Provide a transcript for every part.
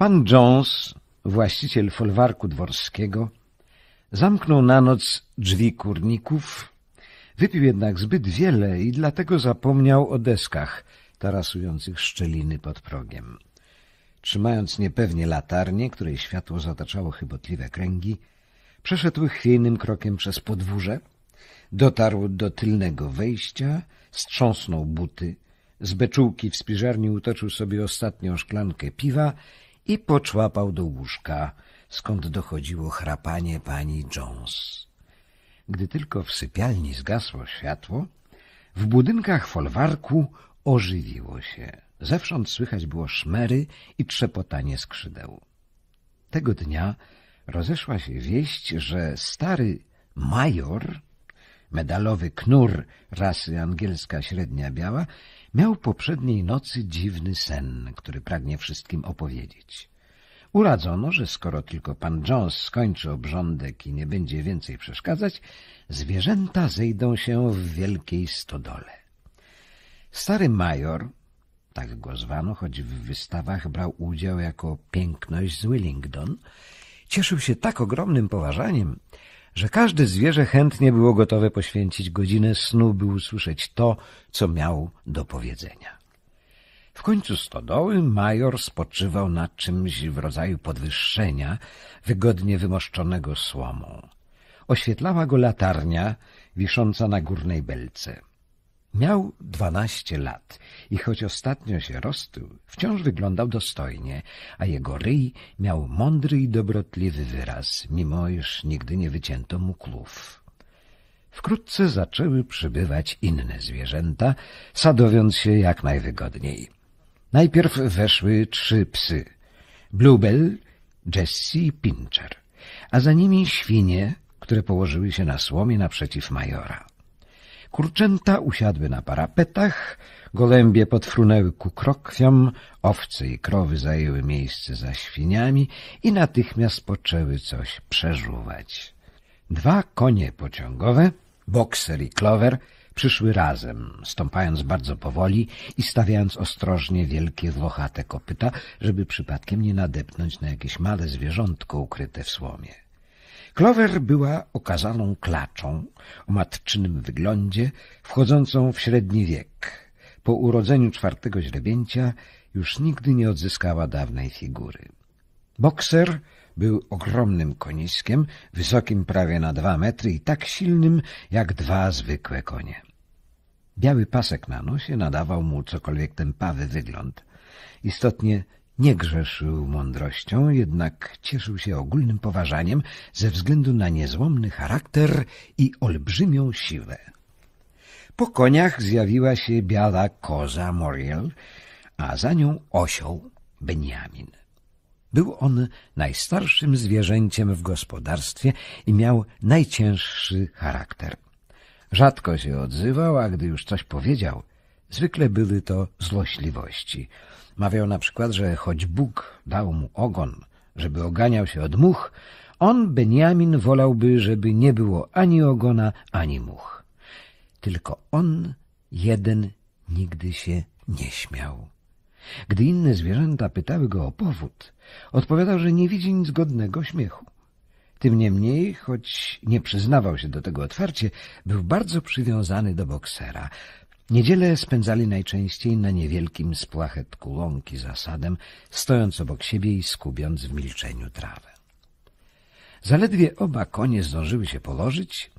Pan Jones, właściciel folwarku dworskiego, zamknął na noc drzwi kurników, wypił jednak zbyt wiele i dlatego zapomniał o deskach tarasujących szczeliny pod progiem. Trzymając niepewnie latarnię, której światło zataczało chybotliwe kręgi, przeszedł chwiejnym krokiem przez podwórze, dotarł do tylnego wejścia, strząsnął buty, z beczułki w spiżarni utoczył sobie ostatnią szklankę piwa i poczłapał do łóżka, skąd dochodziło chrapanie pani Jones. Gdy tylko w sypialni zgasło światło, w budynkach folwarku ożywiło się. Zewsząd słychać było szmery i trzepotanie skrzydeł. Tego dnia rozeszła się wieść, że stary major, medalowy knur rasy angielska średnia biała, Miał poprzedniej nocy dziwny sen, który pragnie wszystkim opowiedzieć. Uradzono, że skoro tylko pan Jones skończy obrządek i nie będzie więcej przeszkadzać, zwierzęta zejdą się w wielkiej stodole. Stary major, tak go zwano, choć w wystawach brał udział jako piękność z Willingdon, cieszył się tak ogromnym poważaniem, że każde zwierzę chętnie było gotowe poświęcić godzinę snu, by usłyszeć to, co miał do powiedzenia. W końcu stodoły major spoczywał na czymś w rodzaju podwyższenia, wygodnie wymoszczonego słomą. Oświetlała go latarnia wisząca na górnej belce. Miał dwanaście lat i choć ostatnio się roztył, wciąż wyglądał dostojnie, a jego ryj miał mądry i dobrotliwy wyraz, mimo iż nigdy nie wycięto mu klów. Wkrótce zaczęły przybywać inne zwierzęta, sadowiąc się jak najwygodniej. Najpierw weszły trzy psy — Bluebell, Jessie i Pincher, a za nimi świnie, które położyły się na słomie naprzeciw majora. Kurczęta usiadły na parapetach, gołębie podfrunęły ku krokwiom, owce i krowy zajęły miejsce za świniami i natychmiast poczęły coś przeżuwać. Dwa konie pociągowe, bokser i klower, przyszły razem, stąpając bardzo powoli i stawiając ostrożnie wielkie włochate kopyta, żeby przypadkiem nie nadepnąć na jakieś małe zwierzątko ukryte w słomie. Clover była okazaną klaczą o matczynym wyglądzie, wchodzącą w średni wiek. Po urodzeniu czwartego źrebięcia już nigdy nie odzyskała dawnej figury. Bokser był ogromnym koniskiem, wysokim prawie na dwa metry i tak silnym jak dwa zwykłe konie. Biały pasek na nosie nadawał mu cokolwiek tępawy wygląd. Istotnie nie grzeszył mądrością, jednak cieszył się ogólnym poważaniem ze względu na niezłomny charakter i olbrzymią siłę. Po koniach zjawiła się biała koza Moriel, a za nią osioł Beniamin. Był on najstarszym zwierzęciem w gospodarstwie i miał najcięższy charakter. Rzadko się odzywał, a gdy już coś powiedział, zwykle były to złośliwości – Mawiał na przykład, że choć Bóg dał mu ogon, żeby oganiał się od much, on, Beniamin, wolałby, żeby nie było ani ogona, ani much. Tylko on jeden nigdy się nie śmiał. Gdy inne zwierzęta pytały go o powód, odpowiadał, że nie widzi nic godnego śmiechu. Tym niemniej, choć nie przyznawał się do tego otwarcie, był bardzo przywiązany do boksera – Niedzielę spędzali najczęściej na niewielkim spłachetku łąki za sadem, stojąc obok siebie i skubiąc w milczeniu trawę. Zaledwie oba konie zdążyły się położyć,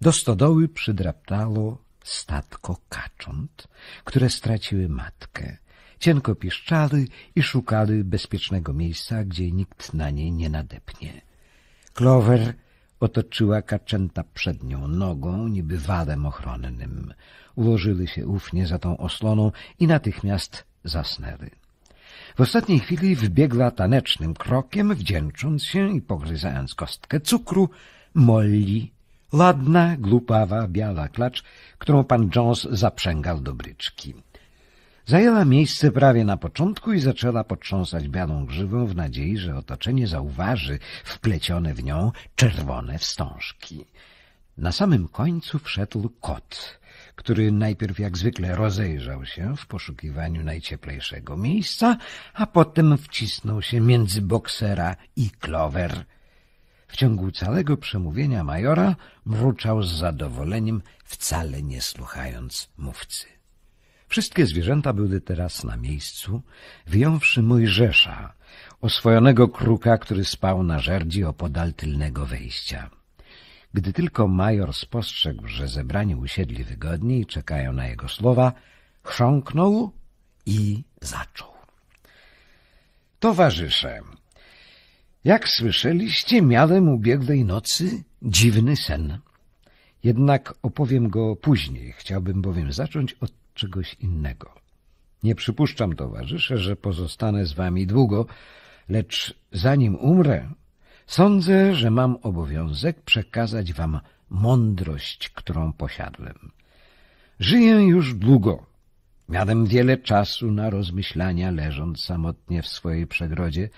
do stodoły przydraptało statko kacząt, które straciły matkę. Cienko piszczały i szukały bezpiecznego miejsca, gdzie nikt na nie nie nadepnie. Klower otoczyła kaczęta przednią nogą, niby wadem ochronnym ułożyły się ufnie za tą osłoną i natychmiast zasnęły. W ostatniej chwili wbiegła tanecznym krokiem, wdzięcząc się i pogryzając kostkę cukru, Molly, ładna, głupawa, biała klacz, którą pan Jones zaprzęgał do bryczki. Zajęła miejsce prawie na początku i zaczęła potrząsać białą grzywą w nadziei, że otoczenie zauważy wplecione w nią czerwone wstążki. Na samym końcu wszedł kot, który najpierw jak zwykle rozejrzał się w poszukiwaniu najcieplejszego miejsca, a potem wcisnął się między boksera i klower. W ciągu całego przemówienia majora mruczał z zadowoleniem, wcale nie słuchając mówcy. Wszystkie zwierzęta były teraz na miejscu, wyjąwszy Mojżesza, oswojonego kruka, który spał na żerdzi opodal tylnego wejścia. Gdy tylko major spostrzegł, że zebrani usiedli wygodniej i czekają na jego słowa, chrząknął i zaczął. Towarzysze, jak słyszeliście, miałem ubiegłej nocy dziwny sen. Jednak opowiem go później, chciałbym bowiem zacząć od czegoś innego. Nie przypuszczam, towarzysze, że pozostanę z wami długo, lecz zanim umrę, Sądzę, że mam obowiązek przekazać wam mądrość, którą posiadłem. Żyję już długo. Miałem wiele czasu na rozmyślania, leżąc samotnie w swojej przegrodzie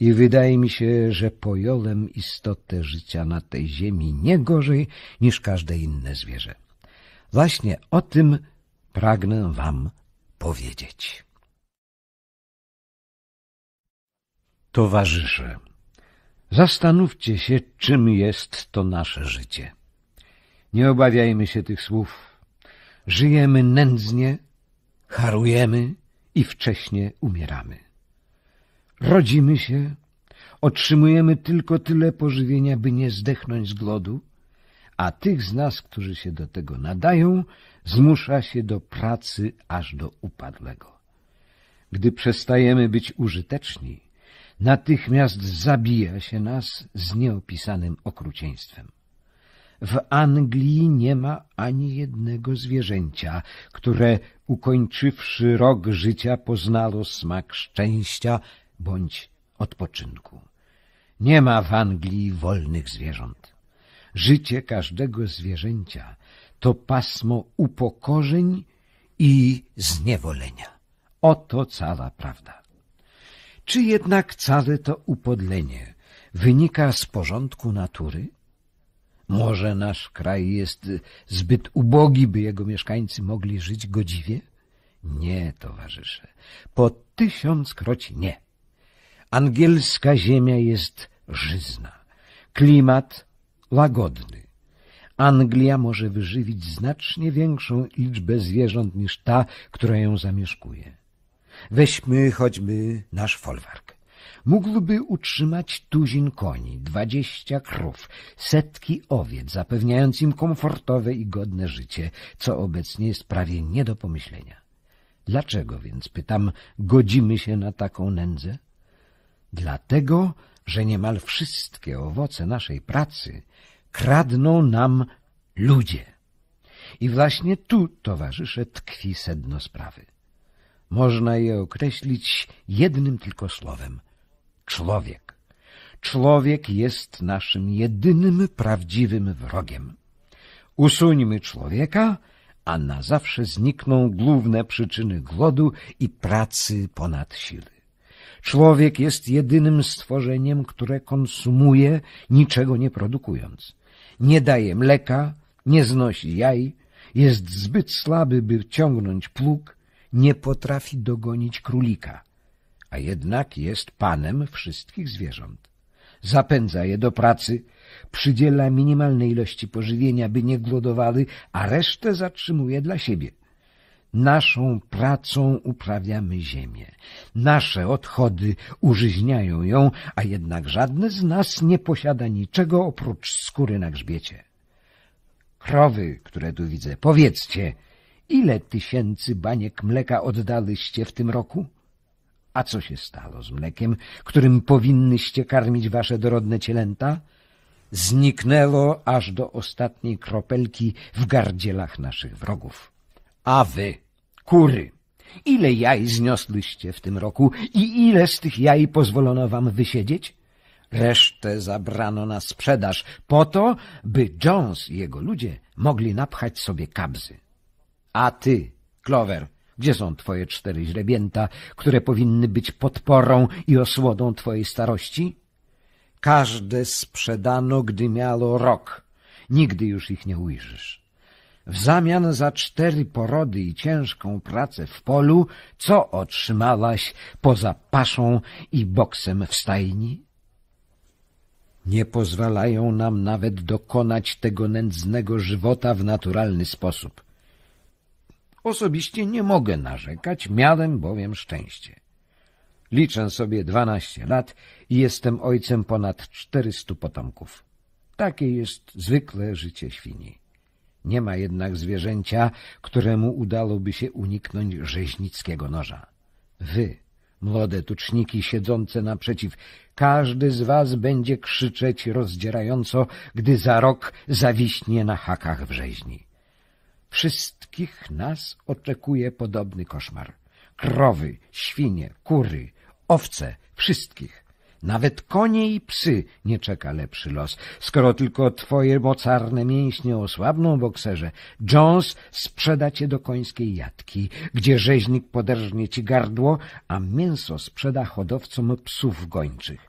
i wydaje mi się, że pojąłem istotę życia na tej ziemi nie gorzej niż każde inne zwierzę. Właśnie o tym pragnę wam powiedzieć. Towarzysze Zastanówcie się, czym jest to nasze życie. Nie obawiajmy się tych słów. Żyjemy nędznie, harujemy i wcześnie umieramy. Rodzimy się, otrzymujemy tylko tyle pożywienia, by nie zdechnąć z głodu, a tych z nas, którzy się do tego nadają, zmusza się do pracy aż do upadłego. Gdy przestajemy być użyteczni, natychmiast zabija się nas z nieopisanym okrucieństwem. W Anglii nie ma ani jednego zwierzęcia, które ukończywszy rok życia poznało smak szczęścia bądź odpoczynku. Nie ma w Anglii wolnych zwierząt. Życie każdego zwierzęcia to pasmo upokorzeń i zniewolenia. Oto cała prawda. Czy jednak całe to upodlenie wynika z porządku natury? Może nasz kraj jest zbyt ubogi, by jego mieszkańcy mogli żyć godziwie? Nie, towarzysze, po tysiąckroć nie. Angielska ziemia jest żyzna, klimat łagodny. Anglia może wyżywić znacznie większą liczbę zwierząt niż ta, która ją zamieszkuje. Weźmy choćby nasz folwark. Mógłby utrzymać tuzin koni, dwadzieścia krów, setki owiec, zapewniając im komfortowe i godne życie, co obecnie jest prawie nie do pomyślenia. Dlaczego więc, pytam, godzimy się na taką nędzę? Dlatego, że niemal wszystkie owoce naszej pracy kradną nam ludzie. I właśnie tu, towarzysze, tkwi sedno sprawy. Można je określić jednym tylko słowem – człowiek. Człowiek jest naszym jedynym prawdziwym wrogiem. Usuńmy człowieka, a na zawsze znikną główne przyczyny głodu i pracy ponad siły. Człowiek jest jedynym stworzeniem, które konsumuje, niczego nie produkując. Nie daje mleka, nie znosi jaj, jest zbyt słaby, by ciągnąć pług, nie potrafi dogonić królika, a jednak jest panem wszystkich zwierząt. Zapędza je do pracy, przydziela minimalne ilości pożywienia, by nie głodowały, a resztę zatrzymuje dla siebie. Naszą pracą uprawiamy ziemię. Nasze odchody użyźniają ją, a jednak żadne z nas nie posiada niczego oprócz skóry na grzbiecie. Krowy, które tu widzę, powiedzcie, Ile tysięcy baniek mleka oddaliście w tym roku? A co się stało z mlekiem, którym powinnyście karmić wasze dorodne cielęta? Zniknęło aż do ostatniej kropelki w gardzielach naszych wrogów. A wy, kury, ile jaj zniosłyście w tym roku i ile z tych jaj pozwolono wam wysiedzieć? Resztę zabrano na sprzedaż po to, by Jones i jego ludzie mogli napchać sobie kabzy. A ty, Clover, gdzie są twoje cztery źrebięta, które powinny być podporą i osłodą twojej starości? Każde sprzedano, gdy miało rok. Nigdy już ich nie ujrzysz. W zamian za cztery porody i ciężką pracę w polu, co otrzymałaś poza paszą i boksem w stajni? Nie pozwalają nam nawet dokonać tego nędznego żywota w naturalny sposób. Osobiście nie mogę narzekać, miałem bowiem szczęście. Liczę sobie dwanaście lat i jestem ojcem ponad czterystu potomków. Takie jest zwykle życie świni. Nie ma jednak zwierzęcia, któremu udałoby się uniknąć rzeźnickiego noża. Wy, młode tuczniki siedzące naprzeciw, każdy z was będzie krzyczeć rozdzierająco, gdy za rok zawiśnie na hakach w rzeźni. Wszystkich nas oczekuje podobny koszmar. Krowy, świnie, kury, owce, wszystkich. Nawet konie i psy nie czeka lepszy los. Skoro tylko twoje mocarne mięśnie osłabną, bokserze, Jones sprzeda cię do końskiej jatki, gdzie rzeźnik poderżnie ci gardło, a mięso sprzeda hodowcom psów gończych.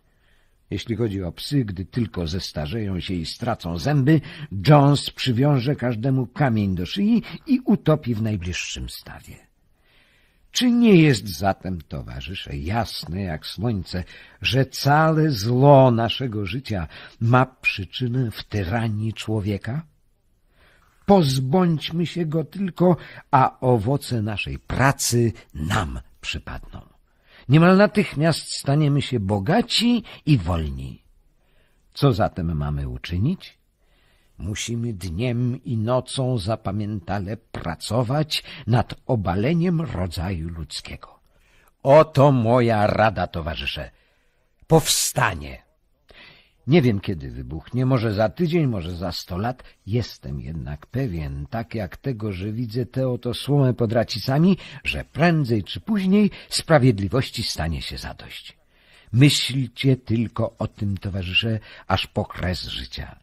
Jeśli chodzi o psy, gdy tylko zestarzeją się i stracą zęby, Jones przywiąże każdemu kamień do szyi i utopi w najbliższym stawie. Czy nie jest zatem, towarzysze, jasne jak słońce, że całe zło naszego życia ma przyczynę w tyranii człowieka? Pozbądźmy się go tylko, a owoce naszej pracy nam przypadną. Niemal natychmiast staniemy się bogaci i wolni. Co zatem mamy uczynić? Musimy dniem i nocą zapamiętale pracować nad obaleniem rodzaju ludzkiego. Oto moja rada, towarzysze. Powstanie! Nie wiem, kiedy wybuchnie, może za tydzień, może za sto lat. Jestem jednak pewien, tak jak tego, że widzę te oto słomę pod racicami, że prędzej czy później sprawiedliwości stanie się zadość. Myślcie tylko o tym, towarzysze, aż po kres życia.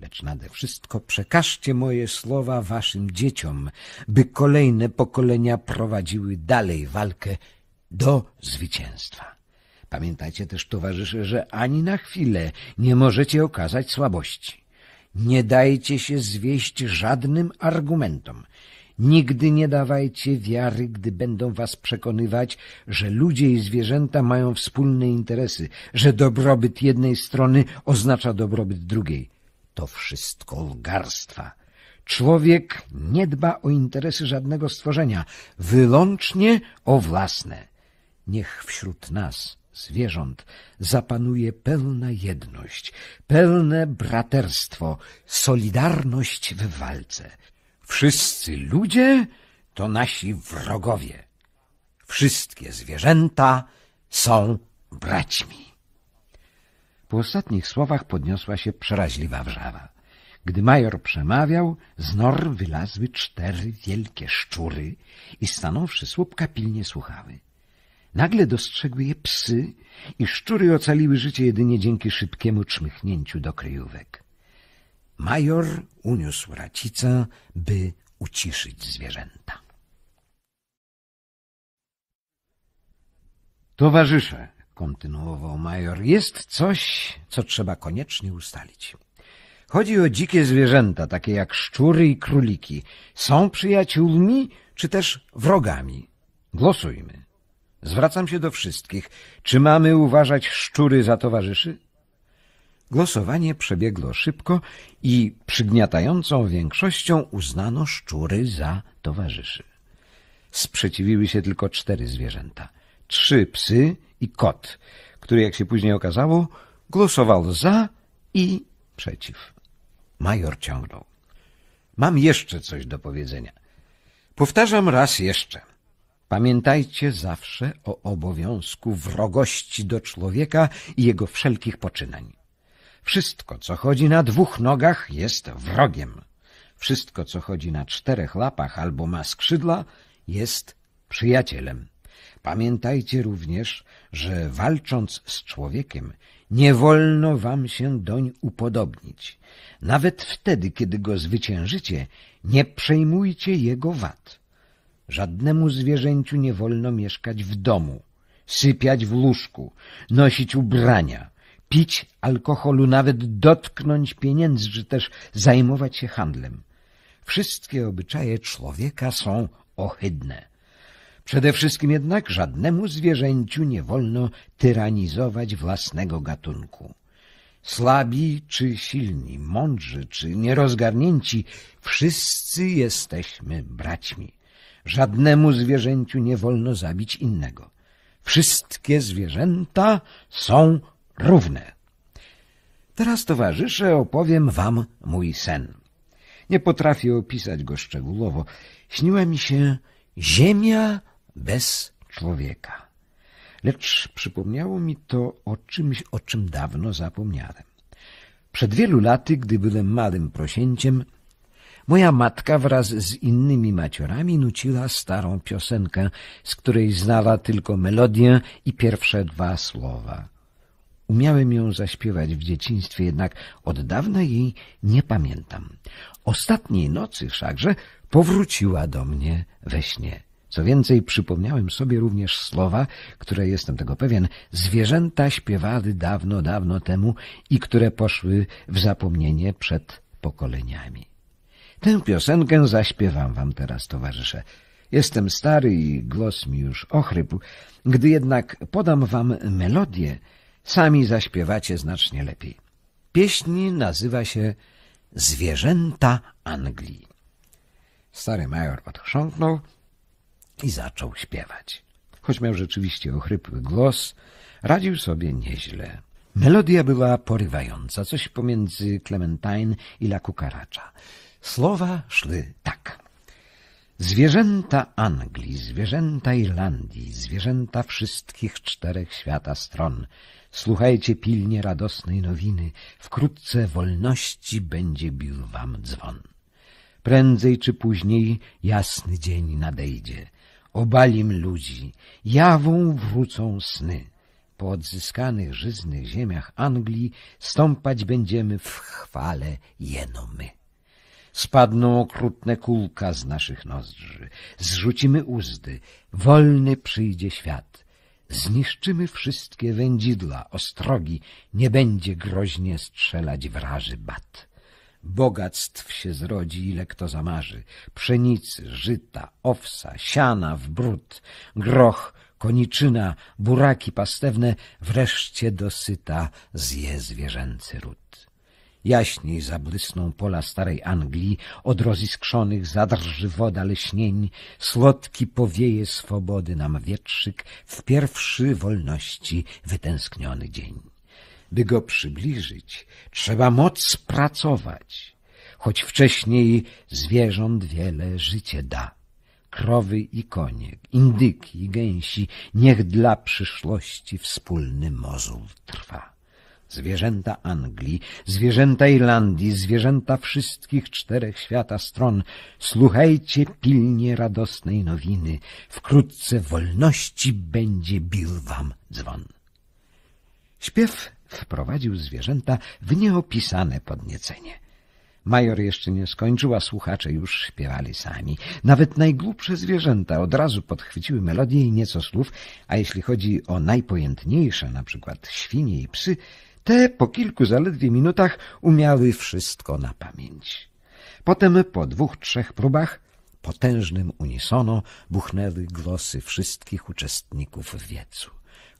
Lecz nade wszystko przekażcie moje słowa waszym dzieciom, by kolejne pokolenia prowadziły dalej walkę do zwycięstwa. Pamiętajcie też, towarzysze, że ani na chwilę nie możecie okazać słabości. Nie dajcie się zwieść żadnym argumentom. Nigdy nie dawajcie wiary, gdy będą was przekonywać, że ludzie i zwierzęta mają wspólne interesy, że dobrobyt jednej strony oznacza dobrobyt drugiej. To wszystko garstwa. Człowiek nie dba o interesy żadnego stworzenia, wyłącznie o własne. Niech wśród nas zwierząt zapanuje pełna jedność, pełne braterstwo, solidarność w walce. Wszyscy ludzie to nasi wrogowie. Wszystkie zwierzęta są braćmi. Po ostatnich słowach podniosła się przeraźliwa wrzawa. Gdy major przemawiał, z nor wylazły cztery wielkie szczury i stanąwszy słupka pilnie słuchały. Nagle dostrzegły je psy i szczury ocaliły życie jedynie dzięki szybkiemu czmychnięciu do kryjówek. Major uniósł racica, by uciszyć zwierzęta. Towarzysze, kontynuował major, jest coś, co trzeba koniecznie ustalić. Chodzi o dzikie zwierzęta, takie jak szczury i króliki. Są przyjaciółmi, czy też wrogami? Głosujmy. Zwracam się do wszystkich. Czy mamy uważać szczury za towarzyszy? Głosowanie przebiegło szybko i przygniatającą większością uznano szczury za towarzyszy. Sprzeciwiły się tylko cztery zwierzęta. Trzy psy i kot, który, jak się później okazało, głosował za i przeciw. Major ciągnął. Mam jeszcze coś do powiedzenia. Powtarzam raz jeszcze. Pamiętajcie zawsze o obowiązku wrogości do człowieka i jego wszelkich poczynań. Wszystko, co chodzi na dwóch nogach, jest wrogiem. Wszystko, co chodzi na czterech lapach albo ma skrzydła, jest przyjacielem. Pamiętajcie również, że walcząc z człowiekiem, nie wolno wam się doń upodobnić. Nawet wtedy, kiedy go zwyciężycie, nie przejmujcie jego wad. Żadnemu zwierzęciu nie wolno mieszkać w domu, sypiać w łóżku, nosić ubrania, pić alkoholu, nawet dotknąć pieniędzy, czy też zajmować się handlem. Wszystkie obyczaje człowieka są ohydne. Przede wszystkim jednak żadnemu zwierzęciu nie wolno tyranizować własnego gatunku. Słabi czy silni, mądrzy czy nierozgarnięci, wszyscy jesteśmy braćmi. Żadnemu zwierzęciu nie wolno zabić innego. Wszystkie zwierzęta są równe. Teraz, towarzysze, opowiem wam mój sen. Nie potrafię opisać go szczegółowo. Śniła mi się ziemia bez człowieka. Lecz przypomniało mi to o czymś, o czym dawno zapomniałem. Przed wielu laty, gdy byłem małym prosięciem, Moja matka wraz z innymi maciorami nuciła starą piosenkę, z której znała tylko melodię i pierwsze dwa słowa. Umiałem ją zaśpiewać w dzieciństwie, jednak od dawna jej nie pamiętam. Ostatniej nocy wszakże powróciła do mnie we śnie. Co więcej, przypomniałem sobie również słowa, które, jestem tego pewien, zwierzęta śpiewały dawno, dawno temu i które poszły w zapomnienie przed pokoleniami. Tę piosenkę zaśpiewam wam teraz, towarzysze. Jestem stary i głos mi już ochrypł. Gdy jednak podam wam melodię, sami zaśpiewacie znacznie lepiej. Pieśń nazywa się Zwierzęta Anglii. Stary major odchrząknął i zaczął śpiewać. Choć miał rzeczywiście ochrypły głos, radził sobie nieźle. Melodia była porywająca, coś pomiędzy Clementine i La Cucaracza. Słowa szły tak. Zwierzęta Anglii, zwierzęta Irlandii, zwierzęta wszystkich czterech świata stron. Słuchajcie pilnie radosnej nowiny. Wkrótce wolności będzie bił wam dzwon. Prędzej czy później jasny dzień nadejdzie. Obalim ludzi, jawą wrócą sny po odzyskanych żyznych ziemiach Anglii stąpać będziemy w chwale jeno my. Spadną okrutne kółka z naszych nozdrzy. Zrzucimy uzdy. Wolny przyjdzie świat. Zniszczymy wszystkie wędzidła, ostrogi. Nie będzie groźnie strzelać wraży bat. Bogactw się zrodzi, ile kto zamarzy. Pszenicy, żyta, owsa, siana w brud, groch, koniczyna, buraki pastewne, wreszcie dosyta zje zwierzęcy ród. Jaśniej zabłysną pola starej Anglii, od roziskrzonych zadrży woda leśnień, słodki powieje swobody nam wietrzyk w pierwszy wolności wytęskniony dzień. By go przybliżyć, trzeba moc pracować, choć wcześniej zwierząt wiele życie da krowy i konie, indyki i gęsi, niech dla przyszłości wspólny mozul trwa zwierzęta Anglii, zwierzęta Irlandii, zwierzęta wszystkich czterech świata stron. Słuchajcie pilnie radosnej nowiny. Wkrótce wolności będzie bił wam dzwon. Śpiew wprowadził zwierzęta w nieopisane podniecenie. Major jeszcze nie skończył, a słuchacze już śpiewali sami. Nawet najgłupsze zwierzęta od razu podchwyciły melodię i nieco słów, a jeśli chodzi o najpojętniejsze, na przykład świnie i psy, te po kilku zaledwie minutach umiały wszystko na pamięć. Potem po dwóch, trzech próbach potężnym unisono buchnęły głosy wszystkich uczestników wiecu.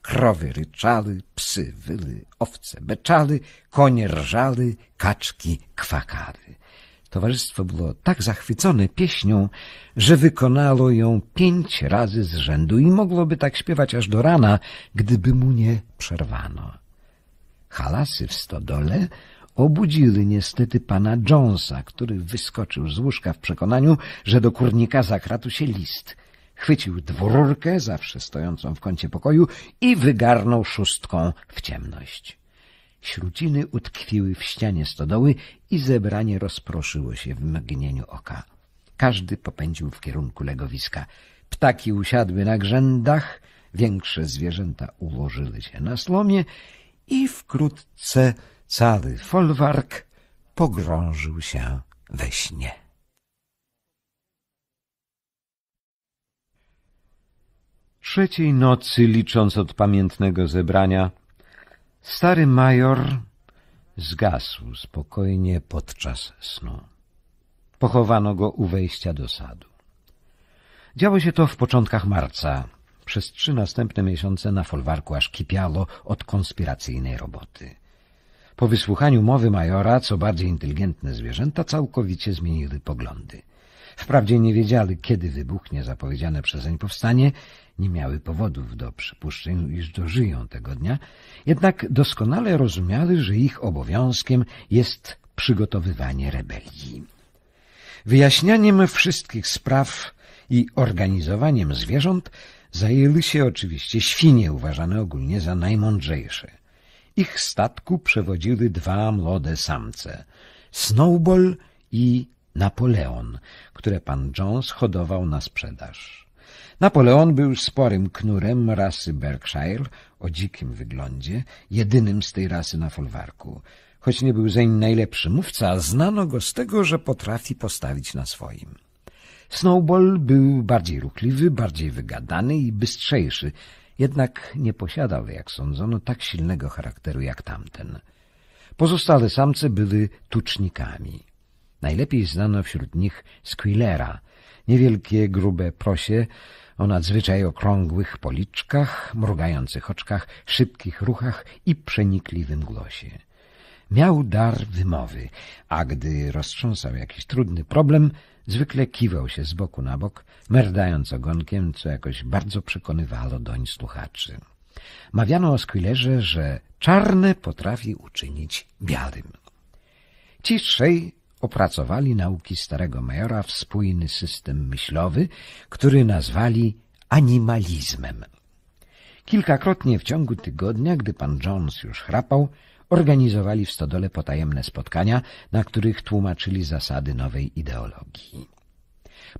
Krowy ryczały, psy wyły, owce beczały, konie rżały, kaczki kwakary. Towarzystwo było tak zachwycone pieśnią, że wykonało ją pięć razy z rzędu i mogłoby tak śpiewać aż do rana, gdyby mu nie przerwano. Halasy w stodole obudziły niestety pana Jonesa, który wyskoczył z łóżka w przekonaniu, że do kurnika zakradł się list. Chwycił dwórkę, zawsze stojącą w kącie pokoju, i wygarnął szóstką w ciemność. Śruciny utkwiły w ścianie stodoły i zebranie rozproszyło się w mgnieniu oka. Każdy popędził w kierunku legowiska. Ptaki usiadły na grzędach, większe zwierzęta ułożyły się na slomie i wkrótce cały folwark pogrążył się we śnie. Trzeciej nocy, licząc od pamiętnego zebrania, stary major zgasł spokojnie podczas snu. Pochowano go u wejścia do sadu. Działo się to w początkach marca przez trzy następne miesiące na folwarku aż kipiało od konspiracyjnej roboty. Po wysłuchaniu mowy majora, co bardziej inteligentne zwierzęta całkowicie zmieniły poglądy. Wprawdzie nie wiedziały, kiedy wybuchnie zapowiedziane przezeń powstanie, nie miały powodów do przypuszczeń, iż dożyją tego dnia, jednak doskonale rozumiały, że ich obowiązkiem jest przygotowywanie rebelii. Wyjaśnianiem wszystkich spraw i organizowaniem zwierząt Zajęły się oczywiście świnie uważane ogólnie za najmądrzejsze. Ich statku przewodziły dwa młode samce, Snowball i Napoleon, które pan Jones hodował na sprzedaż. Napoleon był sporym knurem rasy Berkshire o dzikim wyglądzie, jedynym z tej rasy na folwarku. Choć nie był zeń najlepszy mówca, znano go z tego, że potrafi postawić na swoim. Snowball był bardziej ruchliwy, bardziej wygadany i bystrzejszy, jednak nie posiadał, jak sądzono, tak silnego charakteru jak tamten. Pozostałe samce były tucznikami. Najlepiej znano wśród nich squillera, niewielkie, grube prosie o nadzwyczaj okrągłych policzkach, mrugających oczkach, szybkich ruchach i przenikliwym głosie. Miał dar wymowy, a gdy roztrząsał jakiś trudny problem – Zwykle kiwał się z boku na bok, merdając ogonkiem, co jakoś bardzo przekonywało doń słuchaczy. Mawiano o Squillerze, że czarne potrafi uczynić białym. Ci trzej opracowali nauki starego majora w spójny system myślowy, który nazwali animalizmem. Kilkakrotnie w ciągu tygodnia, gdy pan Jones już chrapał, organizowali w stodole potajemne spotkania, na których tłumaczyli zasady nowej ideologii.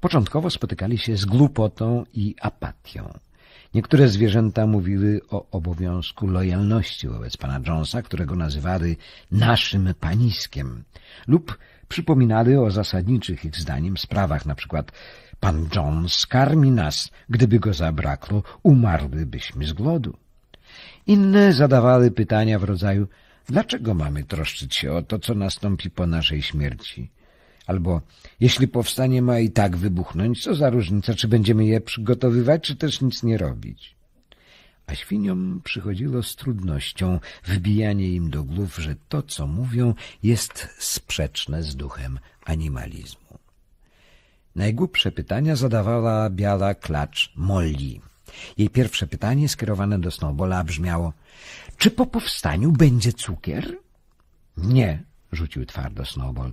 Początkowo spotykali się z głupotą i apatią. Niektóre zwierzęta mówiły o obowiązku lojalności wobec pana Jonesa, którego nazywali naszym paniskiem, lub przypominały o zasadniczych ich zdaniem sprawach, na przykład pan Jones karmi nas, gdyby go zabrakło, umarłybyśmy z głodu. Inne zadawały pytania w rodzaju Dlaczego mamy troszczyć się o to, co nastąpi po naszej śmierci? Albo jeśli powstanie ma i tak wybuchnąć, co za różnica, czy będziemy je przygotowywać, czy też nic nie robić? A świniom przychodziło z trudnością wbijanie im do głów, że to, co mówią, jest sprzeczne z duchem animalizmu. Najgłupsze pytania zadawała biała klacz Molly. Jej pierwsze pytanie skierowane do Snowbola brzmiało czy po powstaniu będzie cukier? Nie, rzucił twardo Snowball.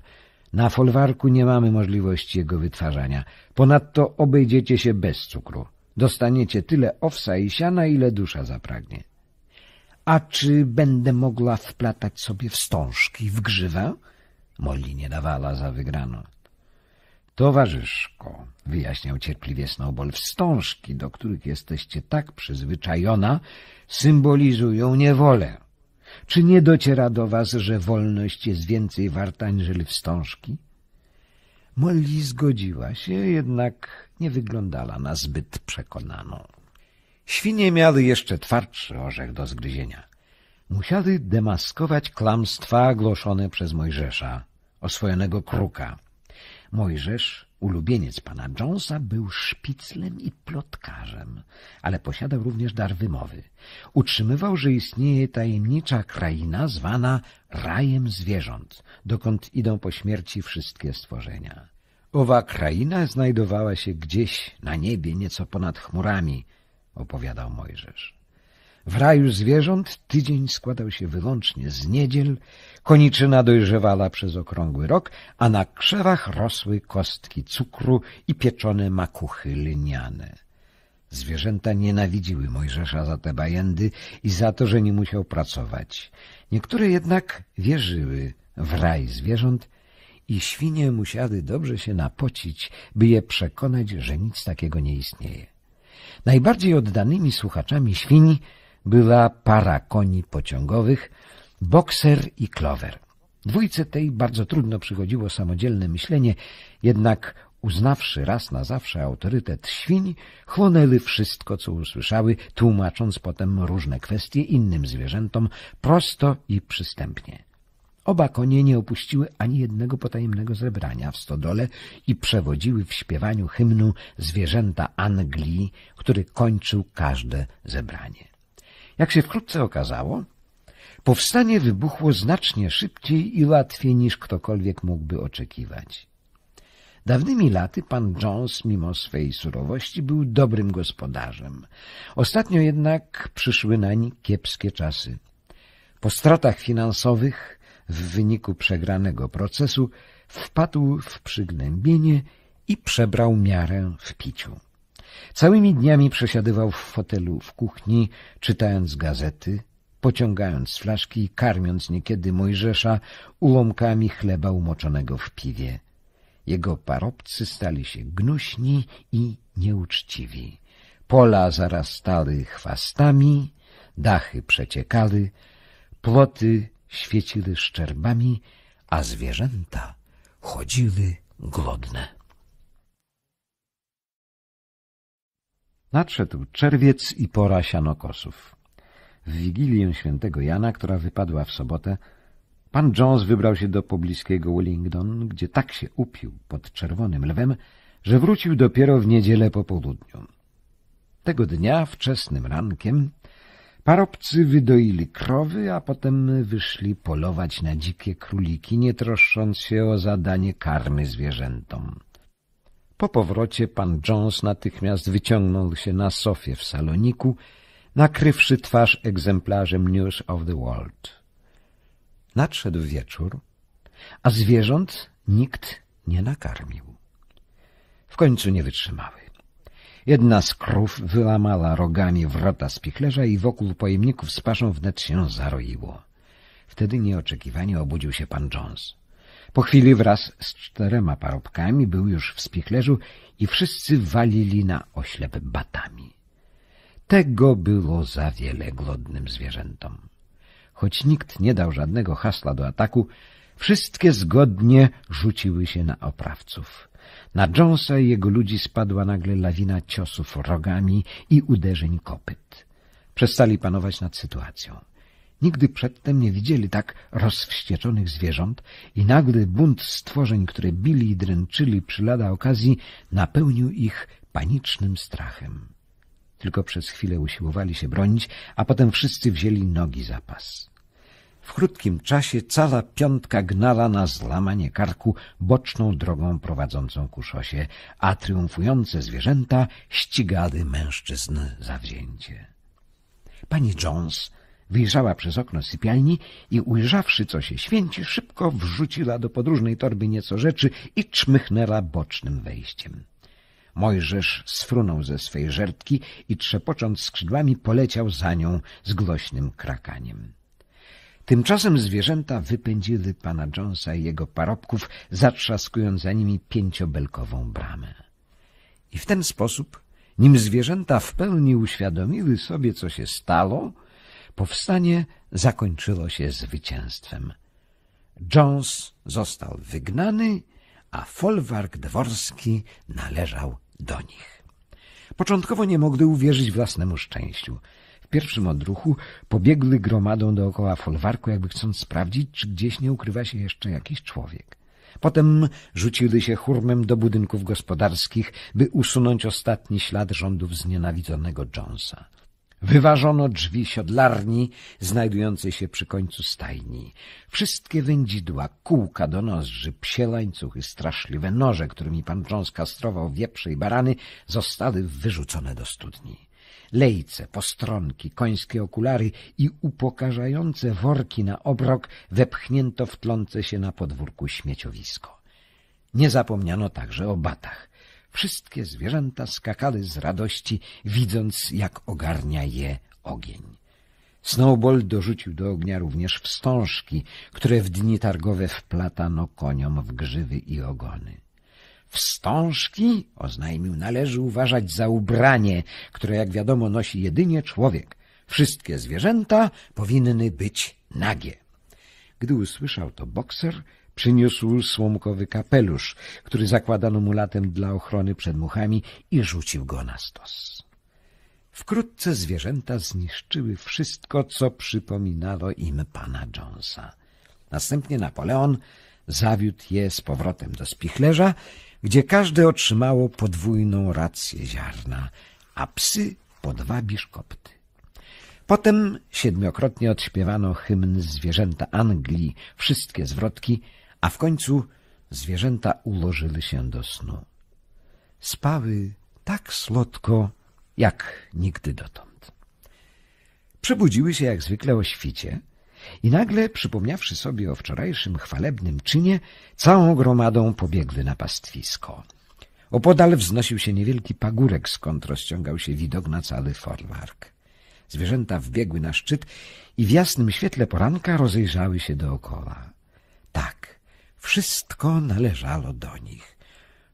Na folwarku nie mamy możliwości jego wytwarzania. Ponadto obejdziecie się bez cukru. Dostaniecie tyle owsa i siana, ile dusza zapragnie. A czy będę mogła wplatać sobie wstążki w grzywę? Molly nie dawała za wygrano. Towarzyszko, wyjaśniał cierpliwie Snowball, wstążki, do których jesteście tak przyzwyczajona, symbolizują niewolę. Czy nie dociera do was, że wolność jest więcej warta aniżeli wstążki? Molly zgodziła się, jednak nie wyglądała na zbyt przekonaną. Świnie miały jeszcze twardszy orzech do zgryzienia. Musiały demaskować klamstwa głoszone przez Mojżesza, oswojonego kruka. Mojżesz Ulubieniec pana Jonesa był szpiclem i plotkarzem, ale posiadał również dar wymowy. Utrzymywał, że istnieje tajemnicza kraina zwana rajem zwierząt, dokąd idą po śmierci wszystkie stworzenia. Owa kraina znajdowała się gdzieś na niebie, nieco ponad chmurami, opowiadał Mojżesz. W raju zwierząt tydzień składał się wyłącznie z niedziel, koniczyna dojrzewała przez okrągły rok, a na krzewach rosły kostki cukru i pieczone makuchy lniane. Zwierzęta nienawidziły Mojżesza za te bajendy i za to, że nie musiał pracować. Niektóre jednak wierzyły w raj zwierząt i świnie musiały dobrze się napocić, by je przekonać, że nic takiego nie istnieje. Najbardziej oddanymi słuchaczami świni była para koni pociągowych, bokser i klower. Dwójce tej bardzo trudno przychodziło samodzielne myślenie, jednak uznawszy raz na zawsze autorytet świń, chłonęły wszystko, co usłyszały, tłumacząc potem różne kwestie innym zwierzętom prosto i przystępnie. Oba konie nie opuściły ani jednego potajemnego zebrania w stodole i przewodziły w śpiewaniu hymnu zwierzęta Anglii, który kończył każde zebranie. Jak się wkrótce okazało, powstanie wybuchło znacznie szybciej i łatwiej niż ktokolwiek mógłby oczekiwać. Dawnymi laty pan Jones, mimo swej surowości, był dobrym gospodarzem. Ostatnio jednak przyszły nań kiepskie czasy. Po stratach finansowych w wyniku przegranego procesu wpadł w przygnębienie i przebrał miarę w piciu. Całymi dniami przesiadywał w fotelu w kuchni, czytając gazety, pociągając flaszki i karmiąc niekiedy Mojżesza ułomkami chleba umoczonego w piwie. Jego parobcy stali się gnuśni i nieuczciwi. Pola zarastały chwastami, dachy przeciekały, ploty świeciły szczerbami, a zwierzęta chodziły głodne. Nadszedł czerwiec i pora sianokosów. W Wigilię Świętego Jana, która wypadła w sobotę, pan Jones wybrał się do pobliskiego Wellington, gdzie tak się upił pod czerwonym lwem, że wrócił dopiero w niedzielę po południu. Tego dnia, wczesnym rankiem, parobcy wydoili krowy, a potem wyszli polować na dzikie króliki, nie troszcząc się o zadanie karmy zwierzętom. Po powrocie pan Jones natychmiast wyciągnął się na sofie w saloniku, nakrywszy twarz egzemplarzem News of the World. Nadszedł wieczór, a zwierząt nikt nie nakarmił. W końcu nie wytrzymały. Jedna z krów wyłamała rogami wrota spichlerza i wokół pojemników z paszą wnet się zaroiło. Wtedy nieoczekiwanie obudził się pan Jones. Po chwili wraz z czterema parobkami był już w spichlerzu i wszyscy walili na oślep batami. Tego było za wiele głodnym zwierzętom. Choć nikt nie dał żadnego hasła do ataku, wszystkie zgodnie rzuciły się na oprawców. Na Jonesa i jego ludzi spadła nagle lawina ciosów rogami i uderzeń kopyt. Przestali panować nad sytuacją. Nigdy przedtem nie widzieli tak rozwścieczonych zwierząt i nagły bunt stworzeń, które bili i dręczyli przy lada okazji, napełnił ich panicznym strachem. Tylko przez chwilę usiłowali się bronić, a potem wszyscy wzięli nogi za pas. W krótkim czasie cała piątka gnala na złamanie karku boczną drogą prowadzącą ku szosie, a triumfujące zwierzęta ścigały mężczyzn zawzięcie. Pani Jones Wyjrzała przez okno sypialni i ujrzawszy, co się święci, szybko wrzuciła do podróżnej torby nieco rzeczy i czmychnęła bocznym wejściem. Mojżesz sfrunął ze swej żertki i trzepocząc skrzydłami poleciał za nią z głośnym krakaniem. Tymczasem zwierzęta wypędziły pana Jonesa i jego parobków, zatrzaskując za nimi pięciobelkową bramę. I w ten sposób, nim zwierzęta w pełni uświadomiły sobie, co się stało, Powstanie zakończyło się zwycięstwem. Jones został wygnany, a folwark dworski należał do nich. Początkowo nie mogli uwierzyć własnemu szczęściu. W pierwszym odruchu pobiegli gromadą dookoła folwarku, jakby chcąc sprawdzić, czy gdzieś nie ukrywa się jeszcze jakiś człowiek. Potem rzucili się hurmem do budynków gospodarskich, by usunąć ostatni ślad rządów znienawidzonego Jonesa. Wyważono drzwi siodlarni, znajdującej się przy końcu stajni. Wszystkie wędzidła, kółka do nozdrzy, psie łańcuchy, straszliwe noże, którymi pan Cząska kastrował wieprze i barany, zostały wyrzucone do studni lejce, postronki, końskie okulary i upokarzające worki na obrok wepchnięto w tlące się na podwórku śmieciowisko. Nie zapomniano także o batach. Wszystkie zwierzęta skakały z radości, widząc, jak ogarnia je ogień. Snowball dorzucił do ognia również wstążki, które w dni targowe wplatano koniom w grzywy i ogony. Wstążki, oznajmił, należy uważać za ubranie, które, jak wiadomo, nosi jedynie człowiek. Wszystkie zwierzęta powinny być nagie. Gdy usłyszał to bokser, Przyniósł słomkowy kapelusz, który zakładano mu latem dla ochrony przed muchami i rzucił go na stos. Wkrótce zwierzęta zniszczyły wszystko, co przypominało im pana Jonesa. Następnie Napoleon zawiódł je z powrotem do spichlerza, gdzie każde otrzymało podwójną rację ziarna, a psy po dwa biszkopty. Potem siedmiokrotnie odśpiewano hymn zwierzęta Anglii, wszystkie zwrotki – a w końcu zwierzęta ułożyły się do snu. Spały tak słodko, jak nigdy dotąd. Przebudziły się jak zwykle o świcie i nagle, przypomniawszy sobie o wczorajszym chwalebnym czynie, całą gromadą pobiegły na pastwisko. Opodal wznosił się niewielki pagórek, skąd rozciągał się widok na cały folwark. Zwierzęta wbiegły na szczyt i w jasnym świetle poranka rozejrzały się dookoła. Tak, wszystko należało do nich.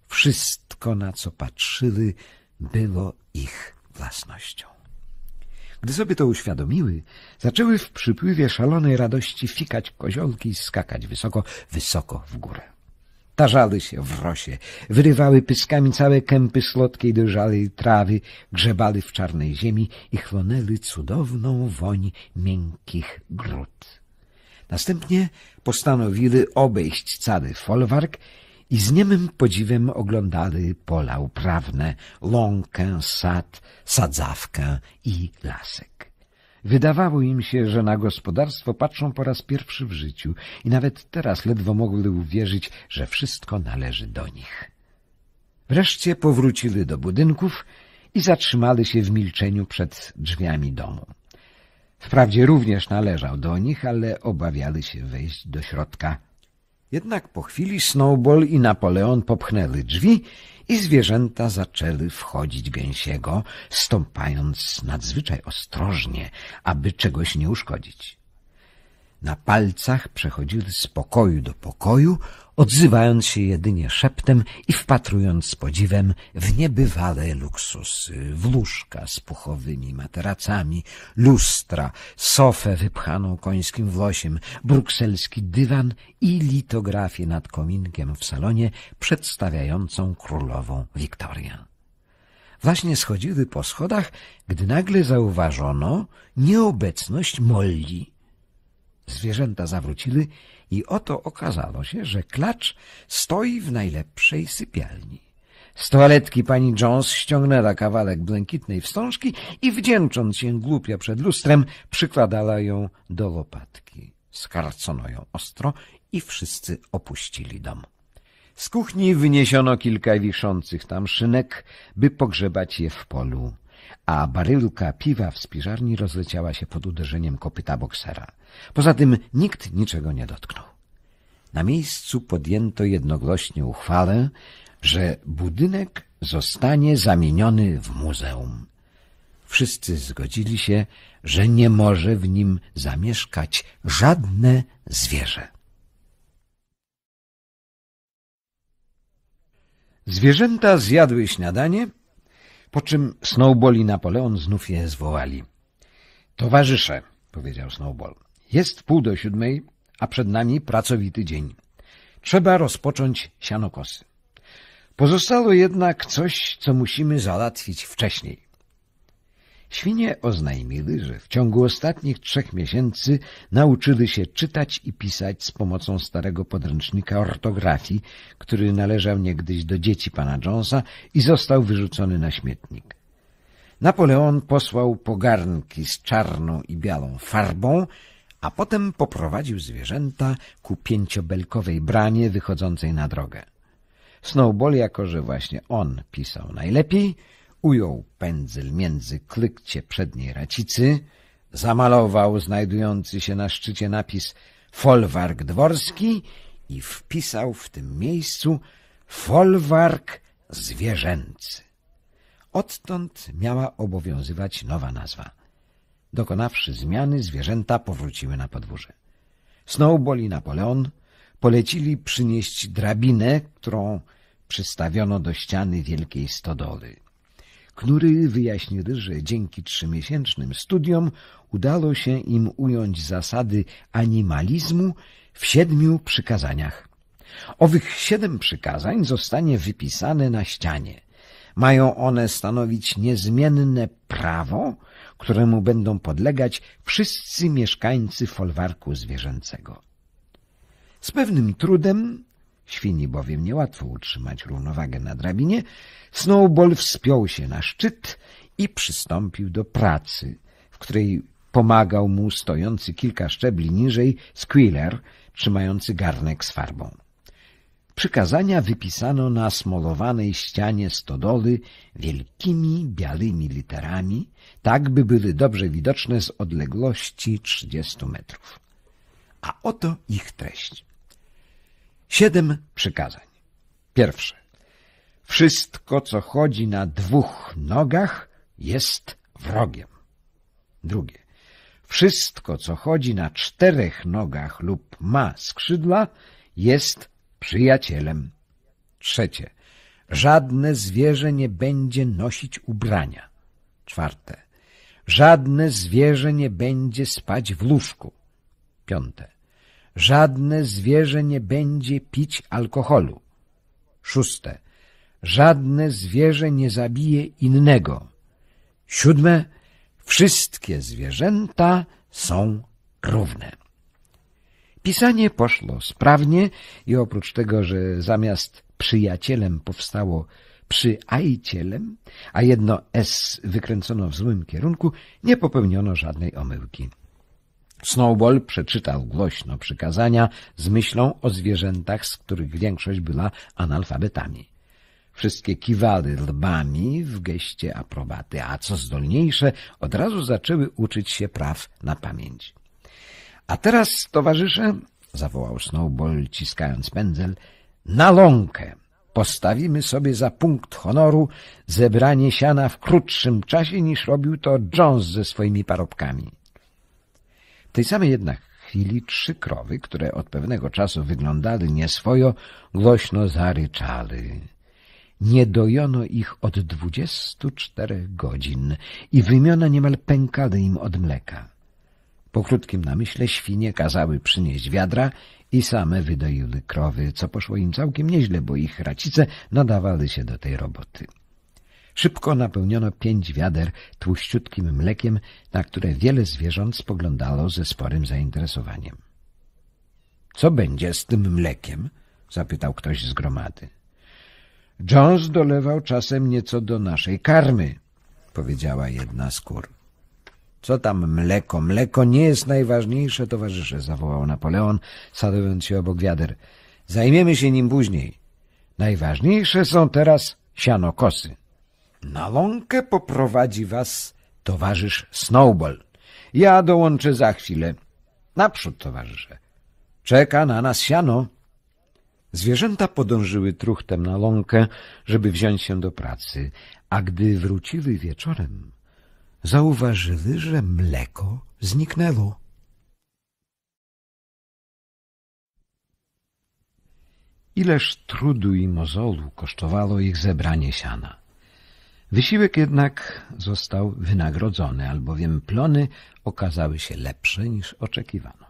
Wszystko, na co patrzyły, było ich własnością. Gdy sobie to uświadomiły, zaczęły w przypływie szalonej radości fikać koziołki i skakać wysoko, wysoko w górę. Tarzały się w rosie, wyrywały pyskami całe kępy słodkiej dojrzałej trawy, grzebali w czarnej ziemi i chłonęły cudowną woń miękkich grud. Następnie postanowiły obejść cały folwark i z niemym podziwem oglądali pola uprawne, łąkę, sad, sadzawkę i lasek. Wydawało im się, że na gospodarstwo patrzą po raz pierwszy w życiu i nawet teraz ledwo mogły uwierzyć, że wszystko należy do nich. Wreszcie powrócili do budynków i zatrzymali się w milczeniu przed drzwiami domu. Wprawdzie również należał do nich, ale obawiali się wejść do środka. Jednak po chwili Snowball i Napoleon popchnęli drzwi i zwierzęta zaczęły wchodzić gęsiego, stąpając nadzwyczaj ostrożnie, aby czegoś nie uszkodzić. Na palcach przechodzili z pokoju do pokoju, odzywając się jedynie szeptem i wpatrując z podziwem w niebywale luksusy, w łóżka z puchowymi materacami, lustra, sofę wypchaną końskim włosiem, brukselski dywan i litografię nad kominkiem w salonie przedstawiającą królową Wiktorię. Właśnie schodziły po schodach, gdy nagle zauważono nieobecność Molli. Zwierzęta zawróciły i oto okazało się, że klacz stoi w najlepszej sypialni. Z toaletki pani Jones ściągnęła kawałek błękitnej wstążki i wdzięcząc się głupia przed lustrem, przykładała ją do łopatki. Skarcono ją ostro i wszyscy opuścili dom. Z kuchni wyniesiono kilka wiszących tam szynek, by pogrzebać je w polu a baryłka piwa w spiżarni rozleciała się pod uderzeniem kopyta boksera. Poza tym nikt niczego nie dotknął. Na miejscu podjęto jednogłośnie uchwalę, że budynek zostanie zamieniony w muzeum. Wszyscy zgodzili się, że nie może w nim zamieszkać żadne zwierzę. Zwierzęta zjadły śniadanie po czym Snowball i Napoleon znów je zwołali. — Towarzysze — powiedział Snowball — jest pół do siódmej, a przed nami pracowity dzień. Trzeba rozpocząć sianokosy. Pozostało jednak coś, co musimy załatwić wcześniej. Świnie oznajmiły, że w ciągu ostatnich trzech miesięcy nauczyły się czytać i pisać z pomocą starego podręcznika ortografii, który należał niegdyś do dzieci pana Jonesa i został wyrzucony na śmietnik. Napoleon posłał pogarnki z czarną i białą farbą, a potem poprowadził zwierzęta ku pięciobelkowej bramie wychodzącej na drogę. Snowball, jako że właśnie on pisał najlepiej – ujął pędzel między klykcie przedniej racicy, zamalował znajdujący się na szczycie napis Folwark Dworski i wpisał w tym miejscu Folwark Zwierzęcy. Odtąd miała obowiązywać nowa nazwa. Dokonawszy zmiany, zwierzęta powróciły na podwórze. Snowball i Napoleon polecili przynieść drabinę, którą przystawiono do ściany wielkiej stodoły. Knury wyjaśnili, że dzięki trzymiesięcznym studiom udało się im ująć zasady animalizmu w siedmiu przykazaniach. Owych siedem przykazań zostanie wypisane na ścianie. Mają one stanowić niezmienne prawo, któremu będą podlegać wszyscy mieszkańcy folwarku zwierzęcego. Z pewnym trudem Świni bowiem niełatwo utrzymać równowagę na drabinie, Snowball wspiął się na szczyt i przystąpił do pracy, w której pomagał mu stojący kilka szczebli niżej Squiller, trzymający garnek z farbą. Przykazania wypisano na smolowanej ścianie stodoly wielkimi, białymi literami, tak by były dobrze widoczne z odległości 30 metrów. A oto ich treść. Siedem przykazań. Pierwsze. Wszystko, co chodzi na dwóch nogach, jest wrogiem. Drugie. Wszystko, co chodzi na czterech nogach lub ma skrzydła, jest przyjacielem. Trzecie. Żadne zwierzę nie będzie nosić ubrania. Czwarte. Żadne zwierzę nie będzie spać w łóżku. Piąte. Żadne zwierzę nie będzie pić alkoholu. Szóste. Żadne zwierzę nie zabije innego. Siódme. Wszystkie zwierzęta są równe. Pisanie poszło sprawnie i oprócz tego, że zamiast przyjacielem powstało przyajcielem, a jedno S wykręcono w złym kierunku, nie popełniono żadnej omyłki. Snowball przeczytał głośno przykazania z myślą o zwierzętach, z których większość była analfabetami. Wszystkie kiwały lbami w geście aprobaty, a co zdolniejsze, od razu zaczęły uczyć się praw na pamięć. — A teraz, towarzysze — zawołał Snowball, ciskając pędzel — na ląkę! Postawimy sobie za punkt honoru zebranie siana w krótszym czasie niż robił to Jones ze swoimi parobkami tej samej jednak chwili trzy krowy, które od pewnego czasu wyglądały nieswojo, głośno zaryczały. Nie dojono ich od dwudziestu czterech godzin i wymiona niemal pękały im od mleka. Po krótkim namyśle świnie kazały przynieść wiadra i same wydoiły krowy, co poszło im całkiem nieźle, bo ich racice nadawały się do tej roboty. Szybko napełniono pięć wiader tłuściutkim mlekiem, na które wiele zwierząt spoglądało ze sporym zainteresowaniem. — Co będzie z tym mlekiem? — zapytał ktoś z gromady. — Jones dolewał czasem nieco do naszej karmy — powiedziała jedna z kur. — Co tam mleko? Mleko nie jest najważniejsze, towarzysze — zawołał Napoleon, sadując się obok wiader. — Zajmiemy się nim później. Najważniejsze są teraz sianokosy. — na ląkę poprowadzi was towarzysz Snowball. Ja dołączę za chwilę. Naprzód, towarzysze. Czeka na nas siano. Zwierzęta podążyły truchtem na ląkę, żeby wziąć się do pracy, a gdy wróciły wieczorem, zauważyły, że mleko zniknęło. Ileż trudu i mozolu kosztowało ich zebranie siana. Wysiłek jednak został wynagrodzony, albowiem plony okazały się lepsze niż oczekiwano.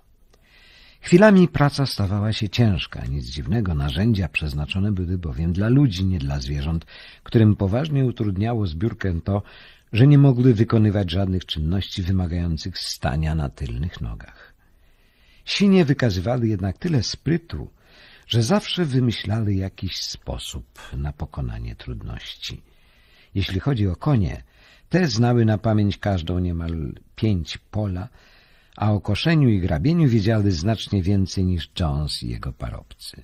Chwilami praca stawała się ciężka, nic dziwnego, narzędzia przeznaczone były bowiem dla ludzi, nie dla zwierząt, którym poważnie utrudniało zbiórkę to, że nie mogły wykonywać żadnych czynności wymagających stania na tylnych nogach. Sinie wykazywały jednak tyle sprytu, że zawsze wymyślały jakiś sposób na pokonanie trudności – jeśli chodzi o konie, te znały na pamięć każdą niemal pięć pola, a o koszeniu i grabieniu wiedziały znacznie więcej niż Jones i jego parobcy.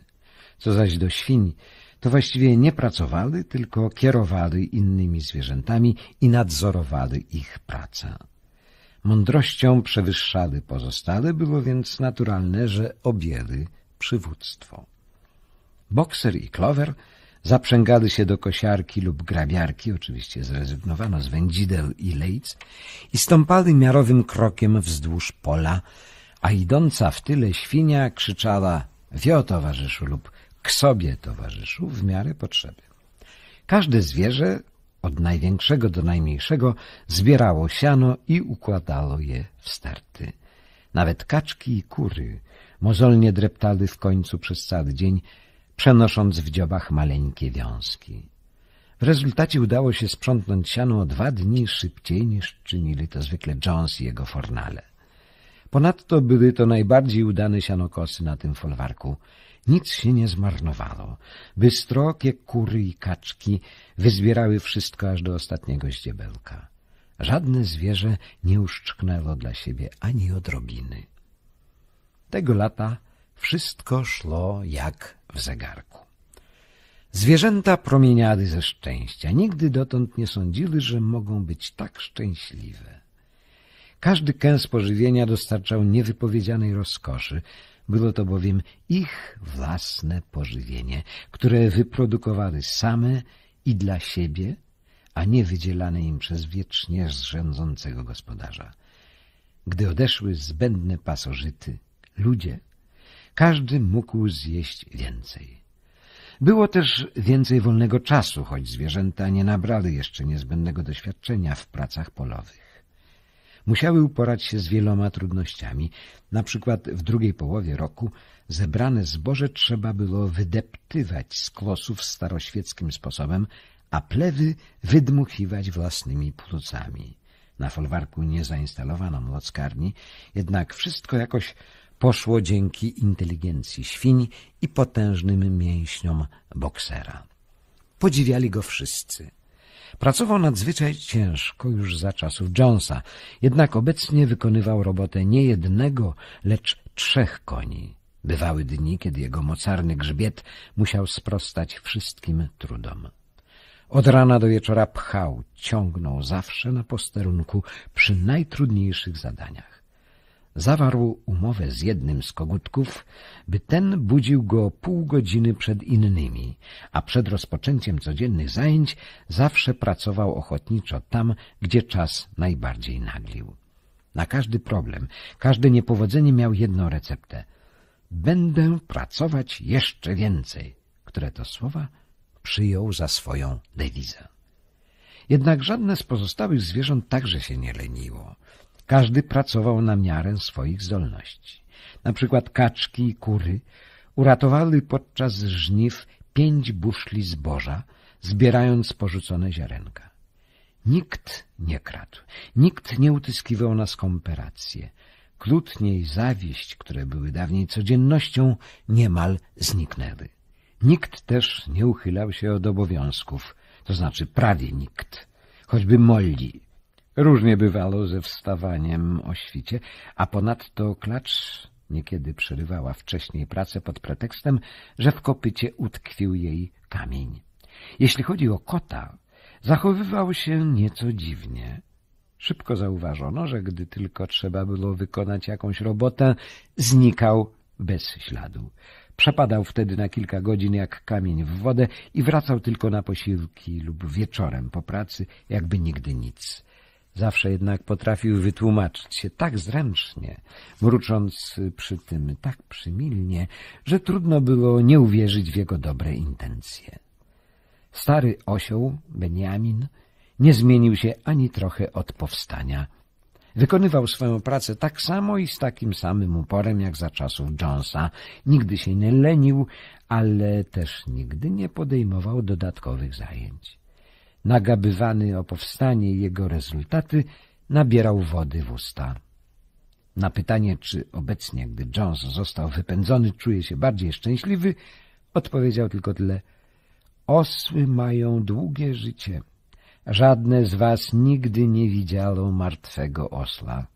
Co zaś do świń, to właściwie nie pracowali, tylko kierowali innymi zwierzętami i nadzorowali ich pracę. Mądrością przewyższały pozostale, było więc naturalne, że objęły przywództwo. Bokser i Clover Zaprzęgali się do kosiarki lub grabiarki, oczywiście zrezygnowano z wędzideł i lejc, i stąpali miarowym krokiem wzdłuż pola, a idąca w tyle świnia krzyczała wio towarzyszu lub k sobie towarzyszu w miarę potrzeby. Każde zwierzę, od największego do najmniejszego, zbierało siano i układało je w starty. Nawet kaczki i kury mozolnie dreptali w końcu przez cały dzień, przenosząc w dziobach maleńkie wiązki. W rezultacie udało się sprzątnąć siano o dwa dni szybciej niż czynili to zwykle Jones i jego fornale. Ponadto były to najbardziej udane sianokosy na tym folwarku. Nic się nie zmarnowało. Bystrokie kury i kaczki wyzbierały wszystko aż do ostatniego ździebelka. Żadne zwierzę nie uszczknęło dla siebie ani odrobiny. Tego lata wszystko szło jak w zegarku. Zwierzęta promieniady ze szczęścia. Nigdy dotąd nie sądziły, że mogą być tak szczęśliwe. Każdy kęs pożywienia dostarczał niewypowiedzianej rozkoszy. Było to bowiem ich własne pożywienie, które wyprodukowały same i dla siebie, a nie wydzielane im przez wiecznie zrzędzącego gospodarza. Gdy odeszły zbędne pasożyty, ludzie – każdy mógł zjeść więcej. Było też więcej wolnego czasu, choć zwierzęta nie nabrały jeszcze niezbędnego doświadczenia w pracach polowych. Musiały uporać się z wieloma trudnościami. Na przykład w drugiej połowie roku zebrane zboże trzeba było wydeptywać z kłosów staroświeckim sposobem, a plewy wydmuchiwać własnymi płucami. Na folwarku nie zainstalowano mlockarni, jednak wszystko jakoś poszło dzięki inteligencji świń i potężnym mięśniom boksera. Podziwiali go wszyscy. Pracował nadzwyczaj ciężko już za czasów Jonesa, jednak obecnie wykonywał robotę nie jednego, lecz trzech koni. Bywały dni, kiedy jego mocarny grzbiet musiał sprostać wszystkim trudom. Od rana do wieczora pchał, ciągnął zawsze na posterunku przy najtrudniejszych zadaniach. Zawarł umowę z jednym z kogutków, by ten budził go pół godziny przed innymi, a przed rozpoczęciem codziennych zajęć zawsze pracował ochotniczo tam, gdzie czas najbardziej naglił. Na każdy problem, każde niepowodzenie miał jedną receptę. Będę pracować jeszcze więcej, które to słowa przyjął za swoją dewizę. Jednak żadne z pozostałych zwierząt także się nie leniło. Każdy pracował na miarę swoich zdolności. Na przykład kaczki i kury uratowały podczas żniw pięć buszli zboża, zbierając porzucone ziarenka. Nikt nie kradł, nikt nie utyskiwał na skomperację. Klutnie i zawieść, które były dawniej codziennością, niemal zniknęły. Nikt też nie uchylał się od obowiązków, to znaczy prawie nikt, choćby Molli, Różnie bywało ze wstawaniem o świcie, a ponadto klacz niekiedy przerywała wcześniej pracę pod pretekstem, że w kopycie utkwił jej kamień. Jeśli chodzi o kota, zachowywał się nieco dziwnie. Szybko zauważono, że gdy tylko trzeba było wykonać jakąś robotę, znikał bez śladu. Przepadał wtedy na kilka godzin jak kamień w wodę i wracał tylko na posiłki lub wieczorem po pracy, jakby nigdy nic. Zawsze jednak potrafił wytłumaczyć się tak zręcznie, mrucząc przy tym tak przymilnie, że trudno było nie uwierzyć w jego dobre intencje. Stary osioł, Beniamin, nie zmienił się ani trochę od powstania. Wykonywał swoją pracę tak samo i z takim samym uporem jak za czasów Jonesa. Nigdy się nie lenił, ale też nigdy nie podejmował dodatkowych zajęć nagabywany o powstanie i jego rezultaty, nabierał wody w usta. Na pytanie, czy obecnie, gdy Jones został wypędzony, czuje się bardziej szczęśliwy, odpowiedział tylko tyle. Osły mają długie życie. Żadne z was nigdy nie widziało martwego osla.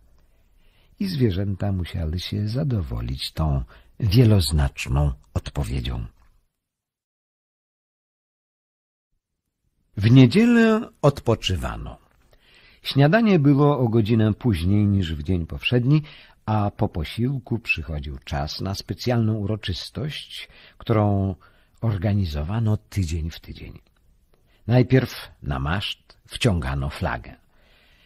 I zwierzęta musiały się zadowolić tą wieloznaczną odpowiedzią. W niedzielę odpoczywano. Śniadanie było o godzinę później niż w dzień poprzedni, a po posiłku przychodził czas na specjalną uroczystość, którą organizowano tydzień w tydzień. Najpierw na maszt wciągano flagę.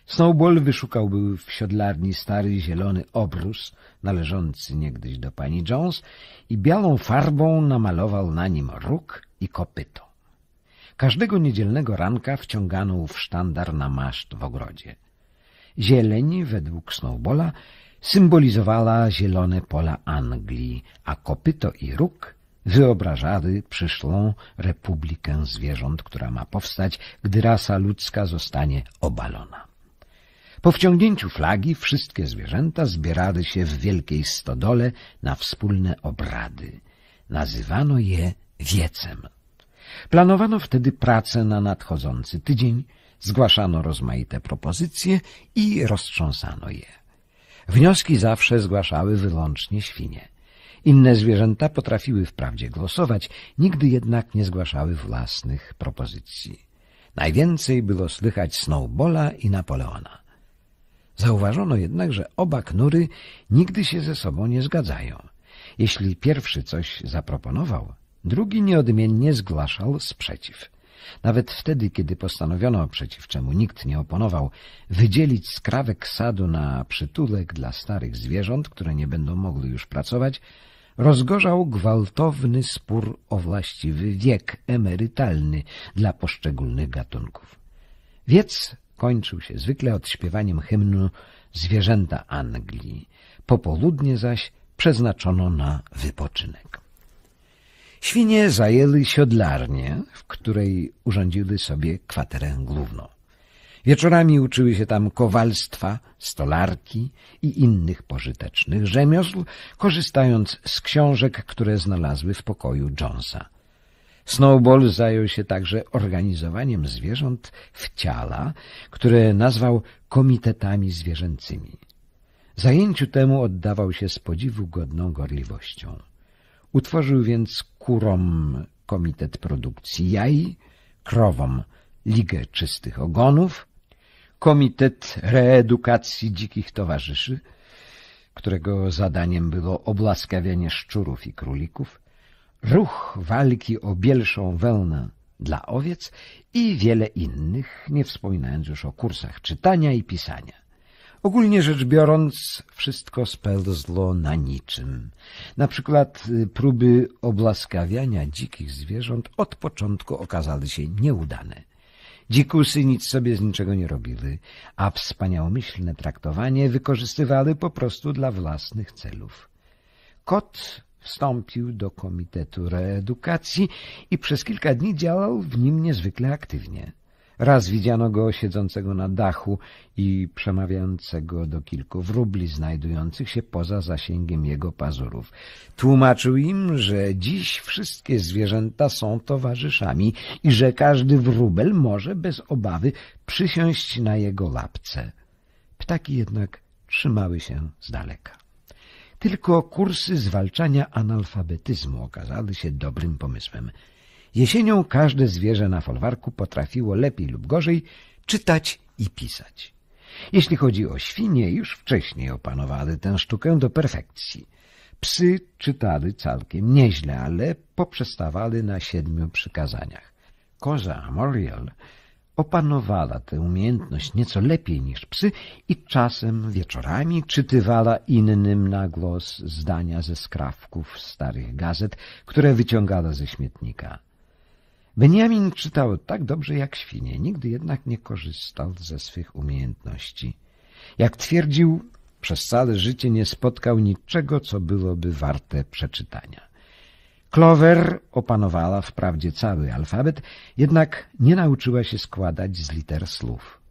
Snowball wyszukał był w siodlarni stary zielony obrus należący niegdyś do pani Jones i białą farbą namalował na nim róg i kopyto. Każdego niedzielnego ranka wciągano ów sztandar na maszt w ogrodzie. Zieleń, według Snowbola, symbolizowała zielone pola Anglii, a kopyto i róg wyobrażały przyszłą republikę zwierząt, która ma powstać, gdy rasa ludzka zostanie obalona. Po wciągnięciu flagi wszystkie zwierzęta zbierały się w wielkiej stodole na wspólne obrady. Nazywano je wiecem. Planowano wtedy pracę na nadchodzący tydzień, zgłaszano rozmaite propozycje i roztrząsano je. Wnioski zawsze zgłaszały wyłącznie świnie. Inne zwierzęta potrafiły wprawdzie głosować, nigdy jednak nie zgłaszały własnych propozycji. Najwięcej było słychać Snowbola i Napoleona. Zauważono jednak, że oba knury nigdy się ze sobą nie zgadzają. Jeśli pierwszy coś zaproponował, Drugi nieodmiennie zgłaszał sprzeciw. Nawet wtedy, kiedy postanowiono, przeciw czemu nikt nie oponował, wydzielić skrawek sadu na przytulek dla starych zwierząt, które nie będą mogły już pracować, rozgorzał gwałtowny spór o właściwy wiek emerytalny dla poszczególnych gatunków. Wiec kończył się zwykle odśpiewaniem hymnu Zwierzęta Anglii. Popołudnie zaś przeznaczono na wypoczynek. Świnie zajęły siodlarnię, w której urządziły sobie kwaterę główną. Wieczorami uczyły się tam kowalstwa, stolarki i innych pożytecznych rzemiosł, korzystając z książek, które znalazły w pokoju Jonesa. Snowball zajął się także organizowaniem zwierząt w ciała, które nazwał komitetami zwierzęcymi. Zajęciu temu oddawał się z podziwu godną gorliwością. Utworzył więc kurom Komitet Produkcji Jaj, krowom Ligę Czystych Ogonów, Komitet Reedukacji Dzikich Towarzyszy, którego zadaniem było obłaskawianie szczurów i królików, ruch walki o bielszą wełnę dla owiec i wiele innych, nie wspominając już o kursach czytania i pisania. Ogólnie rzecz biorąc, wszystko spełzło na niczym. Na przykład y, próby oblaskawiania dzikich zwierząt od początku okazały się nieudane. Dzikusy nic sobie z niczego nie robiły, a wspaniałomyślne traktowanie wykorzystywały po prostu dla własnych celów. Kot wstąpił do Komitetu Reedukacji i przez kilka dni działał w nim niezwykle aktywnie. Raz widziano go siedzącego na dachu i przemawiającego do kilku wróbli znajdujących się poza zasięgiem jego pazurów. Tłumaczył im, że dziś wszystkie zwierzęta są towarzyszami i że każdy wróbel może bez obawy przysiąść na jego lapce. Ptaki jednak trzymały się z daleka. Tylko kursy zwalczania analfabetyzmu okazały się dobrym pomysłem – Jesienią każde zwierzę na folwarku potrafiło lepiej lub gorzej czytać i pisać. Jeśli chodzi o świnie, już wcześniej opanowały tę sztukę do perfekcji. Psy czytali całkiem nieźle, ale poprzestawali na siedmiu przykazaniach. Koza Moriel opanowała tę umiejętność nieco lepiej niż psy i czasem wieczorami czytywała innym na głos zdania ze skrawków starych gazet, które wyciągała ze śmietnika. Benjamin czytał tak dobrze jak świnie, nigdy jednak nie korzystał ze swych umiejętności. Jak twierdził, przez całe życie nie spotkał niczego, co byłoby warte przeczytania. Clover opanowała wprawdzie cały alfabet, jednak nie nauczyła się składać z liter słów.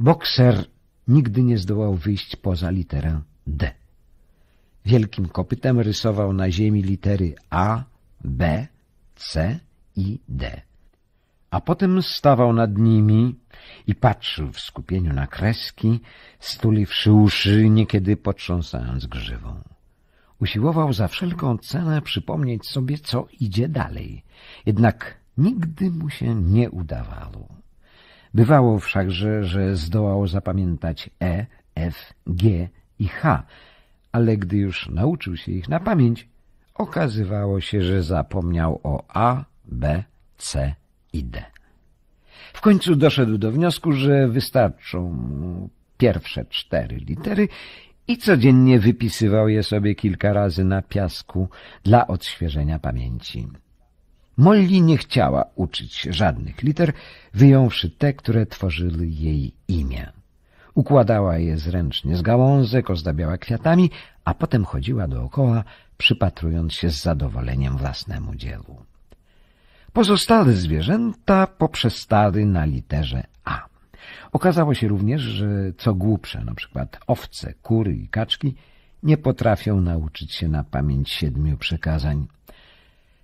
Bokser nigdy nie zdołał wyjść poza literę D. Wielkim kopytem rysował na ziemi litery A, B, C, i D. A potem stawał nad nimi i patrzył w skupieniu na kreski, stuliwszy uszy, niekiedy potrząsając grzywą. Usiłował za wszelką cenę przypomnieć sobie, co idzie dalej, jednak nigdy mu się nie udawało. Bywało wszakże, że zdołał zapamiętać E, F, G i H, ale gdy już nauczył się ich na pamięć, okazywało się, że zapomniał o A, B, C i D. W końcu doszedł do wniosku, że wystarczą mu pierwsze cztery litery i codziennie wypisywał je sobie kilka razy na piasku dla odświeżenia pamięci. Molly nie chciała uczyć żadnych liter, wyjąwszy te, które tworzyły jej imię. Układała je zręcznie z gałązek, ozdabiała kwiatami, a potem chodziła dookoła, przypatrując się z zadowoleniem własnemu dziełu. Pozostałe zwierzęta poprzestały na literze A. Okazało się również, że co głupsze, np. owce, kury i kaczki, nie potrafią nauczyć się na pamięć siedmiu przykazań.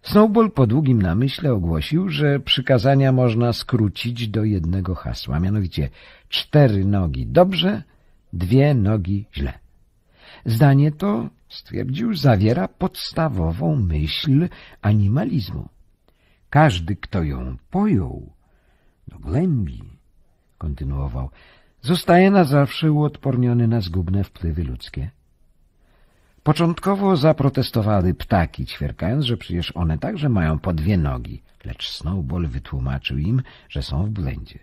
Snowball po długim namyśle ogłosił, że przykazania można skrócić do jednego hasła, mianowicie cztery nogi dobrze, dwie nogi źle. Zdanie to, stwierdził, zawiera podstawową myśl animalizmu. Każdy, kto ją pojął do głębi, kontynuował, zostaje na zawsze uodporniony na zgubne wpływy ludzkie. Początkowo zaprotestowały ptaki, ćwierkając, że przecież one także mają po dwie nogi, lecz Snowball wytłumaczył im, że są w błędzie.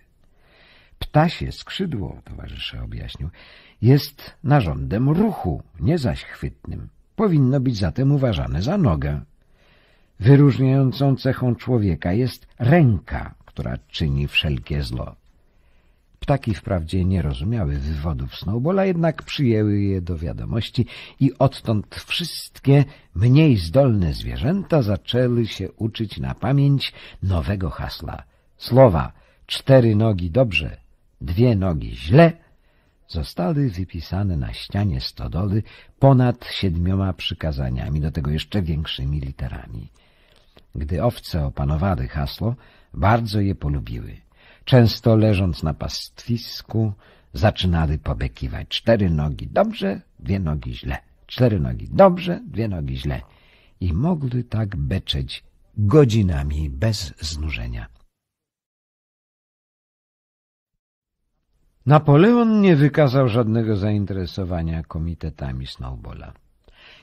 Ptasie skrzydło, towarzysze objaśnił, jest narządem ruchu, nie zaś chwytnym. Powinno być zatem uważane za nogę. Wyróżniającą cechą człowieka jest ręka, która czyni wszelkie zło. Ptaki wprawdzie nie rozumiały wywodów Snowbola, jednak przyjęły je do wiadomości i odtąd wszystkie mniej zdolne zwierzęta zaczęły się uczyć na pamięć nowego hasla. Słowa cztery nogi dobrze, dwie nogi źle zostały wypisane na ścianie stodoly ponad siedmioma przykazaniami, do tego jeszcze większymi literami. Gdy owce opanowały hasło, bardzo je polubiły. Często leżąc na pastwisku, zaczynały pobekiwać. Cztery nogi dobrze, dwie nogi źle. Cztery nogi dobrze, dwie nogi źle. I mogły tak beczeć godzinami bez znużenia. Napoleon nie wykazał żadnego zainteresowania komitetami Snowbola.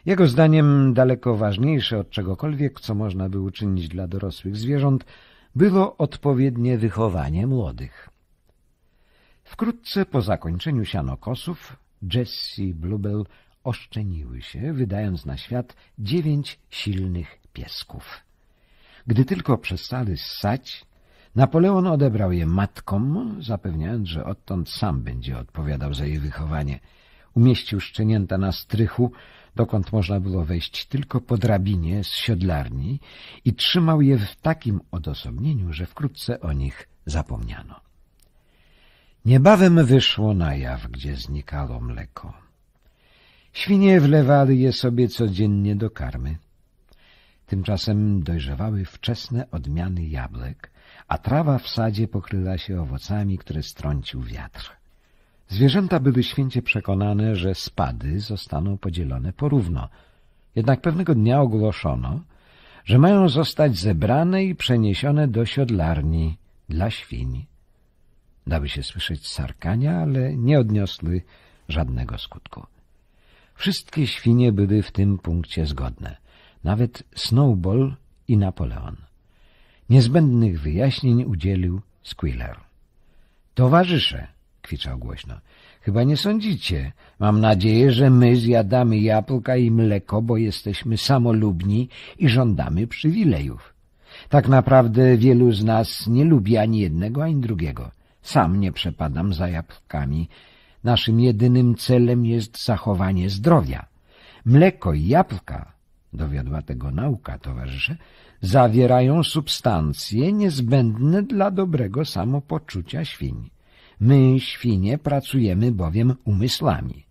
Jego zdaniem daleko ważniejsze od czegokolwiek, co można by uczynić dla dorosłych zwierząt, było odpowiednie wychowanie młodych. Wkrótce po zakończeniu sianokosów Jesse i Bluebell oszczeniły się, wydając na świat dziewięć silnych piesków. Gdy tylko przestały ssać, Napoleon odebrał je matkom, zapewniając, że odtąd sam będzie odpowiadał za jej wychowanie. Umieścił szczenięta na strychu, dokąd można było wejść tylko po drabinie z siodlarni i trzymał je w takim odosobnieniu, że wkrótce o nich zapomniano. Niebawem wyszło na jaw, gdzie znikało mleko. Świnie wlewali je sobie codziennie do karmy. Tymczasem dojrzewały wczesne odmiany jabłek, a trawa w sadzie pokryła się owocami, które strącił wiatr. Zwierzęta były święcie przekonane, że spady zostaną podzielone porówno. Jednak pewnego dnia ogłoszono, że mają zostać zebrane i przeniesione do siodlarni dla świń. Dały się słyszeć sarkania, ale nie odniosły żadnego skutku. Wszystkie świnie były w tym punkcie zgodne, nawet Snowball i Napoleon. Niezbędnych wyjaśnień udzielił Squiller. Towarzysze, kwiczał głośno. Chyba nie sądzicie. Mam nadzieję, że my zjadamy jabłka i mleko, bo jesteśmy samolubni i żądamy przywilejów. Tak naprawdę wielu z nas nie lubi ani jednego, ani drugiego. Sam nie przepadam za jabłkami. Naszym jedynym celem jest zachowanie zdrowia. Mleko i jabłka, dowiodła tego nauka, towarzysze, zawierają substancje niezbędne dla dobrego samopoczucia świń. My, świnie, pracujemy bowiem umysłami.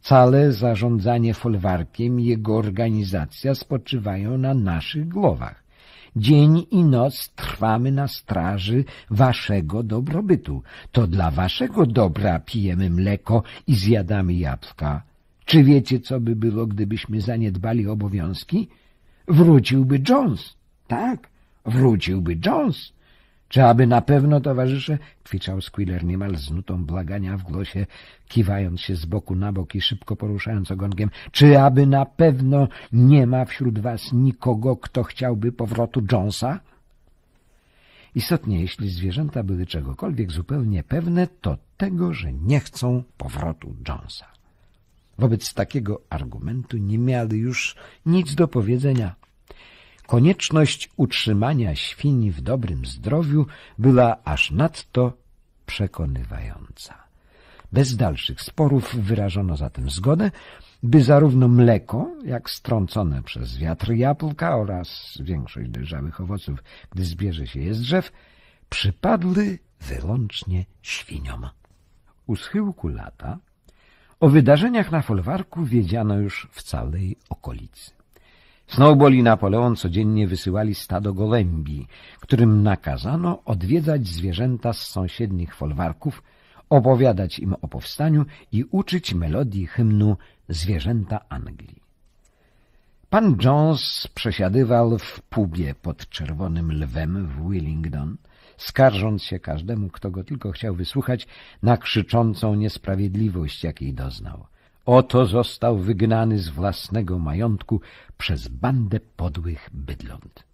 Całe zarządzanie folwarkiem i jego organizacja spoczywają na naszych głowach. Dzień i noc trwamy na straży waszego dobrobytu. To dla waszego dobra pijemy mleko i zjadamy jabłka. Czy wiecie, co by było, gdybyśmy zaniedbali obowiązki? Wróciłby Jones. Tak, wróciłby Jones. Czy aby na pewno, towarzysze? Kwiczał Squiller niemal z nutą błagania w głosie, kiwając się z boku na bok i szybko poruszając ogonkiem. Czy aby na pewno nie ma wśród was nikogo, kto chciałby powrotu Jonesa? Istotnie, jeśli zwierzęta były czegokolwiek zupełnie pewne, to tego, że nie chcą powrotu Jonesa. Wobec takiego argumentu nie miały już nic do powiedzenia Konieczność utrzymania świni w dobrym zdrowiu była aż nadto przekonywająca. Bez dalszych sporów wyrażono zatem zgodę, by zarówno mleko, jak strącone przez wiatr jabłka oraz większość dojrzałych owoców, gdy zbierze się je z drzew, przypadły wyłącznie świniom. U schyłku lata o wydarzeniach na folwarku wiedziano już w całej okolicy. Snowball i Napoleon codziennie wysyłali stado gołębi, którym nakazano odwiedzać zwierzęta z sąsiednich folwarków, opowiadać im o powstaniu i uczyć melodii hymnu Zwierzęta Anglii. Pan Jones przesiadywał w pubie pod Czerwonym Lwem w Willingdon, skarżąc się każdemu, kto go tylko chciał wysłuchać, na krzyczącą niesprawiedliwość, jakiej doznał. Oto został wygnany z własnego majątku przez bandę podłych bydląt.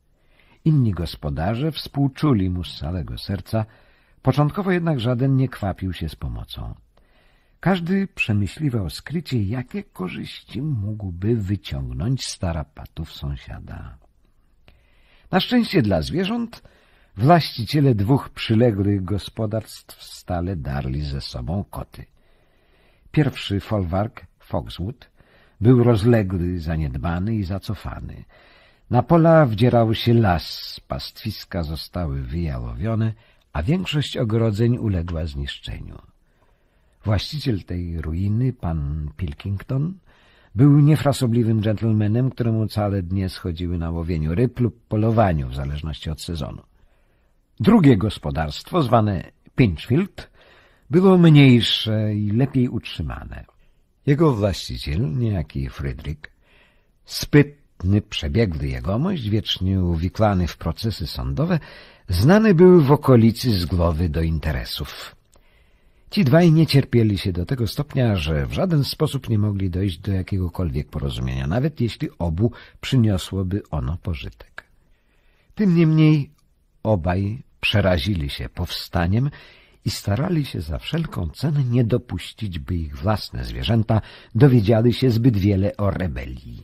Inni gospodarze współczuli mu z całego serca, początkowo jednak żaden nie kwapił się z pomocą. Każdy przemyśliwał skrycie, jakie korzyści mógłby wyciągnąć z tarapatów sąsiada. Na szczęście dla zwierząt właściciele dwóch przyległych gospodarstw stale darli ze sobą koty – Pierwszy folwark, Foxwood, był rozległy, zaniedbany i zacofany. Na pola wdzierał się las, pastwiska zostały wyjałowione, a większość ogrodzeń uległa zniszczeniu. Właściciel tej ruiny, pan Pilkington, był niefrasobliwym dżentelmenem, któremu całe dnie schodziły na łowieniu ryb lub polowaniu, w zależności od sezonu. Drugie gospodarstwo, zwane Pinchfield, było mniejsze i lepiej utrzymane. Jego właściciel, niejaki Frydryk, sprytny, przebiegły jegomość, wiecznie uwikłany w procesy sądowe, znany był w okolicy z głowy do interesów. Ci dwaj nie cierpieli się do tego stopnia, że w żaden sposób nie mogli dojść do jakiegokolwiek porozumienia, nawet jeśli obu przyniosłoby ono pożytek. Tym niemniej obaj przerazili się powstaniem i starali się za wszelką cenę nie dopuścić, by ich własne zwierzęta dowiedziały się zbyt wiele o rebelii.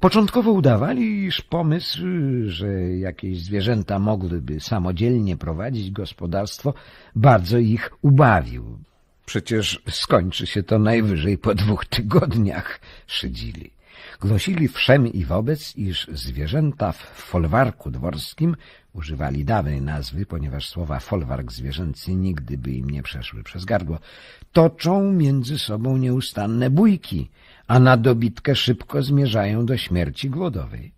Początkowo udawali, iż pomysł, że jakieś zwierzęta mogłyby samodzielnie prowadzić gospodarstwo, bardzo ich ubawił. Przecież skończy się to najwyżej po dwóch tygodniach, szydzili. Głosili wszem i wobec, iż zwierzęta w folwarku dworskim używali dawnej nazwy, ponieważ słowa folwark zwierzęcy nigdy by im nie przeszły przez gardło, toczą między sobą nieustanne bójki, a na dobitkę szybko zmierzają do śmierci głodowej.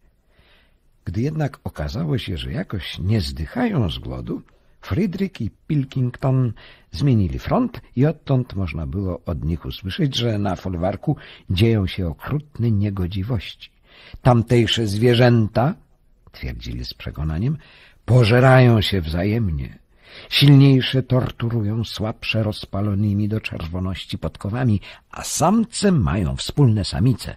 Gdy jednak okazało się, że jakoś nie zdychają z głodu, Frydryk i Pilkington zmienili front i odtąd można było od nich usłyszeć, że na folwarku dzieją się okrutne niegodziwości. Tamtejsze zwierzęta, twierdzili z przekonaniem, pożerają się wzajemnie. Silniejsze torturują słabsze rozpalonymi do czerwoności podkowami, a samce mają wspólne samice.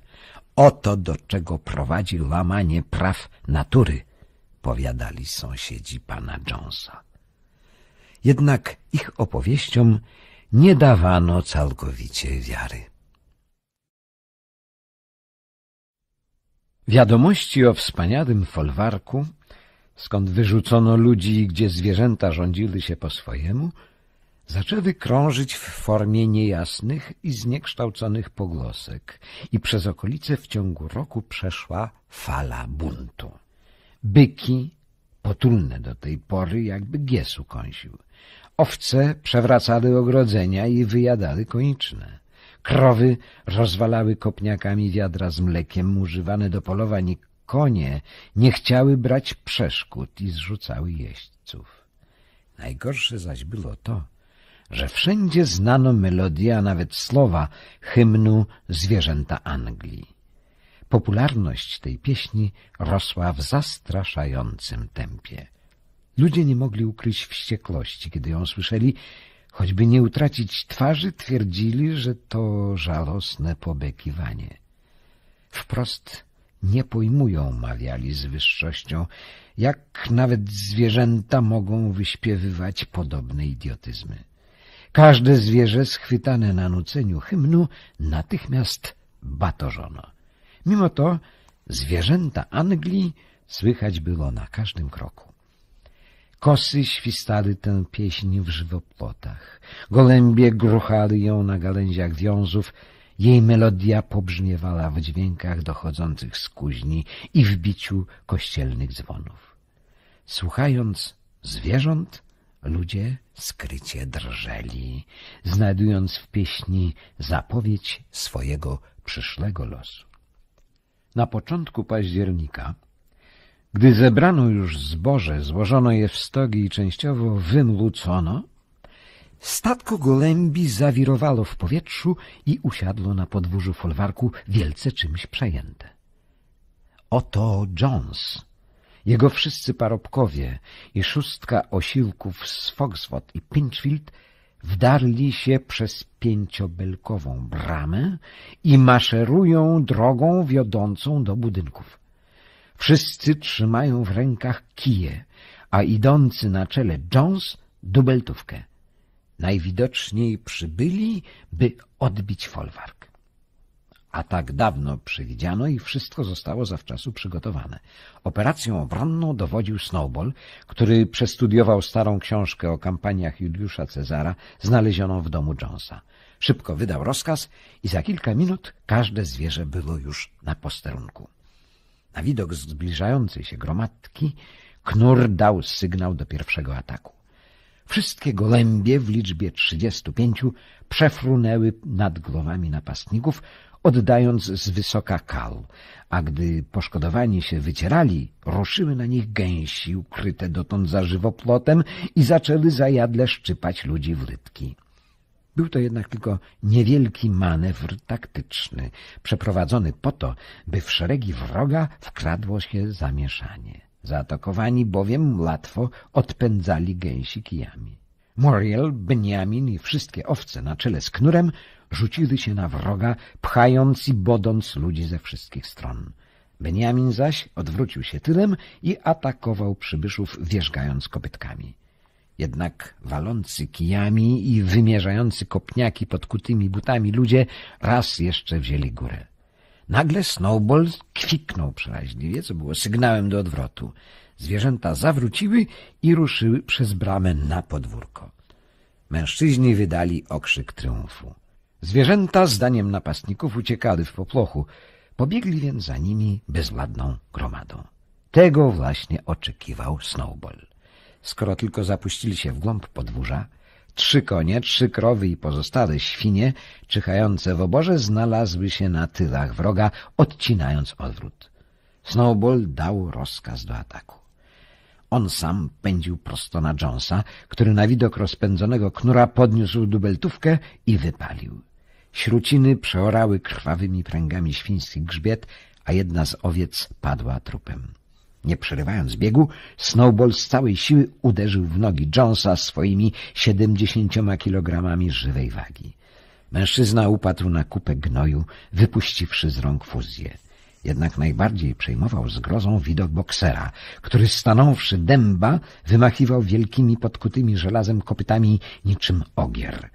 Oto do czego prowadzi łamanie praw natury, powiadali sąsiedzi pana Jonesa jednak ich opowieściom nie dawano całkowicie wiary. Wiadomości o wspaniałym folwarku, skąd wyrzucono ludzi, gdzie zwierzęta rządziły się po swojemu, zaczęły krążyć w formie niejasnych i zniekształconych pogłosek i przez okolice w ciągu roku przeszła fala buntu. Byki, potulne do tej pory, jakby giesu kąsił – Owce przewracały ogrodzenia i wyjadały koniczne. Krowy rozwalały kopniakami wiadra z mlekiem używane do polowań konie nie chciały brać przeszkód i zrzucały jeźdźców. Najgorsze zaś było to, że wszędzie znano melodię, a nawet słowa hymnu Zwierzęta Anglii. Popularność tej pieśni rosła w zastraszającym tempie. Ludzie nie mogli ukryć wściekłości, kiedy ją słyszeli. Choćby nie utracić twarzy, twierdzili, że to żalosne pobekiwanie. Wprost nie pojmują, mawiali z wyższością, jak nawet zwierzęta mogą wyśpiewywać podobne idiotyzmy. Każde zwierzę schwytane na nuceniu hymnu natychmiast batorzono. Mimo to zwierzęta Anglii słychać było na każdym kroku. Kosy świstały tę pieśń w żywopłotach. Gołębie gruchali ją na gałęziach wiązów. Jej melodia pobrzmiewała w dźwiękach dochodzących z kuźni i w biciu kościelnych dzwonów. Słuchając zwierząt, ludzie skrycie drżeli, znajdując w pieśni zapowiedź swojego przyszłego losu. Na początku października gdy zebrano już zboże, złożono je w stogi i częściowo wymlucono, statko gołębi zawirowało w powietrzu i usiadło na podwórzu folwarku wielce czymś przejęte. Oto Jones, jego wszyscy parobkowie i szóstka osiłków z Foxwood i Pinchfield wdarli się przez pięciobelkową bramę i maszerują drogą wiodącą do budynków. Wszyscy trzymają w rękach kije, a idący na czele Jones dubeltówkę. Najwidoczniej przybyli, by odbić folwark. A tak dawno przewidziano i wszystko zostało zawczasu przygotowane. Operacją obronną dowodził Snowball, który przestudiował starą książkę o kampaniach Juliusza Cezara znalezioną w domu Jonesa. Szybko wydał rozkaz i za kilka minut każde zwierzę było już na posterunku. Na widok zbliżającej się gromadki Knur dał sygnał do pierwszego ataku. Wszystkie gołębie w liczbie trzydziestu pięciu przefrunęły nad głowami napastników, oddając z wysoka kal, a gdy poszkodowani się wycierali, ruszyły na nich gęsi ukryte dotąd za żywoplotem i zaczęły zajadle szczypać ludzi w rytki. Był to jednak tylko niewielki manewr taktyczny, przeprowadzony po to, by w szeregi wroga wkradło się zamieszanie. Zaatakowani bowiem łatwo odpędzali gęsi kijami. Moriel, Beniamin i wszystkie owce na czele z knurem rzucili się na wroga, pchając i bodąc ludzi ze wszystkich stron. Beniamin zaś odwrócił się tyłem i atakował przybyszów, wierzgając kopytkami. Jednak walący kijami i wymierzający kopniaki pod kutymi butami ludzie raz jeszcze wzięli górę. Nagle Snowball kwiknął przeraźliwie, co było sygnałem do odwrotu. Zwierzęta zawróciły i ruszyły przez bramę na podwórko. Mężczyźni wydali okrzyk triumfu. Zwierzęta, zdaniem napastników, uciekali w poplochu. Pobiegli więc za nimi bezładną gromadą. Tego właśnie oczekiwał Snowball skoro tylko zapuścili się w głąb podwórza, trzy konie, trzy krowy i pozostałe świnie czyhające w oborze znalazły się na tyłach wroga, odcinając odwrót. Snowball dał rozkaz do ataku. On sam pędził prosto na Jonesa, który na widok rozpędzonego knura podniósł dubeltówkę i wypalił. Śruciny przeorały krwawymi pręgami świński grzbiet, a jedna z owiec padła trupem. Nie przerywając biegu, Snowball z całej siły uderzył w nogi Jonesa swoimi siedemdziesięcioma kilogramami żywej wagi. Mężczyzna upadł na kupę gnoju, wypuściwszy z rąk fuzję. Jednak najbardziej przejmował zgrozą widok boksera, który stanąwszy dęba wymachiwał wielkimi podkutymi żelazem kopytami niczym ogier.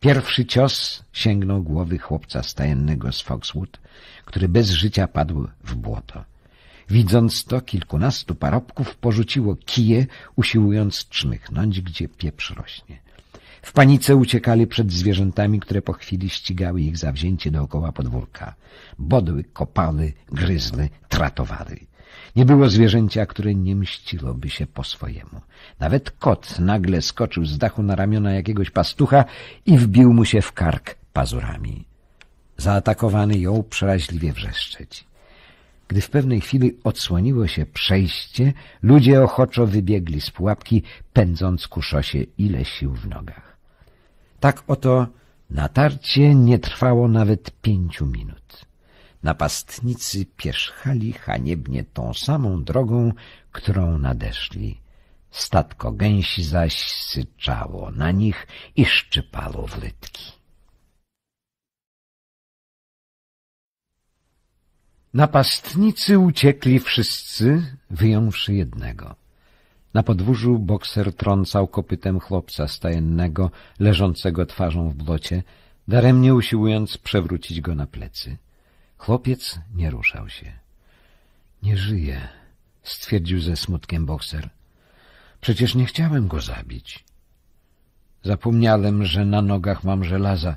Pierwszy cios sięgnął głowy chłopca stajennego z Foxwood, który bez życia padł w błoto. Widząc to, kilkunastu parobków porzuciło kije, usiłując czmychnąć, gdzie pieprz rośnie. W panice uciekali przed zwierzętami, które po chwili ścigały ich zawzięcie dookoła podwórka. Bodły, kopały, gryzły, tratowary. Nie było zwierzęcia, które nie mściłoby się po swojemu. Nawet kot nagle skoczył z dachu na ramiona jakiegoś pastucha i wbił mu się w kark pazurami. Zaatakowany jął przeraźliwie wrzeszczeć. Gdy w pewnej chwili odsłoniło się przejście, ludzie ochoczo wybiegli z pułapki, pędząc ku szosie ile sił w nogach. Tak oto natarcie nie trwało nawet pięciu minut. Napastnicy pierzchali haniebnie tą samą drogą, którą nadeszli. Statko gęsi zaś syczało na nich i szczypało w lytki. Napastnicy uciekli wszyscy, wyjąwszy jednego. Na podwórzu bokser trącał kopytem chłopca stajennego, leżącego twarzą w blocie, daremnie usiłując przewrócić go na plecy. Chłopiec nie ruszał się. — Nie żyje — stwierdził ze smutkiem bokser. — Przecież nie chciałem go zabić. Zapomniałem, że na nogach mam żelaza.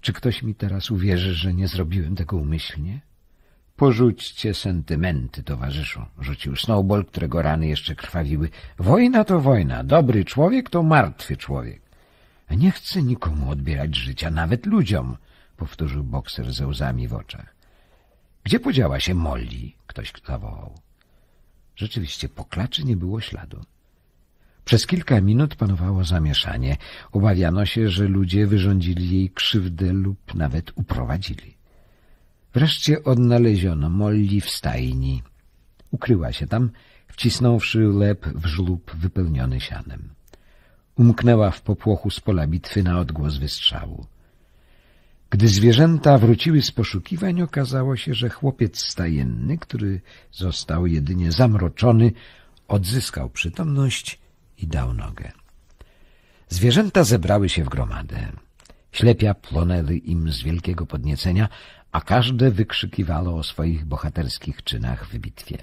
Czy ktoś mi teraz uwierzy, że nie zrobiłem tego umyślnie? — Porzućcie sentymenty, towarzyszu, rzucił Snowball, którego rany jeszcze krwawiły. Wojna to wojna, dobry człowiek to martwy człowiek. Nie chcę nikomu odbierać życia, nawet ludziom, powtórzył bokser ze łzami w oczach. Gdzie podziała się Molly? ktoś zawołał. Rzeczywiście po klaczy nie było śladu. Przez kilka minut panowało zamieszanie. Obawiano się, że ludzie wyrządzili jej krzywdę lub nawet uprowadzili. Wreszcie odnaleziono Molly w stajni. Ukryła się tam, wcisnąwszy lep w żlub wypełniony sianem. Umknęła w popłochu z pola bitwy na odgłos wystrzału. Gdy zwierzęta wróciły z poszukiwań, okazało się, że chłopiec stajenny, który został jedynie zamroczony, odzyskał przytomność i dał nogę. Zwierzęta zebrały się w gromadę. Ślepia plonęły im z wielkiego podniecenia, a każde wykrzykiwało o swoich bohaterskich czynach w bitwie.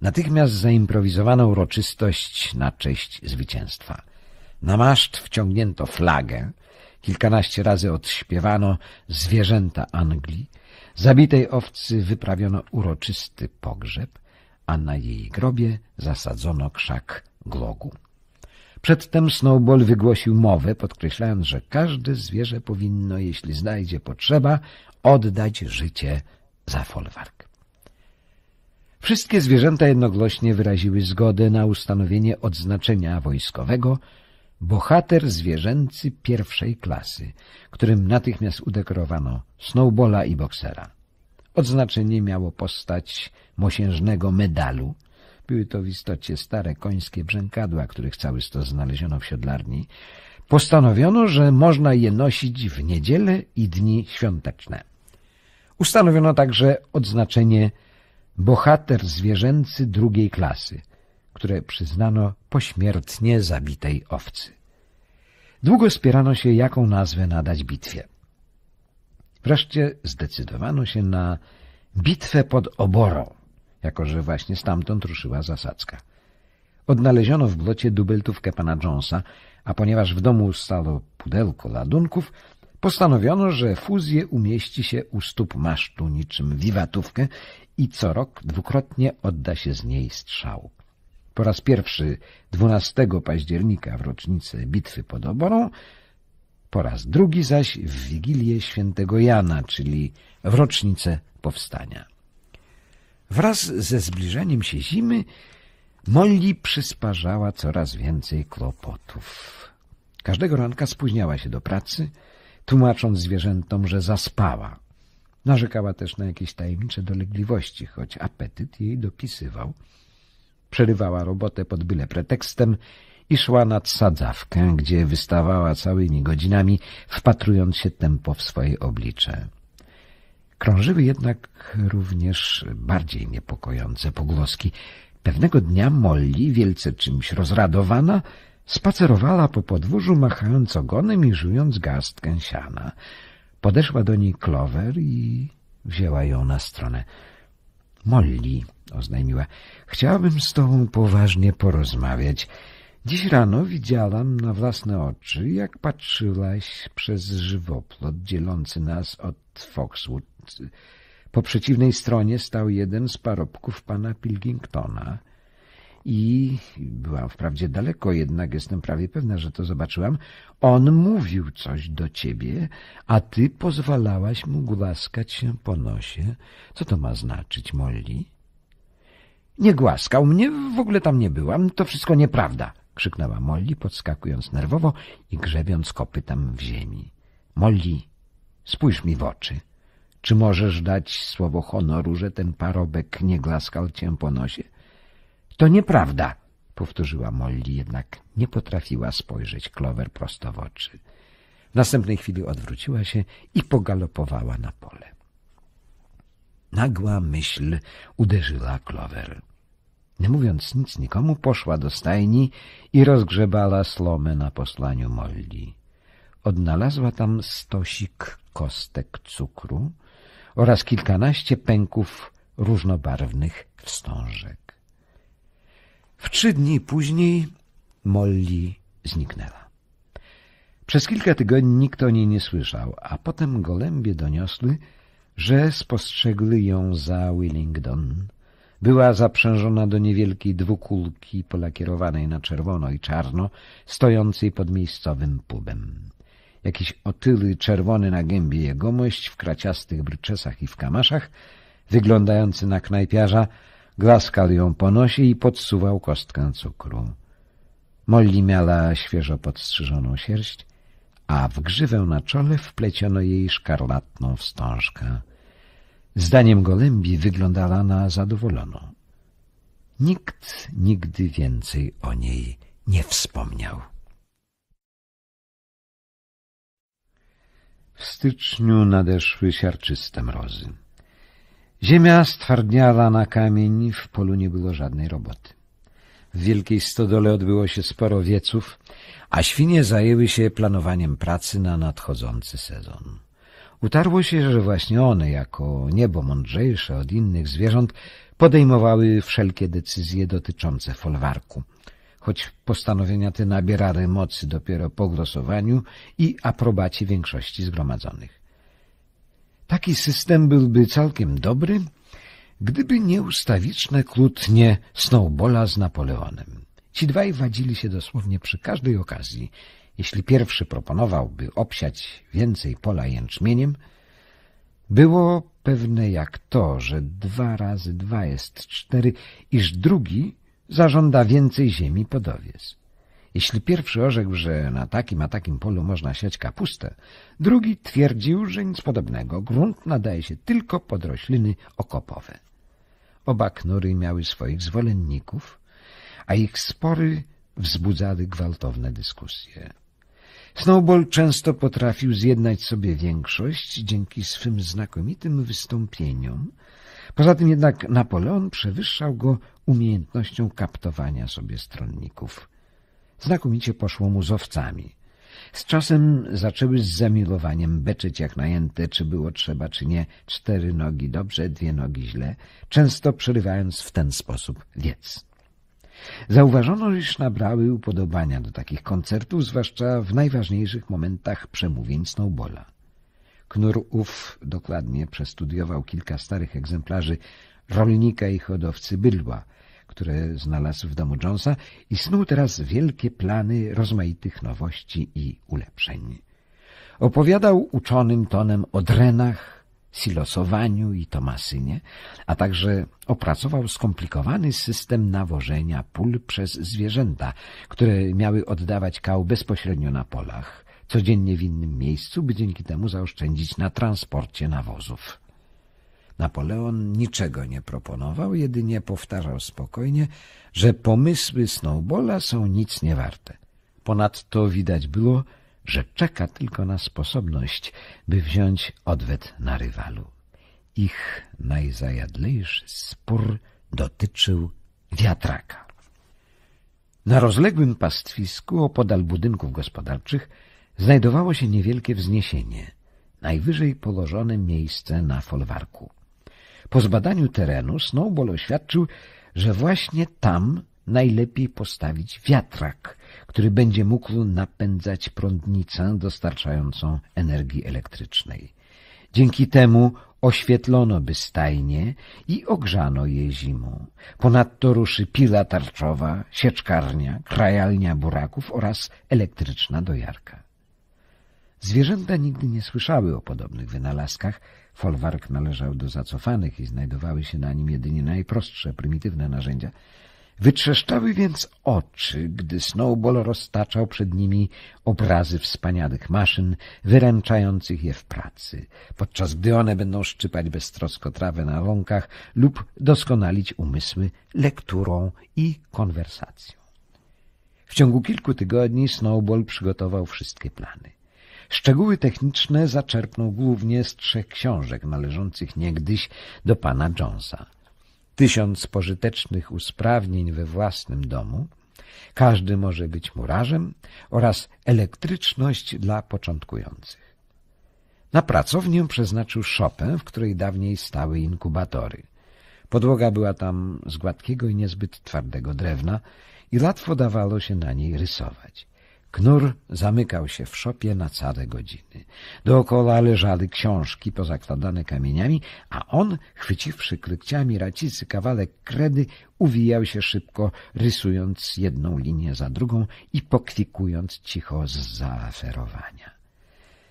Natychmiast zaimprowizowano uroczystość na cześć zwycięstwa. Na maszt wciągnięto flagę, kilkanaście razy odśpiewano zwierzęta Anglii, zabitej owcy wyprawiono uroczysty pogrzeb, a na jej grobie zasadzono krzak glogu. Przedtem Snowball wygłosił mowę, podkreślając, że każde zwierzę powinno, jeśli znajdzie potrzeba, oddać życie za folwark. Wszystkie zwierzęta jednogłośnie wyraziły zgodę na ustanowienie odznaczenia wojskowego bohater zwierzęcy pierwszej klasy, którym natychmiast udekorowano snowbola i boksera. Odznaczenie miało postać mosiężnego medalu. Były to w istocie stare końskie brzękadła, których cały stos znaleziono w siodlarni. Postanowiono, że można je nosić w niedzielę i dni świąteczne. Ustanowiono także odznaczenie bohater zwierzęcy drugiej klasy, które przyznano pośmiertnie zabitej owcy. Długo spierano się, jaką nazwę nadać bitwie. Wreszcie zdecydowano się na bitwę pod Oborą, jako że właśnie stamtąd ruszyła zasadzka. Odnaleziono w blocie dubeltówkę pana Jonesa, a ponieważ w domu stało pudełko ładunków, Postanowiono, że fuzję umieści się u stóp masztu niczym wiwatówkę i co rok dwukrotnie odda się z niej strzał. Po raz pierwszy 12 października w rocznicę bitwy pod Oborą, po raz drugi zaś w Wigilię Świętego Jana, czyli w rocznicę powstania. Wraz ze zbliżaniem się zimy Molly przysparzała coraz więcej kłopotów. Każdego ranka spóźniała się do pracy – tłumacząc zwierzętom, że zaspała. Narzekała też na jakieś tajemnicze dolegliwości, choć apetyt jej dopisywał. Przerywała robotę pod byle pretekstem i szła nad sadzawkę, gdzie wystawała całymi godzinami, wpatrując się tempo w swoje oblicze. Krążyły jednak również bardziej niepokojące pogłoski. Pewnego dnia Molly, wielce czymś rozradowana, Spacerowała po podwórzu, machając ogonem i żując garstkę siana. Podeszła do niej Clover i wzięła ją na stronę. — Molly — oznajmiła — chciałabym z tobą poważnie porozmawiać. Dziś rano widziałam na własne oczy, jak patrzyłaś przez żywoplot dzielący nas od Foxwood. Po przeciwnej stronie stał jeden z parobków pana Pilkingtona — i byłam wprawdzie daleko, jednak jestem prawie pewna, że to zobaczyłam. On mówił coś do ciebie, a ty pozwalałaś mu głaskać się po nosie. Co to ma znaczyć, Molly? Nie głaskał mnie, w ogóle tam nie byłam, to wszystko nieprawda, krzyknęła Molly, podskakując nerwowo i grzebiąc kopytam w ziemi. Molly, spójrz mi w oczy. Czy możesz dać słowo honoru, że ten parobek nie głaskał cię po nosie? To nieprawda, powtórzyła Molly, jednak nie potrafiła spojrzeć Clover prosto w oczy. W następnej chwili odwróciła się i pogalopowała na pole. Nagła myśl uderzyła Clover. Nie mówiąc nic nikomu, poszła do stajni i rozgrzebała slomę na posłaniu Molly. Odnalazła tam stosik kostek cukru oraz kilkanaście pęków różnobarwnych wstążek. W trzy dni później Molly zniknęła. Przez kilka tygodni nikt o niej nie słyszał, a potem golębie doniosły, że spostrzegli ją za Willingdon. Była zaprzężona do niewielkiej dwukulki polakierowanej na czerwono i czarno, stojącej pod miejscowym pubem. Jakiś otyły, czerwony na gębie jegomość w kraciastych bryczesach i w kamaszach, wyglądający na knajpiarza, Glaskal ją ponosi i podsuwał kostkę cukru. Molly miała świeżo podstrzyżoną sierść, a w grzywę na czole wpleciono jej szkarlatną wstążkę. Zdaniem Gołębi wyglądała na zadowoloną. Nikt nigdy więcej o niej nie wspomniał. W styczniu nadeszły siarczyste mrozy. Ziemia stwardniała na kamień, w polu nie było żadnej roboty. W wielkiej stodole odbyło się sporo wieców, a świnie zajęły się planowaniem pracy na nadchodzący sezon. Utarło się, że właśnie one, jako niebo mądrzejsze od innych zwierząt, podejmowały wszelkie decyzje dotyczące folwarku, choć postanowienia te nabierały mocy dopiero po głosowaniu i aprobacie większości zgromadzonych. Taki system byłby całkiem dobry, gdyby nie ustawiczne kłótnie Snowbola z Napoleonem. Ci dwaj wadzili się dosłownie przy każdej okazji. Jeśli pierwszy proponowałby obsiać więcej pola jęczmieniem, było pewne jak to, że dwa razy dwa jest cztery, iż drugi zażąda więcej ziemi pod owiec. Jeśli pierwszy orzekł, że na takim a takim polu można siać kapustę, drugi twierdził, że nic podobnego, grunt nadaje się tylko pod rośliny okopowe. Oba knury miały swoich zwolenników, a ich spory wzbudzały gwałtowne dyskusje. Snowball często potrafił zjednać sobie większość dzięki swym znakomitym wystąpieniom. Poza tym jednak Napoleon przewyższał go umiejętnością kaptowania sobie stronników. Znakomicie poszło mu z owcami. Z czasem zaczęły z zamiłowaniem beczyć jak najęte, czy było trzeba, czy nie, cztery nogi dobrze, dwie nogi źle, często przerywając w ten sposób wiec. Zauważono, iż nabrały upodobania do takich koncertów, zwłaszcza w najważniejszych momentach przemówień Snowbola. Knur ów dokładnie przestudiował kilka starych egzemplarzy rolnika i hodowcy bydła, które znalazł w domu Jonesa i snuł teraz wielkie plany rozmaitych nowości i ulepszeń. Opowiadał uczonym tonem o drenach, silosowaniu i tomasynie, a także opracował skomplikowany system nawożenia pól przez zwierzęta, które miały oddawać kał bezpośrednio na polach, codziennie w innym miejscu, by dzięki temu zaoszczędzić na transporcie nawozów. Napoleon niczego nie proponował, jedynie powtarzał spokojnie, że pomysły Snowbola są nic nie warte. Ponadto widać było, że czeka tylko na sposobność, by wziąć odwet na rywalu. Ich najzajadlejszy spór dotyczył wiatraka. Na rozległym pastwisku opodal budynków gospodarczych znajdowało się niewielkie wzniesienie, najwyżej położone miejsce na folwarku. Po zbadaniu terenu Snowball oświadczył, że właśnie tam najlepiej postawić wiatrak, który będzie mógł napędzać prądnicę dostarczającą energii elektrycznej. Dzięki temu oświetlono by stajnie i ogrzano je zimą. Ponadto ruszy pila tarczowa, sieczkarnia, krajalnia buraków oraz elektryczna dojarka. Zwierzęta nigdy nie słyszały o podobnych wynalazkach, Folwark należał do zacofanych i znajdowały się na nim jedynie najprostsze, prymitywne narzędzia. Wytrzeszczały więc oczy, gdy Snowball roztaczał przed nimi obrazy wspaniałych maszyn, wyręczających je w pracy, podczas gdy one będą szczypać beztrosko trawę na łąkach lub doskonalić umysły lekturą i konwersacją. W ciągu kilku tygodni Snowball przygotował wszystkie plany. Szczegóły techniczne zaczerpnął głównie z trzech książek należących niegdyś do pana Jonesa. Tysiąc pożytecznych usprawnień we własnym domu, każdy może być murarzem oraz elektryczność dla początkujących. Na pracownię przeznaczył szopę, w której dawniej stały inkubatory. Podłoga była tam z gładkiego i niezbyt twardego drewna i łatwo dawało się na niej rysować. Knur zamykał się w szopie na całe godziny. Dookoła leżały książki pozakładane kamieniami, a on, chwyciwszy klykciami racicy kawałek kredy, uwijał się szybko, rysując jedną linię za drugą i pokwikując cicho z zaaferowania.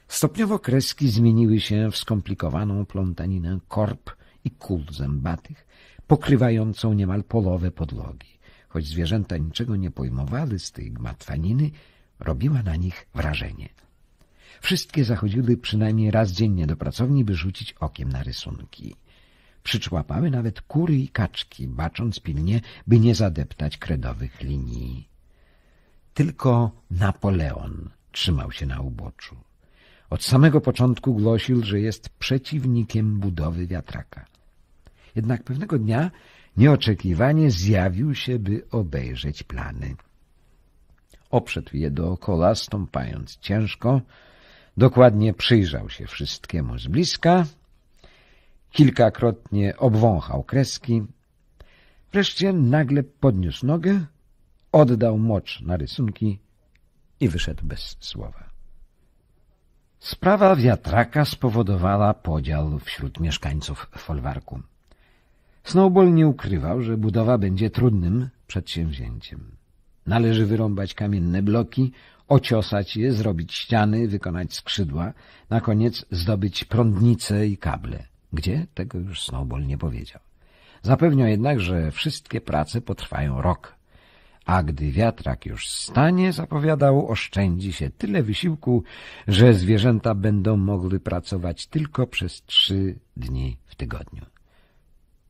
Stopniowo kreski zmieniły się w skomplikowaną plątaninę korp i kul zębatych, pokrywającą niemal polowe podlogi. Choć zwierzęta niczego nie pojmowały z tej gmatwaniny, robiła na nich wrażenie. Wszystkie zachodziły przynajmniej raz dziennie do pracowni, by rzucić okiem na rysunki. Przyczłapały nawet kury i kaczki, bacząc pilnie, by nie zadeptać kredowych linii. Tylko Napoleon trzymał się na uboczu. Od samego początku głosił, że jest przeciwnikiem budowy wiatraka. Jednak pewnego dnia nieoczekiwanie zjawił się, by obejrzeć plany oprzedł je dookoła, stąpając ciężko. Dokładnie przyjrzał się wszystkiemu z bliska. Kilkakrotnie obwąchał kreski. Wreszcie nagle podniósł nogę, oddał mocz na rysunki i wyszedł bez słowa. Sprawa wiatraka spowodowała podział wśród mieszkańców folwarku. Snowball nie ukrywał, że budowa będzie trudnym przedsięwzięciem. Należy wyrąbać kamienne bloki, ociosać je, zrobić ściany, wykonać skrzydła, na koniec zdobyć prądnice i kable. Gdzie? Tego już Snowball nie powiedział. Zapewnia jednak, że wszystkie prace potrwają rok. A gdy wiatrak już stanie, zapowiadał, oszczędzi się tyle wysiłku, że zwierzęta będą mogły pracować tylko przez trzy dni w tygodniu.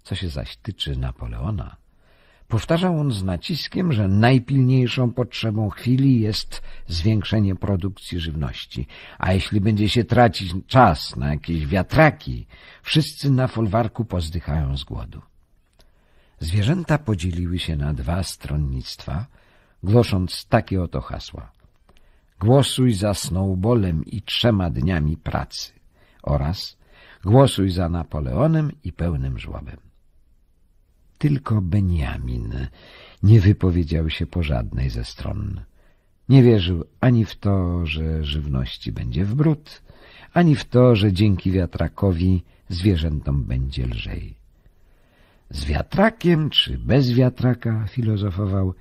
Co się zaś tyczy Napoleona, Powtarzał on z naciskiem, że najpilniejszą potrzebą chwili jest zwiększenie produkcji żywności, a jeśli będzie się tracić czas na jakieś wiatraki, wszyscy na folwarku pozdychają z głodu. Zwierzęta podzieliły się na dwa stronnictwa, głosząc takie oto hasła. Głosuj za Snowbolem i trzema dniami pracy oraz Głosuj za Napoleonem i pełnym żłobem tylko Beniamin nie wypowiedział się po żadnej ze stron. Nie wierzył ani w to, że żywności będzie w bród, ani w to, że dzięki wiatrakowi zwierzętom będzie lżej. Z wiatrakiem czy bez wiatraka, filozofował,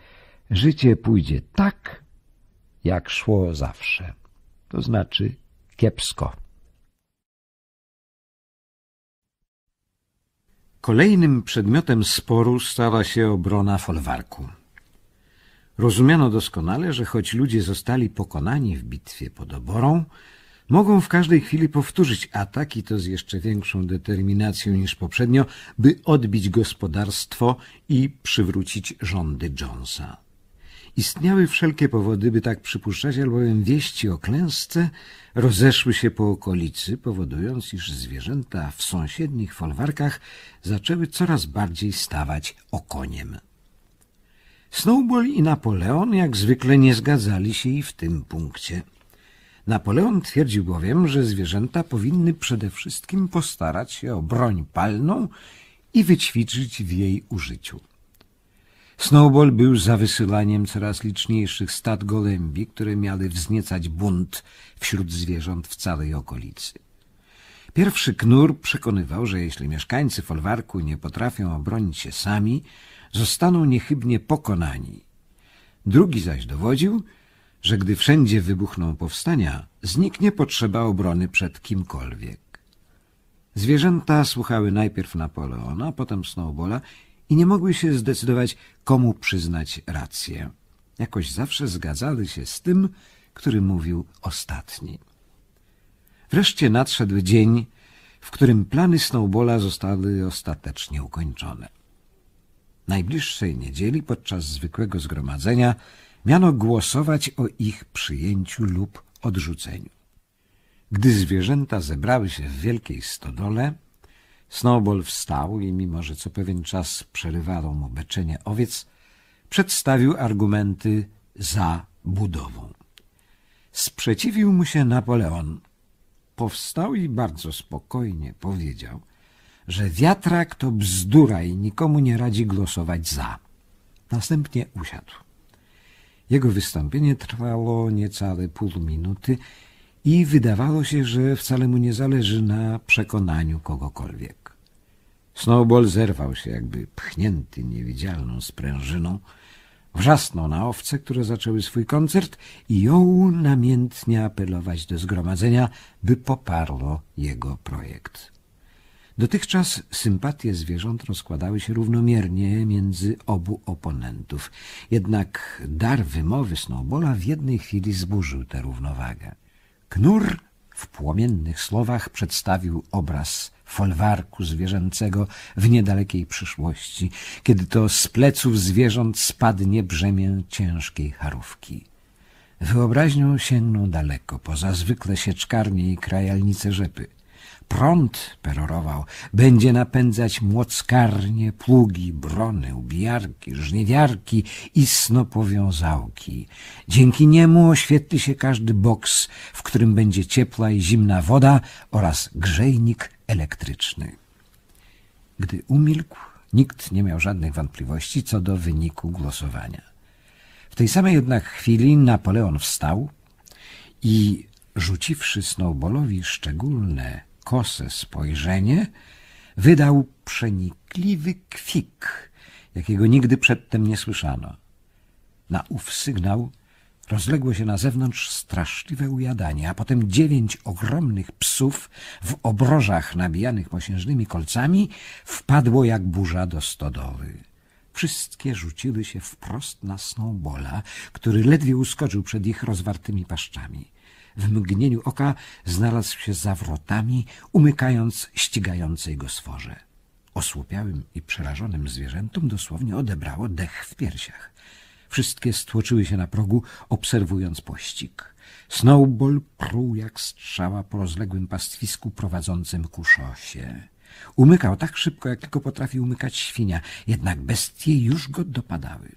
życie pójdzie tak, jak szło zawsze, to znaczy kiepsko. Kolejnym przedmiotem sporu stała się obrona folwarku. Rozumiano doskonale, że choć ludzie zostali pokonani w bitwie pod oborą, mogą w każdej chwili powtórzyć atak i to z jeszcze większą determinacją niż poprzednio, by odbić gospodarstwo i przywrócić rządy Jonesa. Istniały wszelkie powody, by tak przypuszczać, albowiem wieści o klęsce rozeszły się po okolicy, powodując, iż zwierzęta w sąsiednich folwarkach zaczęły coraz bardziej stawać okoniem. Snowball i Napoleon jak zwykle nie zgadzali się i w tym punkcie. Napoleon twierdził bowiem, że zwierzęta powinny przede wszystkim postarać się o broń palną i wyćwiczyć w jej użyciu. Snowball był za wysyłaniem coraz liczniejszych stad gołębi, które miały wzniecać bunt wśród zwierząt w całej okolicy. Pierwszy knur przekonywał, że jeśli mieszkańcy folwarku nie potrafią obronić się sami, zostaną niechybnie pokonani. Drugi zaś dowodził, że gdy wszędzie wybuchną powstania, zniknie potrzeba obrony przed kimkolwiek. Zwierzęta słuchały najpierw Napoleona, potem Snowbola i nie mogły się zdecydować, komu przyznać rację. Jakoś zawsze zgadzały się z tym, który mówił ostatni. Wreszcie nadszedł dzień, w którym plany Snowbola zostały ostatecznie ukończone. Najbliższej niedzieli podczas zwykłego zgromadzenia miano głosować o ich przyjęciu lub odrzuceniu. Gdy zwierzęta zebrały się w wielkiej stodole, Snowball wstał i mimo, że co pewien czas przerywało mu beczenie owiec, przedstawił argumenty za budową. Sprzeciwił mu się Napoleon. Powstał i bardzo spokojnie powiedział, że wiatrak to bzdura i nikomu nie radzi głosować za. Następnie usiadł. Jego wystąpienie trwało niecałe pół minuty i wydawało się, że wcale mu nie zależy na przekonaniu kogokolwiek. Snowball zerwał się, jakby pchnięty niewidzialną sprężyną. Wrzasnął na owce, które zaczęły swój koncert i jął namiętnie apelować do zgromadzenia, by poparło jego projekt. Dotychczas sympatie zwierząt rozkładały się równomiernie między obu oponentów. Jednak dar wymowy Snowbola w jednej chwili zburzył tę równowagę. Knur w płomiennych słowach przedstawił obraz folwarku zwierzęcego w niedalekiej przyszłości, kiedy to z pleców zwierząt spadnie brzemię ciężkiej charówki. Wyobraźnią sięgną daleko, poza zwykle sieczkarnie i krajalnice rzepy. Prąd, perorował, będzie napędzać młockarnie, pługi, brony, ubijarki, żniewiarki i snopowiązałki. Dzięki niemu oświetli się każdy boks, w którym będzie ciepła i zimna woda oraz grzejnik elektryczny. Gdy umilkł, nikt nie miał żadnych wątpliwości co do wyniku głosowania. W tej samej jednak chwili Napoleon wstał i, rzuciwszy Snowballowi szczególne, kose spojrzenie, wydał przenikliwy kwik, jakiego nigdy przedtem nie słyszano. Na ów sygnał Rozległo się na zewnątrz straszliwe ujadanie, a potem dziewięć ogromnych psów w obrożach nabijanych mosiężnymi kolcami wpadło jak burza do stodoły. Wszystkie rzuciły się wprost na Snowbola, który ledwie uskoczył przed ich rozwartymi paszczami. W mgnieniu oka znalazł się za wrotami, umykając ścigającej go sworze. Osłupiałym i przerażonym zwierzętom dosłownie odebrało dech w piersiach. Wszystkie stłoczyły się na progu, obserwując pościg. Snowball pruł jak strzała po rozległym pastwisku prowadzącym ku szosie. Umykał tak szybko, jak tylko potrafi umykać świnia, jednak bestie już go dopadały.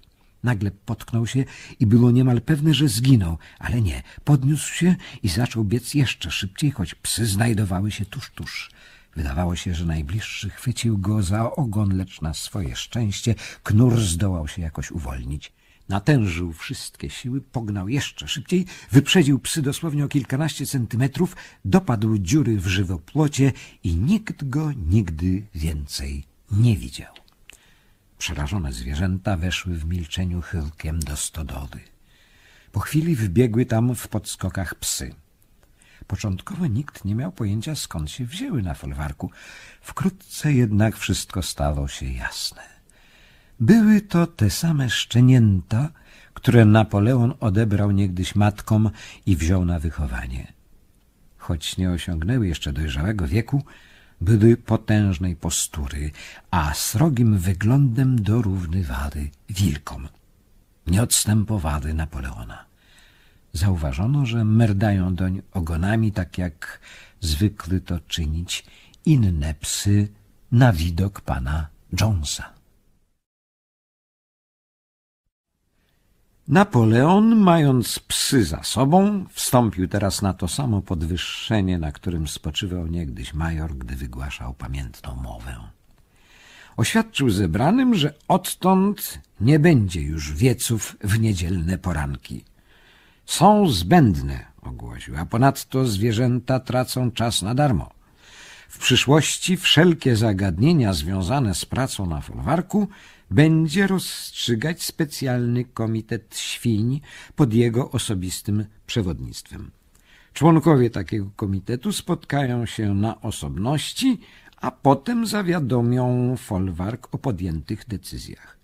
Nagle potknął się i było niemal pewne, że zginął, ale nie. Podniósł się i zaczął biec jeszcze szybciej, choć psy znajdowały się tuż, tuż. Wydawało się, że najbliższy chwycił go za ogon, lecz na swoje szczęście knur zdołał się jakoś uwolnić. Natężył wszystkie siły, pognał jeszcze szybciej, wyprzedził psy dosłownie o kilkanaście centymetrów, dopadł dziury w żywopłocie i nikt go nigdy więcej nie widział. Przerażone zwierzęta weszły w milczeniu chyłkiem do stodoły. Po chwili wbiegły tam w podskokach psy. Początkowo nikt nie miał pojęcia, skąd się wzięły na folwarku. Wkrótce jednak wszystko stało się jasne. Były to te same szczenięta, które Napoleon odebrał niegdyś matkom i wziął na wychowanie. Choć nie osiągnęły jeszcze dojrzałego wieku, były potężnej postury, a srogim wyglądem dorównywały wilkom. Nie odstępowały Napoleona. Zauważono, że merdają doń ogonami, tak jak zwykły to czynić inne psy na widok pana Jonesa. Napoleon, mając psy za sobą, wstąpił teraz na to samo podwyższenie, na którym spoczywał niegdyś major, gdy wygłaszał pamiętną mowę. Oświadczył zebranym, że odtąd nie będzie już wieców w niedzielne poranki. Są zbędne, ogłosił, a ponadto zwierzęta tracą czas na darmo. W przyszłości wszelkie zagadnienia związane z pracą na folwarku będzie rozstrzygać specjalny komitet świń pod jego osobistym przewodnictwem. Członkowie takiego komitetu spotkają się na osobności, a potem zawiadomią folwark o podjętych decyzjach.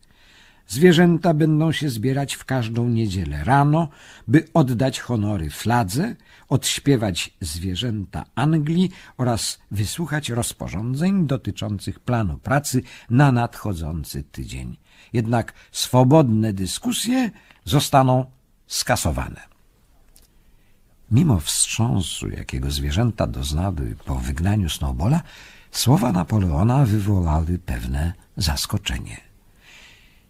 Zwierzęta będą się zbierać w każdą niedzielę rano, by oddać honory fladze, odśpiewać zwierzęta Anglii oraz wysłuchać rozporządzeń dotyczących planu pracy na nadchodzący tydzień. Jednak swobodne dyskusje zostaną skasowane. Mimo wstrząsu, jakiego zwierzęta doznały po wygnaniu Snowbola, słowa Napoleona wywołały pewne zaskoczenie.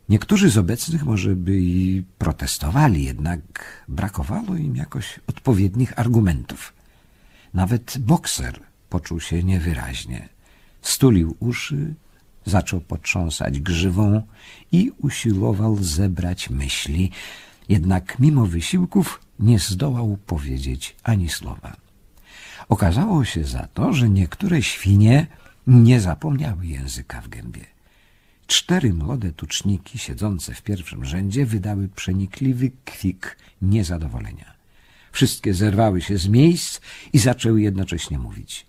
Niektórzy z obecnych może by i protestowali, jednak brakowało im jakoś odpowiednich argumentów. Nawet bokser poczuł się niewyraźnie. Stulił uszy, zaczął potrząsać grzywą i usiłował zebrać myśli, jednak mimo wysiłków nie zdołał powiedzieć ani słowa. Okazało się za to, że niektóre świnie nie zapomniały języka w gębie. Cztery młode tuczniki siedzące w pierwszym rzędzie wydały przenikliwy kwik niezadowolenia. Wszystkie zerwały się z miejsc i zaczęły jednocześnie mówić.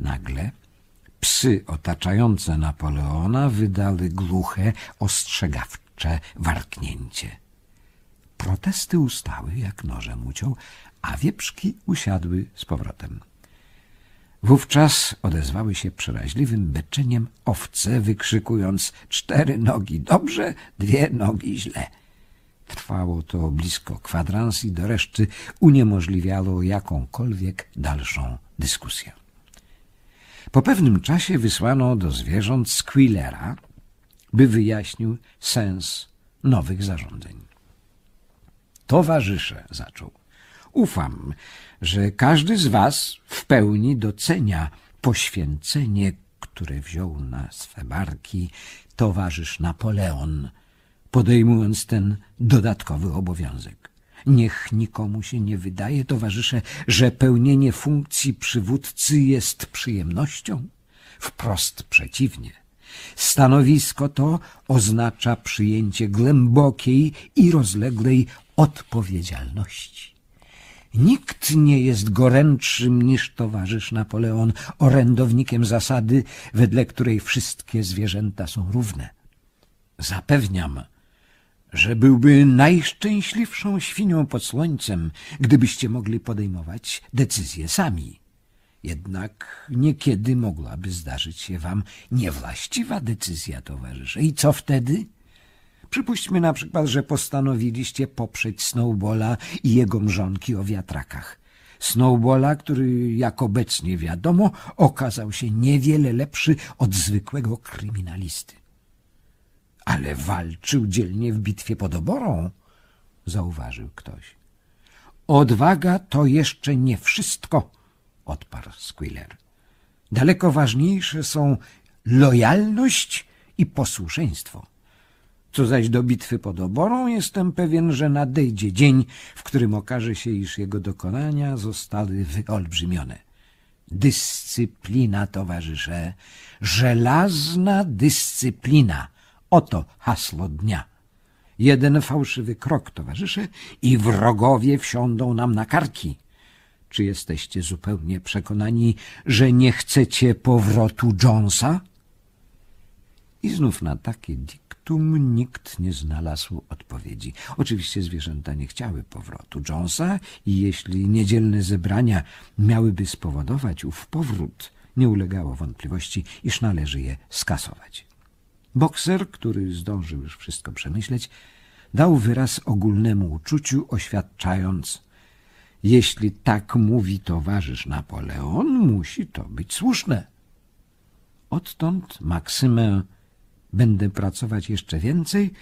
Nagle psy otaczające Napoleona wydały głuche, ostrzegawcze warknięcie. Protesty ustały, jak nożem uciął, a wieprzki usiadły z powrotem. Wówczas odezwały się przeraźliwym beczeniem owce, wykrzykując cztery nogi dobrze, dwie nogi źle. Trwało to blisko kwadrans i do reszty uniemożliwiało jakąkolwiek dalszą dyskusję. Po pewnym czasie wysłano do zwierząt Squillera, by wyjaśnił sens nowych zarządzeń. Towarzysze, zaczął, Ufam, że każdy z was w pełni docenia poświęcenie, które wziął na swe barki towarzysz Napoleon, podejmując ten dodatkowy obowiązek. Niech nikomu się nie wydaje, towarzysze, że pełnienie funkcji przywódcy jest przyjemnością. Wprost przeciwnie. Stanowisko to oznacza przyjęcie głębokiej i rozległej odpowiedzialności. Nikt nie jest gorętszym niż towarzysz Napoleon, orędownikiem zasady, wedle której wszystkie zwierzęta są równe. Zapewniam, że byłby najszczęśliwszą świnią pod słońcem, gdybyście mogli podejmować decyzje sami. Jednak niekiedy mogłaby zdarzyć się wam niewłaściwa decyzja, towarzysze. I co wtedy? Przypuśćmy na przykład, że postanowiliście poprzeć Snowbola i jego mrzonki o wiatrakach. Snowbola, który, jak obecnie wiadomo, okazał się niewiele lepszy od zwykłego kryminalisty. Ale walczył dzielnie w bitwie pod oborą, zauważył ktoś. Odwaga to jeszcze nie wszystko, odparł Squiller. Daleko ważniejsze są lojalność i posłuszeństwo. Co zaś do bitwy pod oborą, jestem pewien, że nadejdzie dzień, w którym okaże się, iż jego dokonania zostały wyolbrzymione. Dyscyplina, towarzysze, żelazna dyscyplina. Oto hasło dnia. Jeden fałszywy krok, towarzysze, i wrogowie wsiądą nam na karki. Czy jesteście zupełnie przekonani, że nie chcecie powrotu Jonesa? I znów na takie faktum nikt nie znalazł odpowiedzi. Oczywiście zwierzęta nie chciały powrotu Jonesa i jeśli niedzielne zebrania miałyby spowodować ów powrót, nie ulegało wątpliwości, iż należy je skasować. Bokser, który zdążył już wszystko przemyśleć, dał wyraz ogólnemu uczuciu, oświadczając jeśli tak mówi towarzysz Napoleon, musi to być słuszne. Odtąd Maksymę będę pracować jeszcze więcej,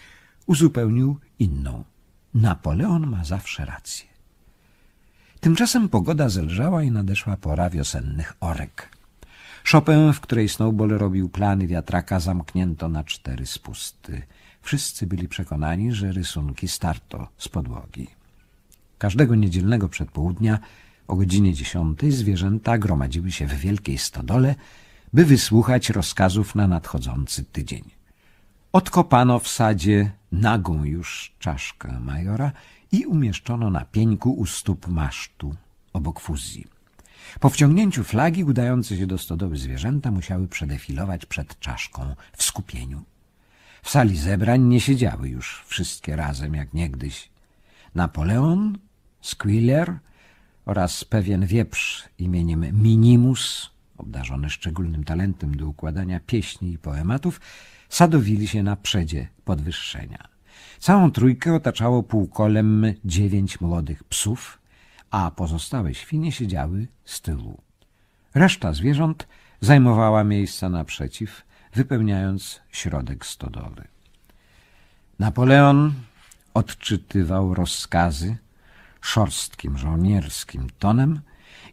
uzupełnił inną. Napoleon ma zawsze rację. Tymczasem pogoda zelżała i nadeszła pora wiosennych orek. Szopę, w której Snowball robił plany wiatraka, zamknięto na cztery spusty. Wszyscy byli przekonani, że rysunki starto z podłogi. Każdego niedzielnego przedpołudnia o godzinie dziesiątej zwierzęta gromadziły się w wielkiej stodole, by wysłuchać rozkazów na nadchodzący tydzień. Odkopano w sadzie nagą już czaszkę majora i umieszczono na pieńku u stóp masztu obok fuzji. Po wciągnięciu flagi udające się do stodoły zwierzęta musiały przedefilować przed czaszką w skupieniu. W sali zebrań nie siedziały już wszystkie razem jak niegdyś. Napoleon, Squiller oraz pewien wieprz imieniem Minimus, obdarzony szczególnym talentem do układania pieśni i poematów, sadowili się na przedzie podwyższenia. Całą trójkę otaczało półkolem dziewięć młodych psów, a pozostałe świnie siedziały z tyłu. Reszta zwierząt zajmowała miejsca naprzeciw, wypełniając środek stodoły. Napoleon odczytywał rozkazy szorstkim, żołnierskim tonem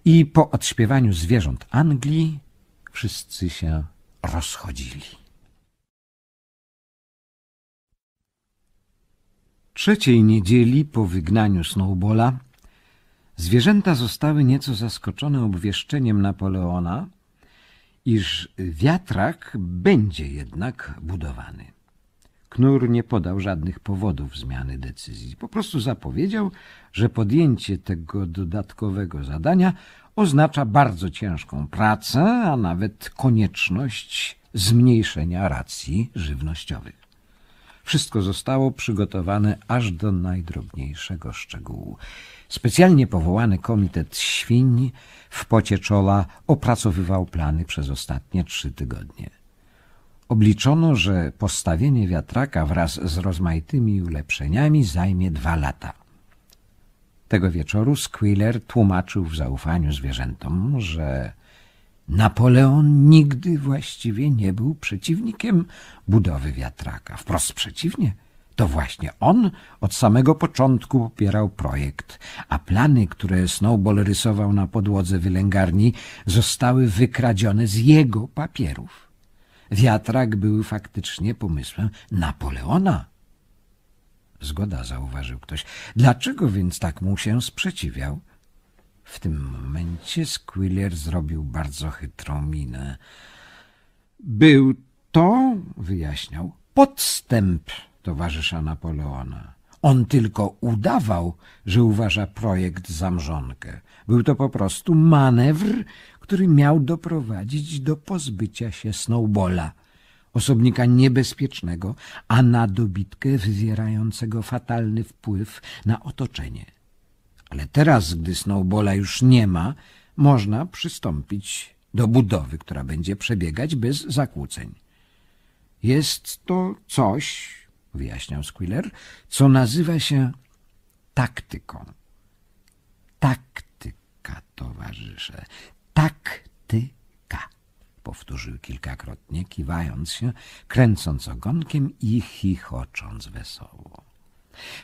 i po odśpiewaniu zwierząt Anglii wszyscy się rozchodzili. trzeciej niedzieli po wygnaniu Snowbola zwierzęta zostały nieco zaskoczone obwieszczeniem Napoleona, iż wiatrak będzie jednak budowany. Knur nie podał żadnych powodów zmiany decyzji. Po prostu zapowiedział, że podjęcie tego dodatkowego zadania oznacza bardzo ciężką pracę, a nawet konieczność zmniejszenia racji żywnościowych. Wszystko zostało przygotowane aż do najdrobniejszego szczegółu. Specjalnie powołany komitet świń w pocie opracowywał plany przez ostatnie trzy tygodnie. Obliczono, że postawienie wiatraka wraz z rozmaitymi ulepszeniami zajmie dwa lata. Tego wieczoru Squiller tłumaczył w zaufaniu zwierzętom, że Napoleon nigdy właściwie nie był przeciwnikiem budowy wiatraka. Wprost przeciwnie, to właśnie on od samego początku popierał projekt, a plany, które Snowball rysował na podłodze wylęgarni, zostały wykradzione z jego papierów. Wiatrak był faktycznie pomysłem Napoleona. Zgoda, zauważył ktoś. Dlaczego więc tak mu się sprzeciwiał? W tym momencie Squiller zrobił bardzo chytrą minę. Był to, wyjaśniał, podstęp towarzysza Napoleona. On tylko udawał, że uważa projekt za mrzonkę. Był to po prostu manewr, który miał doprowadzić do pozbycia się Snowbola, osobnika niebezpiecznego, a na dobitkę wywierającego fatalny wpływ na otoczenie. Ale teraz, gdy Snowbola już nie ma, można przystąpić do budowy, która będzie przebiegać bez zakłóceń. Jest to coś, wyjaśniał Squiller, co nazywa się taktyką. Taktyka, towarzysze, taktyka, powtórzył kilkakrotnie, kiwając się, kręcąc ogonkiem i chichocząc wesoło.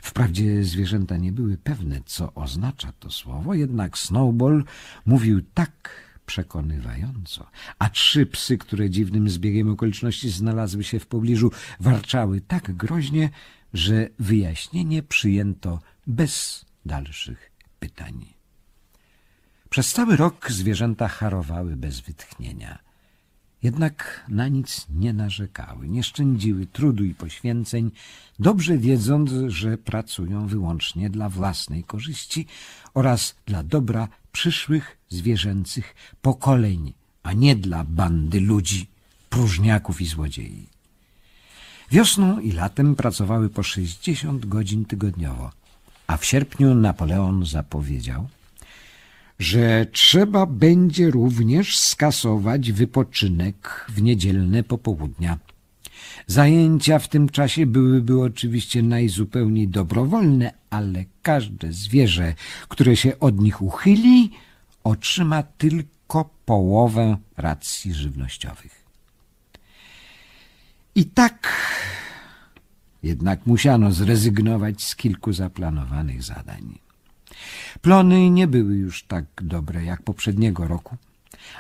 Wprawdzie zwierzęta nie były pewne, co oznacza to słowo, jednak Snowball mówił tak przekonywająco, a trzy psy, które dziwnym zbiegiem okoliczności znalazły się w pobliżu, warczały tak groźnie, że wyjaśnienie przyjęto bez dalszych pytań. Przez cały rok zwierzęta harowały bez wytchnienia. Jednak na nic nie narzekały, nie szczędziły trudu i poświęceń, dobrze wiedząc, że pracują wyłącznie dla własnej korzyści oraz dla dobra przyszłych zwierzęcych pokoleń, a nie dla bandy ludzi, próżniaków i złodziei. Wiosną i latem pracowały po 60 godzin tygodniowo, a w sierpniu Napoleon zapowiedział – że trzeba będzie również skasować wypoczynek w niedzielne popołudnia. Zajęcia w tym czasie byłyby oczywiście najzupełniej dobrowolne, ale każde zwierzę, które się od nich uchyli, otrzyma tylko połowę racji żywnościowych. I tak jednak musiano zrezygnować z kilku zaplanowanych zadań. Plony nie były już tak dobre jak poprzedniego roku,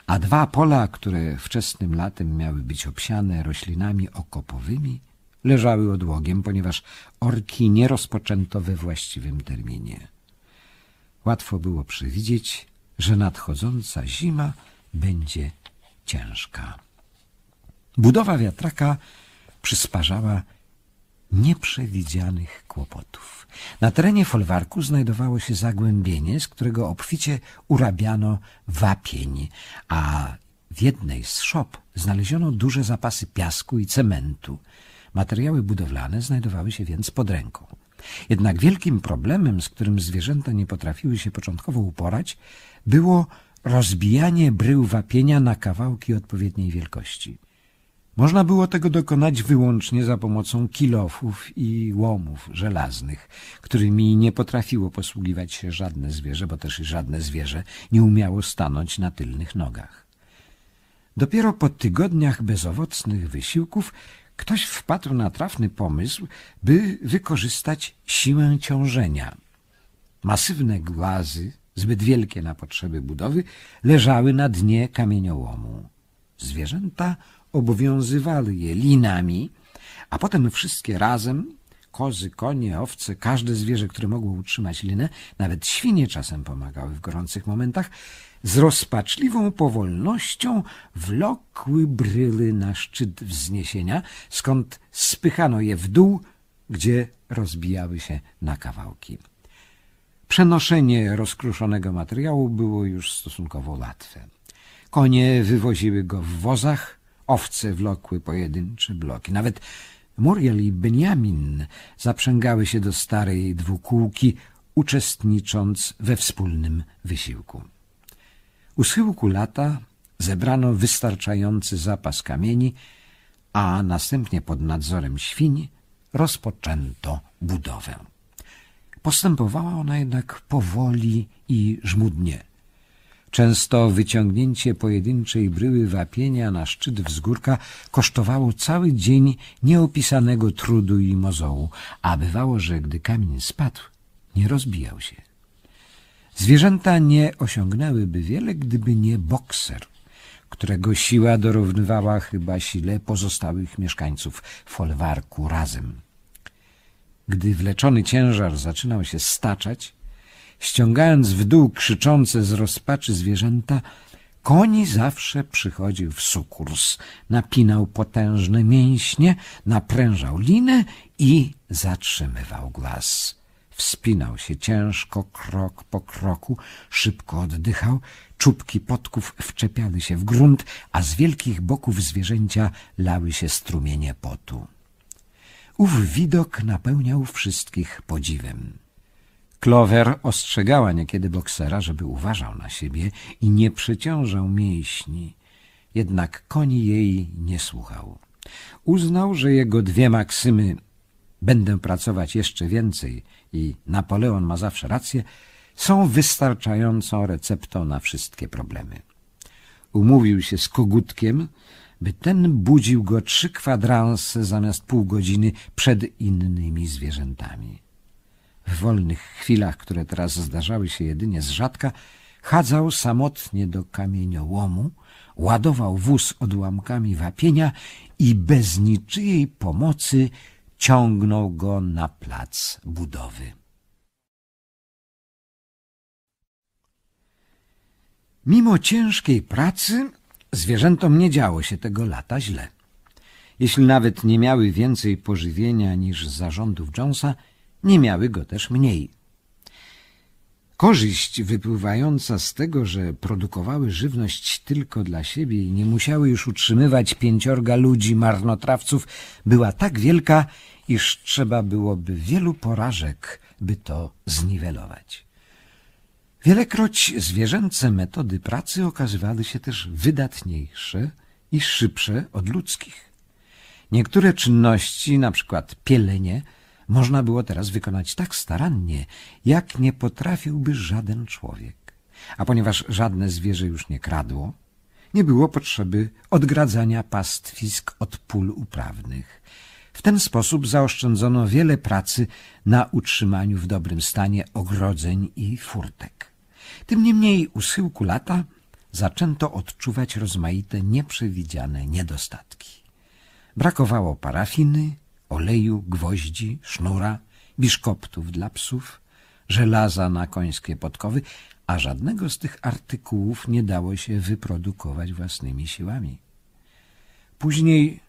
a dwa pola, które wczesnym latem miały być obsiane roślinami okopowymi, leżały odłogiem, ponieważ orki nie rozpoczęto we właściwym terminie. Łatwo było przewidzieć, że nadchodząca zima będzie ciężka. Budowa wiatraka przysparzała nieprzewidzianych kłopotów. Na terenie folwarku znajdowało się zagłębienie, z którego obficie urabiano wapień, a w jednej z szop znaleziono duże zapasy piasku i cementu. Materiały budowlane znajdowały się więc pod ręką. Jednak wielkim problemem, z którym zwierzęta nie potrafiły się początkowo uporać, było rozbijanie brył wapienia na kawałki odpowiedniej wielkości. Można było tego dokonać wyłącznie za pomocą kilofów i łomów żelaznych, którymi nie potrafiło posługiwać się żadne zwierzę, bo też żadne zwierzę nie umiało stanąć na tylnych nogach. Dopiero po tygodniach bezowocnych wysiłków ktoś wpadł na trafny pomysł, by wykorzystać siłę ciążenia. Masywne głazy, zbyt wielkie na potrzeby budowy, leżały na dnie kamieniołomu. Zwierzęta obowiązywały je linami, a potem wszystkie razem, kozy, konie, owce, każde zwierzę, które mogło utrzymać linę, nawet świnie czasem pomagały w gorących momentach, z rozpaczliwą powolnością wlokły bryły na szczyt wzniesienia, skąd spychano je w dół, gdzie rozbijały się na kawałki. Przenoszenie rozkruszonego materiału było już stosunkowo łatwe. Konie wywoziły go w wozach, Owce wlokły pojedyncze bloki. Nawet Muriel i Beniamin zaprzęgały się do starej dwukółki, uczestnicząc we wspólnym wysiłku. U schyłku lata zebrano wystarczający zapas kamieni, a następnie pod nadzorem świń rozpoczęto budowę. Postępowała ona jednak powoli i żmudnie – Często wyciągnięcie pojedynczej bryły wapienia na szczyt wzgórka kosztowało cały dzień nieopisanego trudu i mozołu, a bywało, że gdy kamień spadł, nie rozbijał się. Zwierzęta nie osiągnęłyby wiele, gdyby nie bokser, którego siła dorównywała chyba sile pozostałych mieszkańców folwarku razem. Gdy wleczony ciężar zaczynał się staczać, ściągając w dół krzyczące z rozpaczy zwierzęta, koni zawsze przychodził w sukurs, napinał potężne mięśnie, naprężał linę i zatrzymywał głaz. Wspinał się ciężko, krok po kroku, szybko oddychał, czubki potków wczepiały się w grunt, a z wielkich boków zwierzęcia lały się strumienie potu. Ów widok napełniał wszystkich podziwem. Clover ostrzegała niekiedy boksera, żeby uważał na siebie i nie przeciążał mięśni, jednak koni jej nie słuchał. Uznał, że jego dwie maksymy będę pracować jeszcze więcej i Napoleon ma zawsze rację, są wystarczającą receptą na wszystkie problemy. Umówił się z kogutkiem, by ten budził go trzy kwadranse zamiast pół godziny przed innymi zwierzętami w wolnych chwilach, które teraz zdarzały się jedynie z rzadka, chadzał samotnie do kamieniołomu, ładował wóz odłamkami wapienia i bez niczyjej pomocy ciągnął go na plac budowy. Mimo ciężkiej pracy zwierzętom nie działo się tego lata źle. Jeśli nawet nie miały więcej pożywienia niż zarządów Jonesa, nie miały go też mniej. Korzyść wypływająca z tego, że produkowały żywność tylko dla siebie i nie musiały już utrzymywać pięciorga ludzi, marnotrawców, była tak wielka, iż trzeba byłoby wielu porażek, by to zniwelować. Wielekroć zwierzęce metody pracy okazywały się też wydatniejsze i szybsze od ludzkich. Niektóre czynności, na przykład pielenie, można było teraz wykonać tak starannie, jak nie potrafiłby żaden człowiek. A ponieważ żadne zwierzę już nie kradło, nie było potrzeby odgradzania pastwisk od pól uprawnych. W ten sposób zaoszczędzono wiele pracy na utrzymaniu w dobrym stanie ogrodzeń i furtek. Tym niemniej u schyłku lata zaczęto odczuwać rozmaite nieprzewidziane niedostatki. Brakowało parafiny, oleju, gwoździ, sznura, biszkoptów dla psów, żelaza na końskie podkowy, a żadnego z tych artykułów nie dało się wyprodukować własnymi siłami. Później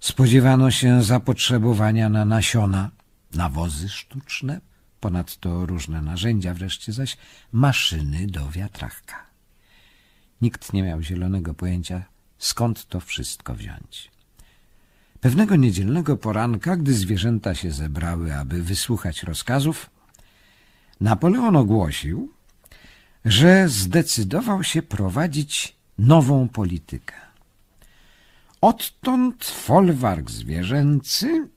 spodziewano się zapotrzebowania na nasiona, nawozy sztuczne, ponadto różne narzędzia, wreszcie zaś maszyny do wiatrachka. Nikt nie miał zielonego pojęcia, skąd to wszystko wziąć. Pewnego niedzielnego poranka, gdy zwierzęta się zebrały, aby wysłuchać rozkazów, Napoleon ogłosił, że zdecydował się prowadzić nową politykę. Odtąd folwark zwierzęcy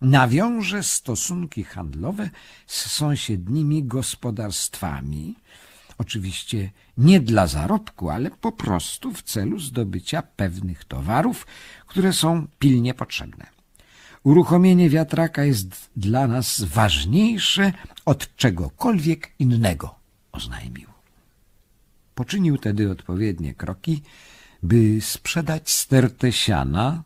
nawiąże stosunki handlowe z sąsiednimi gospodarstwami, oczywiście nie dla zarobku, ale po prostu w celu zdobycia pewnych towarów, które są pilnie potrzebne. Uruchomienie wiatraka jest dla nas ważniejsze od czegokolwiek innego, oznajmił. Poczynił tedy odpowiednie kroki, by sprzedać stertę siana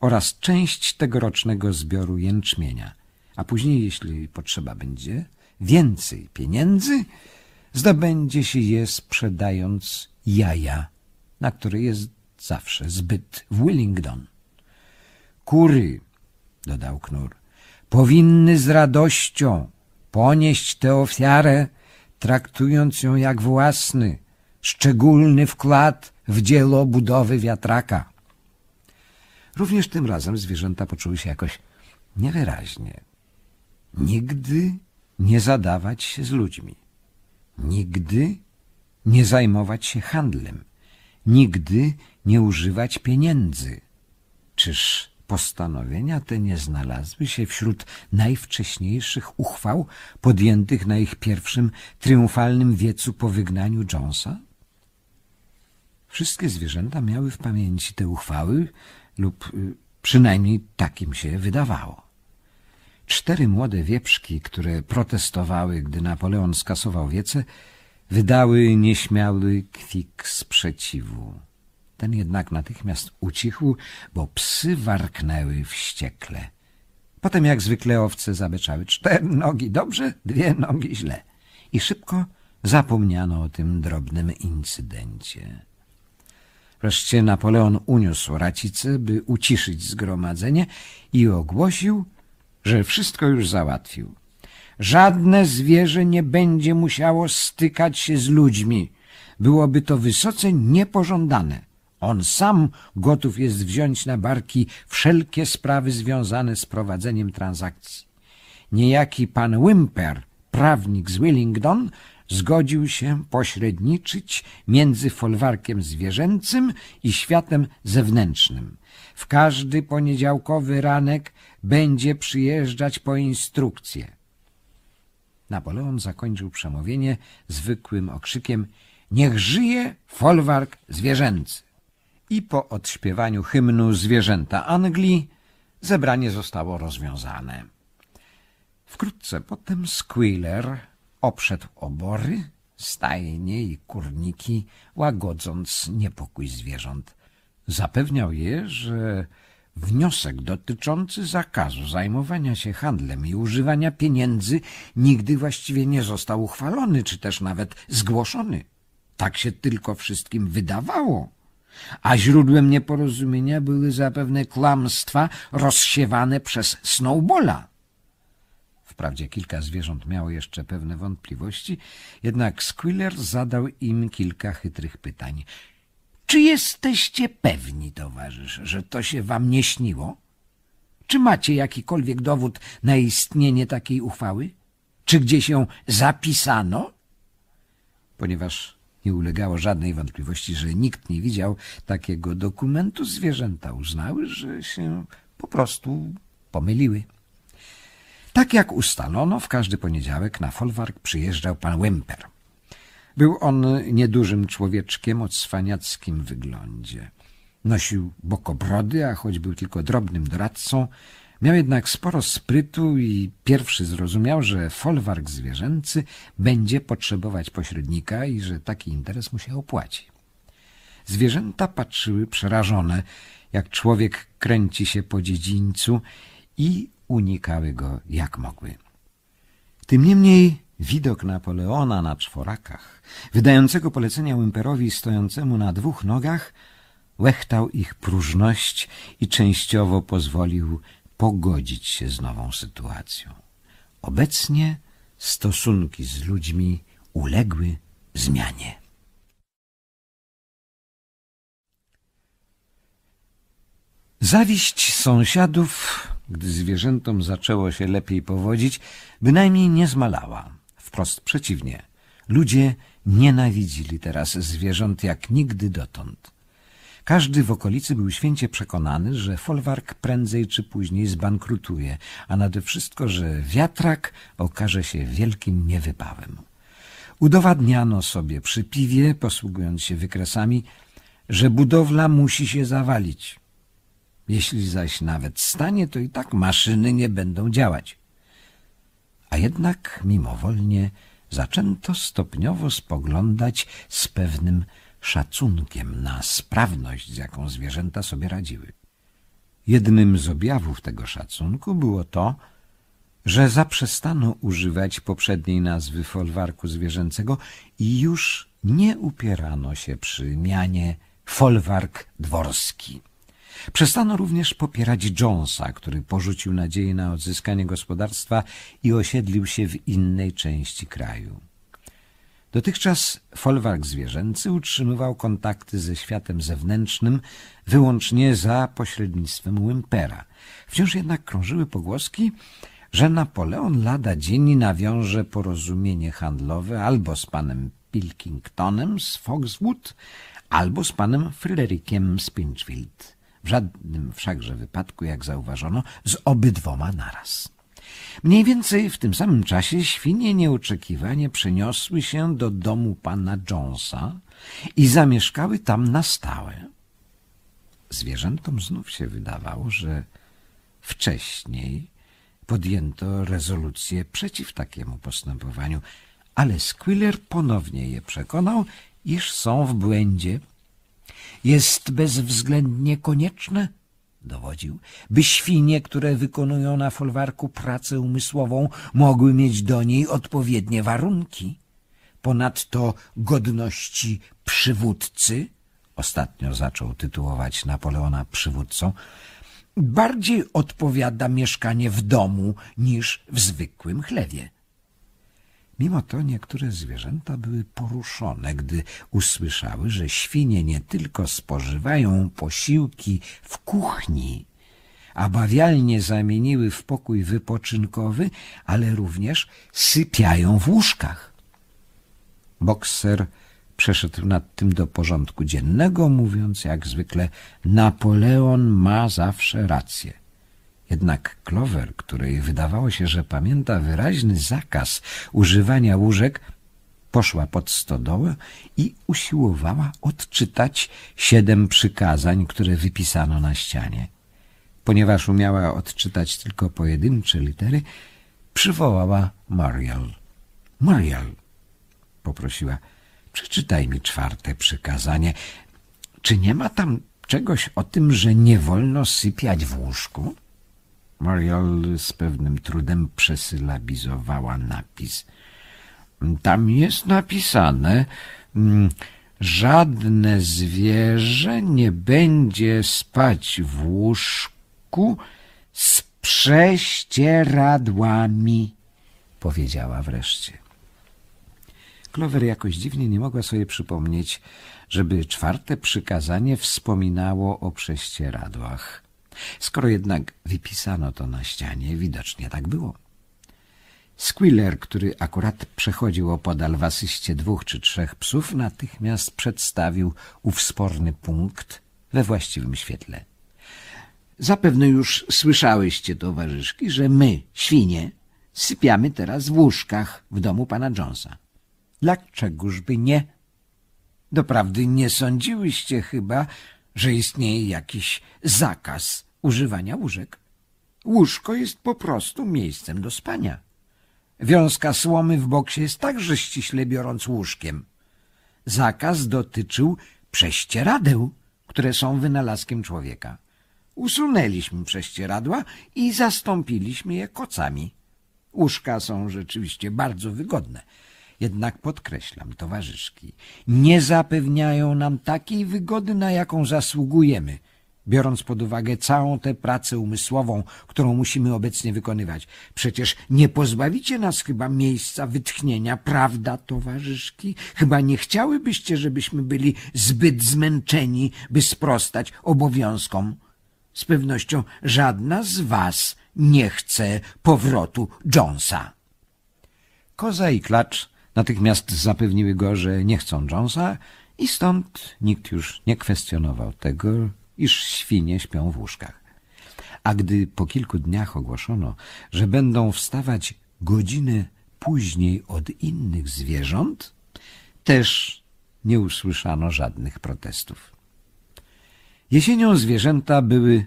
oraz część tegorocznego zbioru jęczmienia, a później, jeśli potrzeba będzie, więcej pieniędzy, zdobędzie się je sprzedając jaja, na które jest zawsze zbyt w Willingdon. Kury, dodał Knur, powinny z radością ponieść tę ofiarę, traktując ją jak własny, szczególny wkład w dzieło budowy wiatraka. Również tym razem zwierzęta poczuły się jakoś niewyraźnie. Nigdy nie zadawać się z ludźmi. Nigdy nie zajmować się handlem, nigdy nie używać pieniędzy. Czyż postanowienia te nie znalazły się wśród najwcześniejszych uchwał podjętych na ich pierwszym triumfalnym wiecu po wygnaniu Jonesa? Wszystkie zwierzęta miały w pamięci te uchwały lub y, przynajmniej takim się wydawało. Cztery młode wieprzki, które protestowały, gdy Napoleon skasował wiece, wydały nieśmiały kwik sprzeciwu. Ten jednak natychmiast ucichł, bo psy warknęły wściekle. Potem jak zwykle owce zabeczały cztery nogi dobrze, dwie nogi źle. I szybko zapomniano o tym drobnym incydencie. Wreszcie Napoleon uniósł racice, by uciszyć zgromadzenie i ogłosił, że wszystko już załatwił. Żadne zwierzę nie będzie musiało stykać się z ludźmi. Byłoby to wysoce niepożądane. On sam gotów jest wziąć na barki wszelkie sprawy związane z prowadzeniem transakcji. Niejaki pan Wimper, prawnik z Willingdon, zgodził się pośredniczyć między folwarkiem zwierzęcym i światem zewnętrznym. W każdy poniedziałkowy ranek będzie przyjeżdżać po instrukcję. Napoleon zakończył przemówienie zwykłym okrzykiem Niech żyje folwark zwierzęcy! I po odśpiewaniu hymnu Zwierzęta Anglii zebranie zostało rozwiązane. Wkrótce potem Squiller obszedł obory, stajnie i kurniki, łagodząc niepokój zwierząt. Zapewniał je, że wniosek dotyczący zakazu zajmowania się handlem i używania pieniędzy nigdy właściwie nie został uchwalony, czy też nawet zgłoszony. Tak się tylko wszystkim wydawało. A źródłem nieporozumienia były zapewne kłamstwa rozsiewane przez Snowbola. Wprawdzie kilka zwierząt miało jeszcze pewne wątpliwości, jednak Squiller zadał im kilka chytrych pytań. Czy jesteście pewni, towarzysz, że to się wam nie śniło? Czy macie jakikolwiek dowód na istnienie takiej uchwały? Czy gdzieś ją zapisano? Ponieważ nie ulegało żadnej wątpliwości, że nikt nie widział takiego dokumentu, zwierzęta uznały, że się po prostu pomyliły. Tak jak ustalono, w każdy poniedziałek na folwark przyjeżdżał pan Wimper – był on niedużym człowieczkiem o cwaniackim wyglądzie. Nosił bokobrody, a choć był tylko drobnym doradcą, miał jednak sporo sprytu i pierwszy zrozumiał, że folwark zwierzęcy będzie potrzebować pośrednika i że taki interes mu się opłaci. Zwierzęta patrzyły przerażone, jak człowiek kręci się po dziedzińcu i unikały go jak mogły. Tym niemniej widok Napoleona na czworakach wydającego polecenia Łemperowi stojącemu na dwóch nogach, łechtał ich próżność i częściowo pozwolił pogodzić się z nową sytuacją. Obecnie stosunki z ludźmi uległy zmianie. Zawiść sąsiadów, gdy zwierzętom zaczęło się lepiej powodzić, bynajmniej nie zmalała. Wprost przeciwnie. Ludzie Nienawidzili teraz zwierząt jak nigdy dotąd. Każdy w okolicy był święcie przekonany, że folwark prędzej czy później zbankrutuje, a nade wszystko, że wiatrak okaże się wielkim niewypałem. Udowadniano sobie przy piwie, posługując się wykresami, że budowla musi się zawalić. Jeśli zaś nawet stanie, to i tak maszyny nie będą działać. A jednak mimowolnie zaczęto stopniowo spoglądać z pewnym szacunkiem na sprawność, z jaką zwierzęta sobie radziły. Jednym z objawów tego szacunku było to, że zaprzestano używać poprzedniej nazwy folwarku zwierzęcego i już nie upierano się przy mianie folwark dworski. Przestano również popierać Jonesa, który porzucił nadzieję na odzyskanie gospodarstwa i osiedlił się w innej części kraju. Dotychczas folwark zwierzęcy utrzymywał kontakty ze światem zewnętrznym wyłącznie za pośrednictwem Wimpera. Wciąż jednak krążyły pogłoski, że Napoleon lada dzień nawiąże porozumienie handlowe albo z panem Pilkingtonem z Foxwood, albo z panem Fryderykiem z Pinchfield w żadnym wszakże wypadku, jak zauważono, z obydwoma naraz. Mniej więcej w tym samym czasie świnie nieoczekiwanie przeniosły się do domu pana Jonesa i zamieszkały tam na stałe. Zwierzętom znów się wydawało, że wcześniej podjęto rezolucję przeciw takiemu postępowaniu, ale Squiller ponownie je przekonał, iż są w błędzie jest bezwzględnie konieczne, dowodził, by świnie, które wykonują na folwarku pracę umysłową, mogły mieć do niej odpowiednie warunki. Ponadto godności przywódcy, ostatnio zaczął tytułować Napoleona przywódcą, bardziej odpowiada mieszkanie w domu niż w zwykłym chlewie. Mimo to niektóre zwierzęta były poruszone, gdy usłyszały, że świnie nie tylko spożywają posiłki w kuchni, a bawialnie zamieniły w pokój wypoczynkowy, ale również sypiają w łóżkach. Bokser przeszedł nad tym do porządku dziennego, mówiąc jak zwykle Napoleon ma zawsze rację. Jednak Clover, której wydawało się, że pamięta wyraźny zakaz używania łóżek, poszła pod stodołę i usiłowała odczytać siedem przykazań, które wypisano na ścianie. Ponieważ umiała odczytać tylko pojedyncze litery, przywołała Mariel. Mariel, poprosiła, przeczytaj mi czwarte przykazanie. Czy nie ma tam czegoś o tym, że nie wolno sypiać w łóżku? Mariol z pewnym trudem przesylabizowała napis. Tam jest napisane, mm, żadne zwierzę nie będzie spać w łóżku z prześcieradłami, powiedziała wreszcie. Klover jakoś dziwnie nie mogła sobie przypomnieć, żeby czwarte przykazanie wspominało o prześcieradłach. Skoro jednak wypisano to na ścianie, widocznie tak było. Squiller, który akurat przechodził opodal w asyście dwóch czy trzech psów, natychmiast przedstawił ów sporny punkt we właściwym świetle. Zapewne już słyszałyście, towarzyszki, że my, świnie, sypiamy teraz w łóżkach w domu pana Jonesa. Dlaczegożby nie? Doprawdy nie sądziłyście chyba, że istnieje jakiś zakaz używania łóżek. Łóżko jest po prostu miejscem do spania. Wiązka słomy w boksie jest także ściśle biorąc łóżkiem. Zakaz dotyczył prześcieradeł, które są wynalazkiem człowieka. Usunęliśmy prześcieradła i zastąpiliśmy je kocami. Łóżka są rzeczywiście bardzo wygodne – jednak podkreślam, towarzyszki, nie zapewniają nam takiej wygody, na jaką zasługujemy, biorąc pod uwagę całą tę pracę umysłową, którą musimy obecnie wykonywać. Przecież nie pozbawicie nas chyba miejsca wytchnienia, prawda, towarzyszki? Chyba nie chciałybyście, żebyśmy byli zbyt zmęczeni, by sprostać obowiązkom. Z pewnością żadna z was nie chce powrotu Jonesa. Koza i klacz Natychmiast zapewniły go, że nie chcą Jonesa i stąd nikt już nie kwestionował tego, iż świnie śpią w łóżkach. A gdy po kilku dniach ogłoszono, że będą wstawać godzinę później od innych zwierząt, też nie usłyszano żadnych protestów. Jesienią zwierzęta były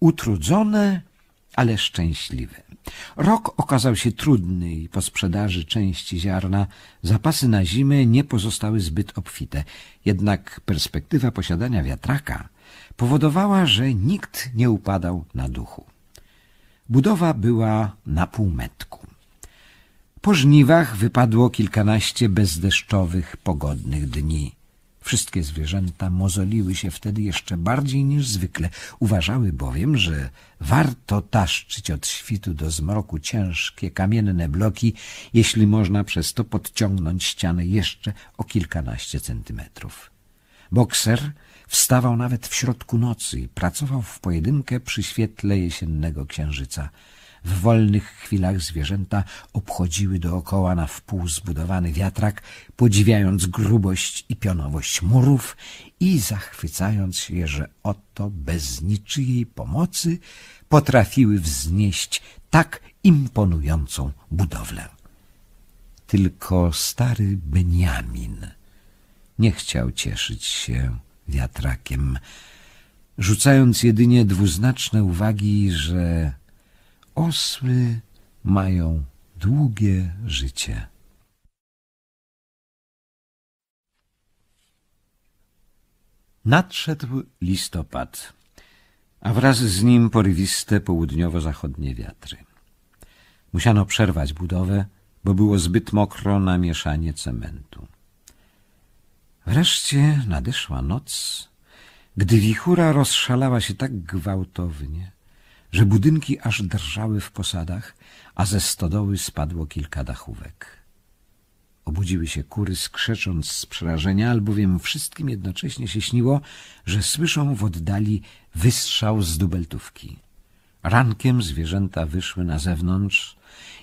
utrudzone, ale szczęśliwe. Rok okazał się trudny i po sprzedaży części ziarna zapasy na zimę nie pozostały zbyt obfite. Jednak perspektywa posiadania wiatraka powodowała, że nikt nie upadał na duchu. Budowa była na półmetku. Po żniwach wypadło kilkanaście bezdeszczowych, pogodnych dni. Wszystkie zwierzęta mozoliły się wtedy jeszcze bardziej niż zwykle. Uważały bowiem, że warto taszczyć od świtu do zmroku ciężkie kamienne bloki, jeśli można przez to podciągnąć ścianę jeszcze o kilkanaście centymetrów. Bokser wstawał nawet w środku nocy i pracował w pojedynkę przy świetle jesiennego księżyca – w wolnych chwilach zwierzęta obchodziły dookoła na wpół zbudowany wiatrak, podziwiając grubość i pionowość murów i zachwycając się, że oto bez niczyjej pomocy potrafiły wznieść tak imponującą budowlę. Tylko stary Beniamin nie chciał cieszyć się wiatrakiem, rzucając jedynie dwuznaczne uwagi, że osły mają długie życie. Nadszedł listopad, a wraz z nim porywiste południowo-zachodnie wiatry. Musiano przerwać budowę, bo było zbyt mokro na mieszanie cementu. Wreszcie nadeszła noc, gdy wichura rozszalała się tak gwałtownie, że budynki aż drżały w posadach, a ze stodoły spadło kilka dachówek. Obudziły się kury, skrzecząc z przerażenia, albowiem wszystkim jednocześnie się śniło, że słyszą w oddali wystrzał z dubeltówki. Rankiem zwierzęta wyszły na zewnątrz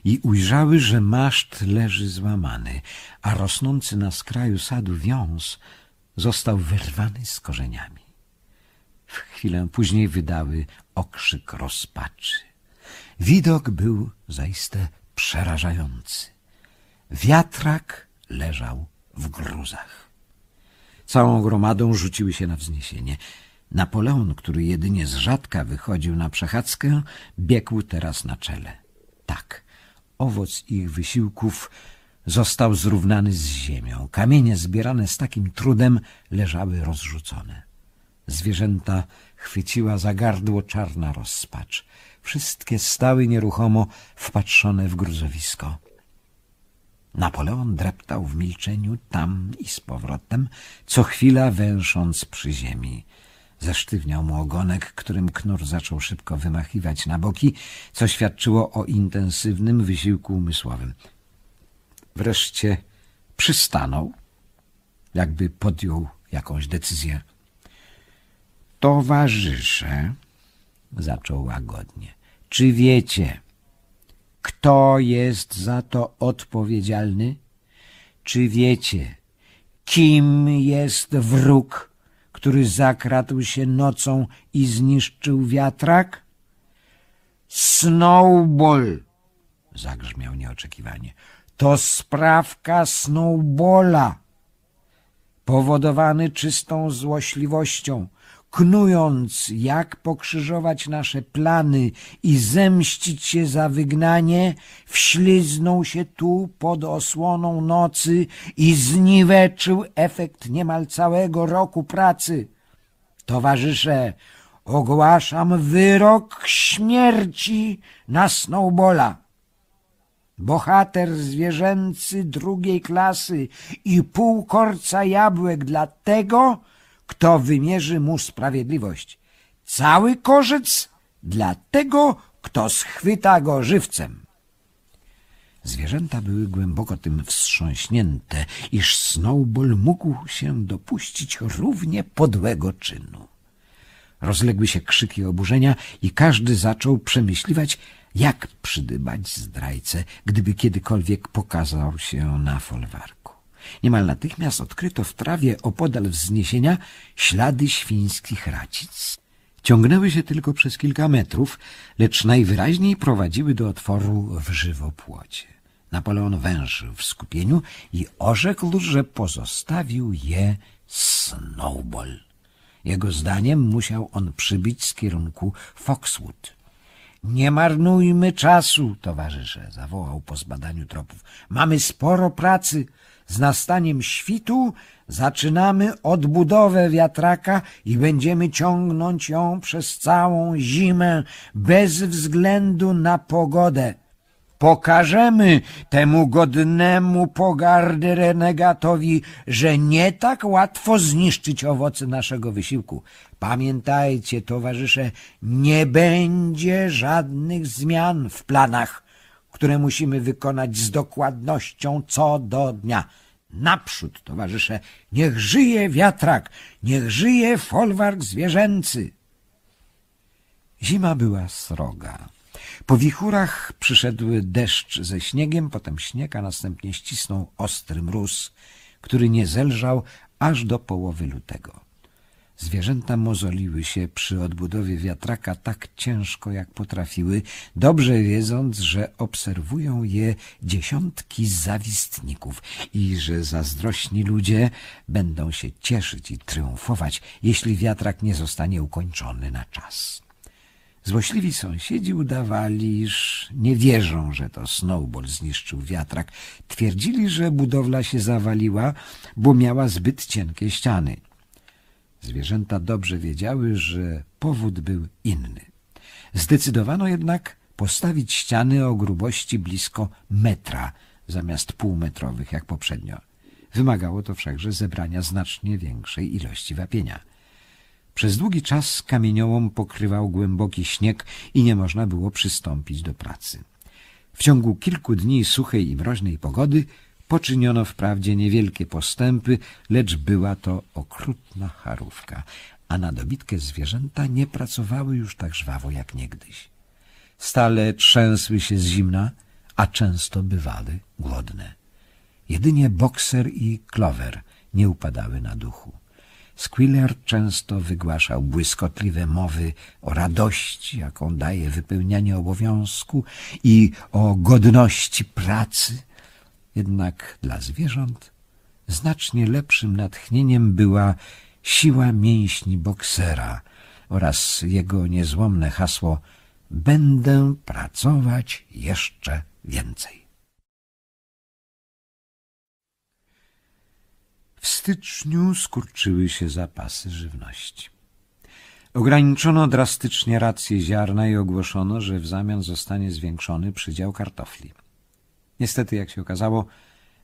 i ujrzały, że maszt leży złamany, a rosnący na skraju sadu wiąz został wyrwany z korzeniami. W chwilę później wydały okrzyk rozpaczy. Widok był zaiste przerażający. Wiatrak leżał w gruzach. Całą gromadą rzuciły się na wzniesienie. Napoleon, który jedynie z rzadka wychodził na przechadzkę, biegł teraz na czele. Tak, owoc ich wysiłków został zrównany z ziemią. Kamienie zbierane z takim trudem leżały rozrzucone. Zwierzęta Chwyciła za gardło czarna rozpacz. Wszystkie stały nieruchomo wpatrzone w gruzowisko. Napoleon dreptał w milczeniu tam i z powrotem, co chwila węsząc przy ziemi. Zesztywniał mu ogonek, którym knur zaczął szybko wymachiwać na boki, co świadczyło o intensywnym wysiłku umysłowym. Wreszcie przystanął, jakby podjął jakąś decyzję towarzysze, zaczął łagodnie, czy wiecie, kto jest za to odpowiedzialny? Czy wiecie, kim jest wróg, który zakradł się nocą i zniszczył wiatrak? Snowball! Zagrzmiał nieoczekiwanie. To sprawka Snowbola, powodowany czystą złośliwością, knując, jak pokrzyżować nasze plany i zemścić się za wygnanie, wśliznął się tu pod osłoną nocy i zniweczył efekt niemal całego roku pracy. Towarzysze, ogłaszam wyrok śmierci na Snowbola. Bohater zwierzęcy drugiej klasy i półkorca jabłek dla tego, kto wymierzy mu sprawiedliwość? Cały korzec dla tego, kto schwyta go żywcem. Zwierzęta były głęboko tym wstrząśnięte, iż Snowball mógł się dopuścić równie podłego czynu. Rozległy się krzyki oburzenia i każdy zaczął przemyśliwać, jak przydybać zdrajcę, gdyby kiedykolwiek pokazał się na folwarku. Niemal natychmiast odkryto w trawie opodal wzniesienia ślady świńskich racic. Ciągnęły się tylko przez kilka metrów, lecz najwyraźniej prowadziły do otworu w żywopłocie. Napoleon wężył w skupieniu i orzekł, że pozostawił je Snowball. Jego zdaniem musiał on przybić z kierunku Foxwood. Nie marnujmy czasu, towarzysze, zawołał po zbadaniu tropów. Mamy sporo pracy, z nastaniem świtu zaczynamy odbudowę wiatraka i będziemy ciągnąć ją przez całą zimę bez względu na pogodę. Pokażemy temu godnemu pogardy renegatowi, że nie tak łatwo zniszczyć owoce naszego wysiłku. Pamiętajcie, towarzysze, nie będzie żadnych zmian w planach które musimy wykonać z dokładnością co do dnia. Naprzód, towarzysze, niech żyje wiatrak, niech żyje folwark zwierzęcy. Zima była sroga. Po wichurach przyszedły deszcz ze śniegiem, potem śnieg, a następnie ścisnął ostry mróz, który nie zelżał aż do połowy lutego. Zwierzęta mozoliły się przy odbudowie wiatraka tak ciężko, jak potrafiły, dobrze wiedząc, że obserwują je dziesiątki zawistników i że zazdrośni ludzie będą się cieszyć i triumfować, jeśli wiatrak nie zostanie ukończony na czas. Złośliwi sąsiedzi udawali, iż nie wierzą, że to Snowball zniszczył wiatrak. Twierdzili, że budowla się zawaliła, bo miała zbyt cienkie ściany – Zwierzęta dobrze wiedziały, że powód był inny. Zdecydowano jednak postawić ściany o grubości blisko metra zamiast półmetrowych jak poprzednio. Wymagało to wszakże zebrania znacznie większej ilości wapienia. Przez długi czas kamieniołom pokrywał głęboki śnieg i nie można było przystąpić do pracy. W ciągu kilku dni suchej i mroźnej pogody Poczyniono wprawdzie niewielkie postępy, lecz była to okrutna charówka, a na dobitkę zwierzęta nie pracowały już tak żwawo jak niegdyś. Stale trzęsły się z zimna, a często bywały głodne. Jedynie bokser i klower nie upadały na duchu. Squiller często wygłaszał błyskotliwe mowy o radości, jaką daje wypełnianie obowiązku i o godności pracy – jednak dla zwierząt znacznie lepszym natchnieniem była siła mięśni boksera oraz jego niezłomne hasło Będę pracować jeszcze więcej. W styczniu skurczyły się zapasy żywności. Ograniczono drastycznie rację ziarna i ogłoszono, że w zamian zostanie zwiększony przydział kartofli. Niestety, jak się okazało,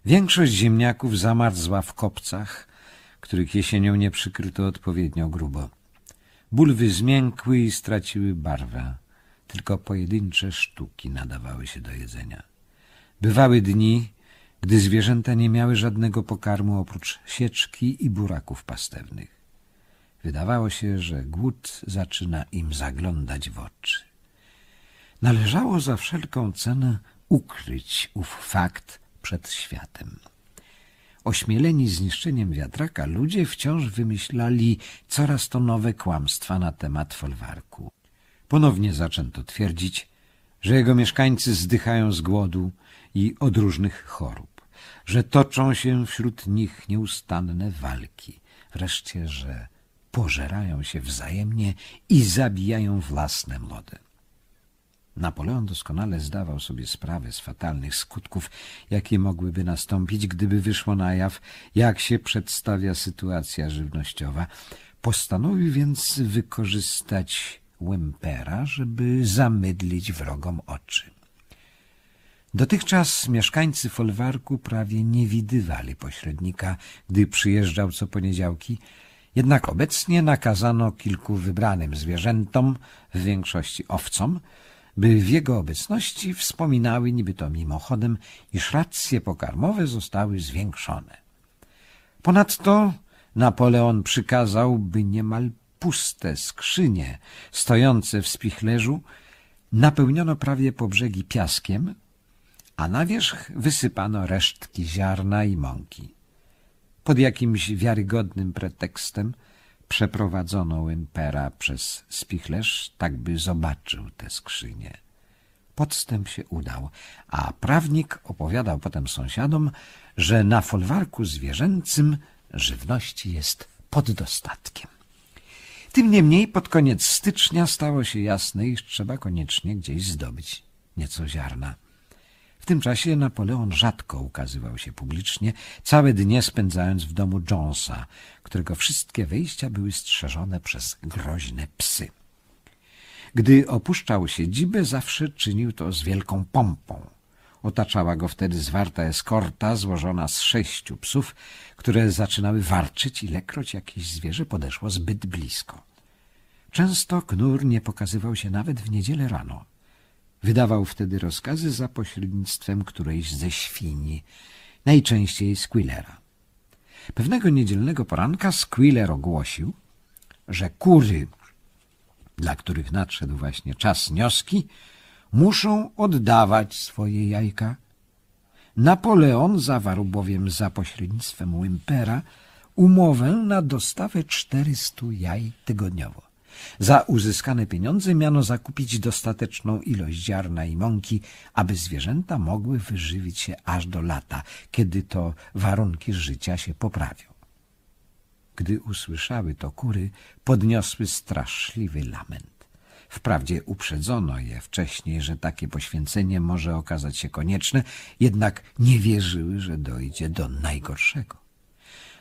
większość ziemniaków zamarzła w kopcach, których jesienią nie przykryto odpowiednio grubo. Bulwy zmiękły i straciły barwę. Tylko pojedyncze sztuki nadawały się do jedzenia. Bywały dni, gdy zwierzęta nie miały żadnego pokarmu oprócz sieczki i buraków pastewnych. Wydawało się, że głód zaczyna im zaglądać w oczy. Należało za wszelką cenę ukryć ów fakt przed światem. Ośmieleni zniszczeniem wiatraka, ludzie wciąż wymyślali coraz to nowe kłamstwa na temat folwarku. Ponownie zaczęto twierdzić, że jego mieszkańcy zdychają z głodu i od różnych chorób, że toczą się wśród nich nieustanne walki, wreszcie, że pożerają się wzajemnie i zabijają własne młode. Napoleon doskonale zdawał sobie sprawę z fatalnych skutków, jakie mogłyby nastąpić, gdyby wyszło na jaw, jak się przedstawia sytuacja żywnościowa. Postanowił więc wykorzystać Wimpera, żeby zamydlić wrogom oczy. Dotychczas mieszkańcy folwarku prawie nie widywali pośrednika, gdy przyjeżdżał co poniedziałki, jednak obecnie nakazano kilku wybranym zwierzętom, w większości owcom, by w jego obecności wspominały niby to mimochodem, iż racje pokarmowe zostały zwiększone. Ponadto Napoleon przykazał, by niemal puste skrzynie stojące w spichlerzu napełniono prawie po brzegi piaskiem, a na wierzch wysypano resztki ziarna i mąki. Pod jakimś wiarygodnym pretekstem – Przeprowadzono Impera przez spichlerz, tak by zobaczył te skrzynie. Podstęp się udał, a prawnik opowiadał potem sąsiadom, że na folwarku zwierzęcym żywności jest pod dostatkiem. Tym niemniej pod koniec stycznia stało się jasne, iż trzeba koniecznie gdzieś zdobyć nieco ziarna tym czasie Napoleon rzadko ukazywał się publicznie, całe dnie spędzając w domu Jonesa, którego wszystkie wejścia były strzeżone przez groźne psy. Gdy opuszczał siedzibę, zawsze czynił to z wielką pompą. Otaczała go wtedy zwarta eskorta złożona z sześciu psów, które zaczynały warczyć, ilekroć jakieś zwierzę podeszło zbyt blisko. Często knur nie pokazywał się nawet w niedzielę rano. Wydawał wtedy rozkazy za pośrednictwem którejś ze świni, najczęściej Squillera. Pewnego niedzielnego poranka Squiller ogłosił, że kury, dla których nadszedł właśnie czas nioski, muszą oddawać swoje jajka. Napoleon zawarł bowiem za pośrednictwem Wimpera umowę na dostawę 400 jaj tygodniowo. Za uzyskane pieniądze miano zakupić dostateczną ilość ziarna i mąki, aby zwierzęta mogły wyżywić się aż do lata, kiedy to warunki życia się poprawią. Gdy usłyszały to kury, podniosły straszliwy lament. Wprawdzie uprzedzono je wcześniej, że takie poświęcenie może okazać się konieczne, jednak nie wierzyły, że dojdzie do najgorszego.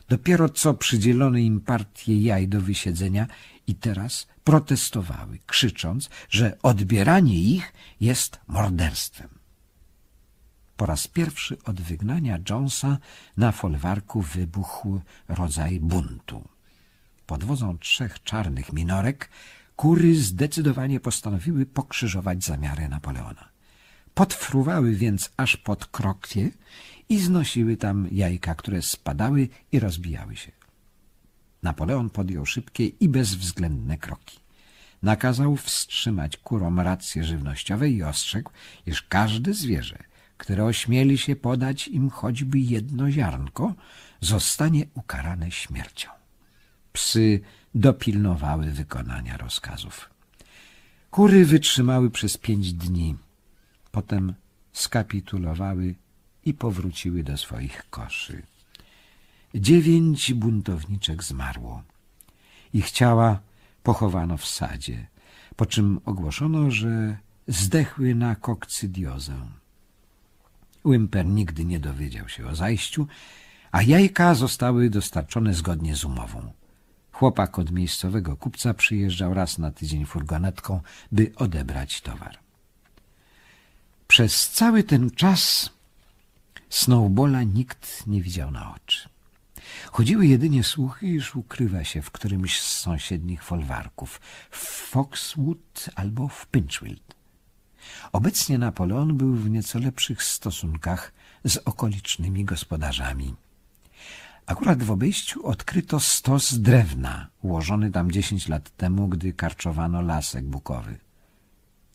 Dopiero co przydzielono im partię jaj do wysiedzenia i teraz protestowały, krzycząc, że odbieranie ich jest morderstwem. Po raz pierwszy od wygnania Jonesa na folwarku wybuchł rodzaj buntu. Pod wodzą trzech czarnych minorek kury zdecydowanie postanowiły pokrzyżować zamiary Napoleona. Podfruwały więc aż pod krokwie i znosiły tam jajka, które spadały i rozbijały się. Napoleon podjął szybkie i bezwzględne kroki. Nakazał wstrzymać kurom racje żywnościowe i ostrzegł, iż każde zwierzę, które ośmieli się podać im choćby jedno ziarnko, zostanie ukarane śmiercią. Psy dopilnowały wykonania rozkazów. Kury wytrzymały przez pięć dni. Potem skapitulowały i powróciły do swoich koszy. Dziewięć buntowniczek zmarło. Ich ciała pochowano w sadzie, po czym ogłoszono, że zdechły na kokcydiozę. Łymper nigdy nie dowiedział się o zajściu, a jajka zostały dostarczone zgodnie z umową. Chłopak od miejscowego kupca przyjeżdżał raz na tydzień furgonetką, by odebrać towar. Przez cały ten czas Snowbola nikt nie widział na oczy. Chodziły jedynie słuchy, iż ukrywa się w którymś z sąsiednich folwarków, w Foxwood albo w Pinchwild. Obecnie Napoleon był w nieco lepszych stosunkach z okolicznymi gospodarzami. Akurat w obejściu odkryto stos drewna, ułożony tam dziesięć lat temu, gdy karczowano lasek bukowy.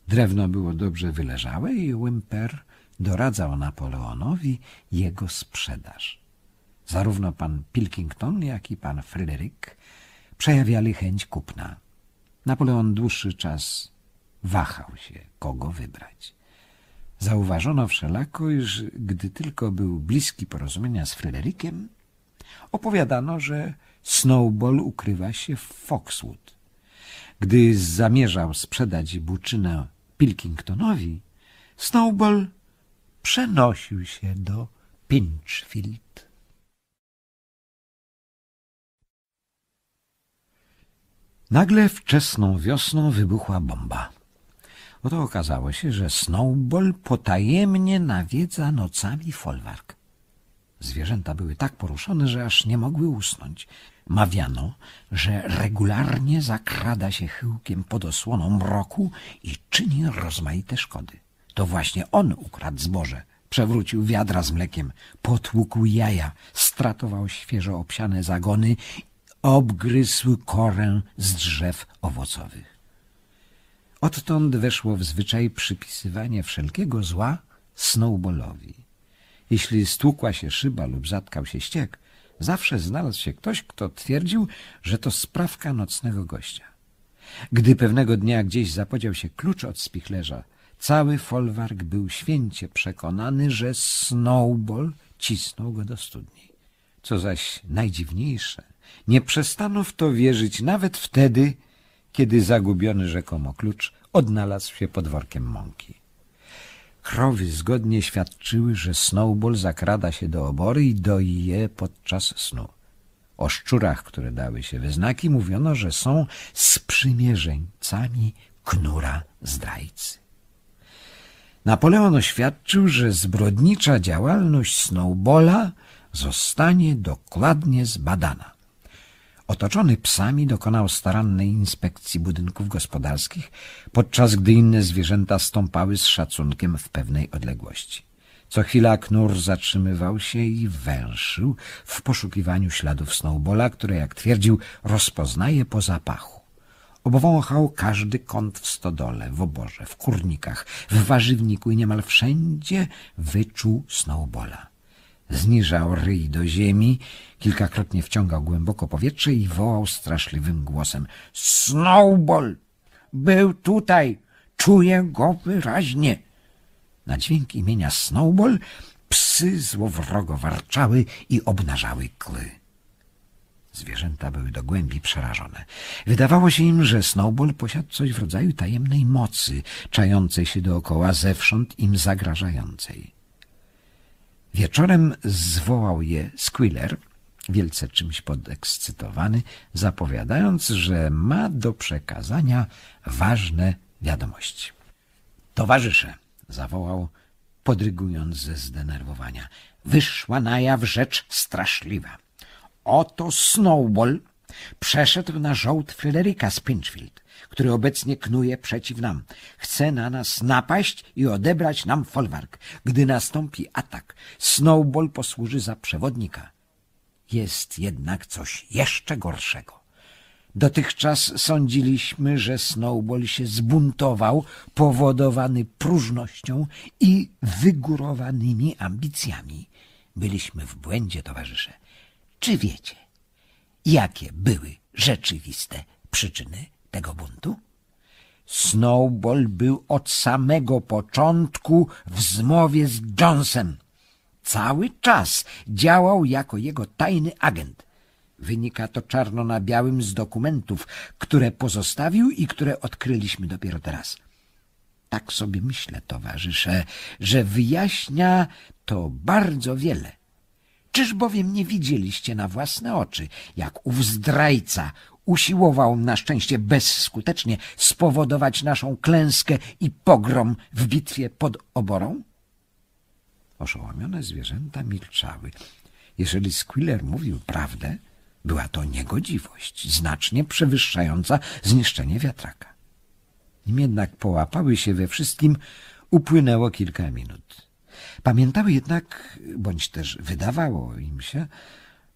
Drewno było dobrze wyleżałe i Wimper doradzał Napoleonowi jego sprzedaż. Zarówno pan Pilkington, jak i pan Fryderyk przejawiali chęć kupna. Napoleon dłuższy czas wahał się, kogo wybrać. Zauważono wszelako, iż gdy tylko był bliski porozumienia z Fryderykiem, opowiadano, że Snowball ukrywa się w Foxwood. Gdy zamierzał sprzedać buczynę Pilkingtonowi, Snowball przenosił się do Pinchfield. Nagle wczesną wiosną wybuchła bomba. Oto okazało się, że Snowball potajemnie nawiedza nocami folwark. Zwierzęta były tak poruszone, że aż nie mogły usnąć. Mawiano, że regularnie zakrada się chyłkiem pod osłoną mroku i czyni rozmaite szkody. To właśnie on ukradł zboże, przewrócił wiadra z mlekiem, potłukł jaja, stratował świeżo obsiane zagony, obgryzł korę z drzew owocowych. Odtąd weszło w zwyczaj przypisywanie wszelkiego zła snowballowi. Jeśli stłukła się szyba lub zatkał się ściek, zawsze znalazł się ktoś, kto twierdził, że to sprawka nocnego gościa. Gdy pewnego dnia gdzieś zapodział się klucz od spichlerza, Cały folwark był święcie przekonany, że Snowball cisnął go do studni. Co zaś najdziwniejsze, nie przestano w to wierzyć nawet wtedy, kiedy zagubiony rzekomo klucz odnalazł się pod workiem mąki. Krowy zgodnie świadczyły, że Snowball zakrada się do obory i doi je podczas snu. O szczurach, które dały się wyznaki, mówiono, że są sprzymierzeńcami knura zdrajcy. Napoleon oświadczył, że zbrodnicza działalność Snowbola zostanie dokładnie zbadana. Otoczony psami dokonał starannej inspekcji budynków gospodarskich, podczas gdy inne zwierzęta stąpały z szacunkiem w pewnej odległości. Co chwila Knur zatrzymywał się i węszył w poszukiwaniu śladów Snowbola, które, jak twierdził, rozpoznaje po zapachu. Obwąchał każdy kąt w stodole, w oborze, w kurnikach, w warzywniku i niemal wszędzie wyczuł snowbola. Zniżał ryj do ziemi, kilkakrotnie wciągał głęboko powietrze i wołał straszliwym głosem — Snowball! Był tutaj! Czuję go wyraźnie! Na dźwięk imienia Snowball psy złowrogo warczały i obnażały kły. Zwierzęta były do głębi przerażone. Wydawało się im, że Snowball posiadł coś w rodzaju tajemnej mocy, czającej się dookoła zewsząd im zagrażającej. Wieczorem zwołał je Squiller, wielce czymś podekscytowany, zapowiadając, że ma do przekazania ważne wiadomości. Towarzysze, zawołał, podrygując ze zdenerwowania, wyszła na jaw rzecz straszliwa. Oto Snowball przeszedł na żołd Fryderyka z Pinchfield, który obecnie knuje przeciw nam. Chce na nas napaść i odebrać nam folwark. Gdy nastąpi atak, Snowball posłuży za przewodnika. Jest jednak coś jeszcze gorszego. Dotychczas sądziliśmy, że Snowball się zbuntował, powodowany próżnością i wygórowanymi ambicjami. Byliśmy w błędzie, towarzysze. Czy wiecie, jakie były rzeczywiste przyczyny tego buntu? Snowball był od samego początku w zmowie z Jonesem. Cały czas działał jako jego tajny agent. Wynika to czarno na białym z dokumentów, które pozostawił i które odkryliśmy dopiero teraz. Tak sobie myślę, towarzysze, że wyjaśnia to bardzo wiele. Czyż bowiem nie widzieliście na własne oczy, jak ów zdrajca usiłował na szczęście bezskutecznie spowodować naszą klęskę i pogrom w bitwie pod oborą? Oszołomione zwierzęta milczały. Jeżeli Squiller mówił prawdę, była to niegodziwość, znacznie przewyższająca zniszczenie wiatraka. Nim jednak połapały się we wszystkim, upłynęło kilka minut. Pamiętały jednak, bądź też wydawało im się,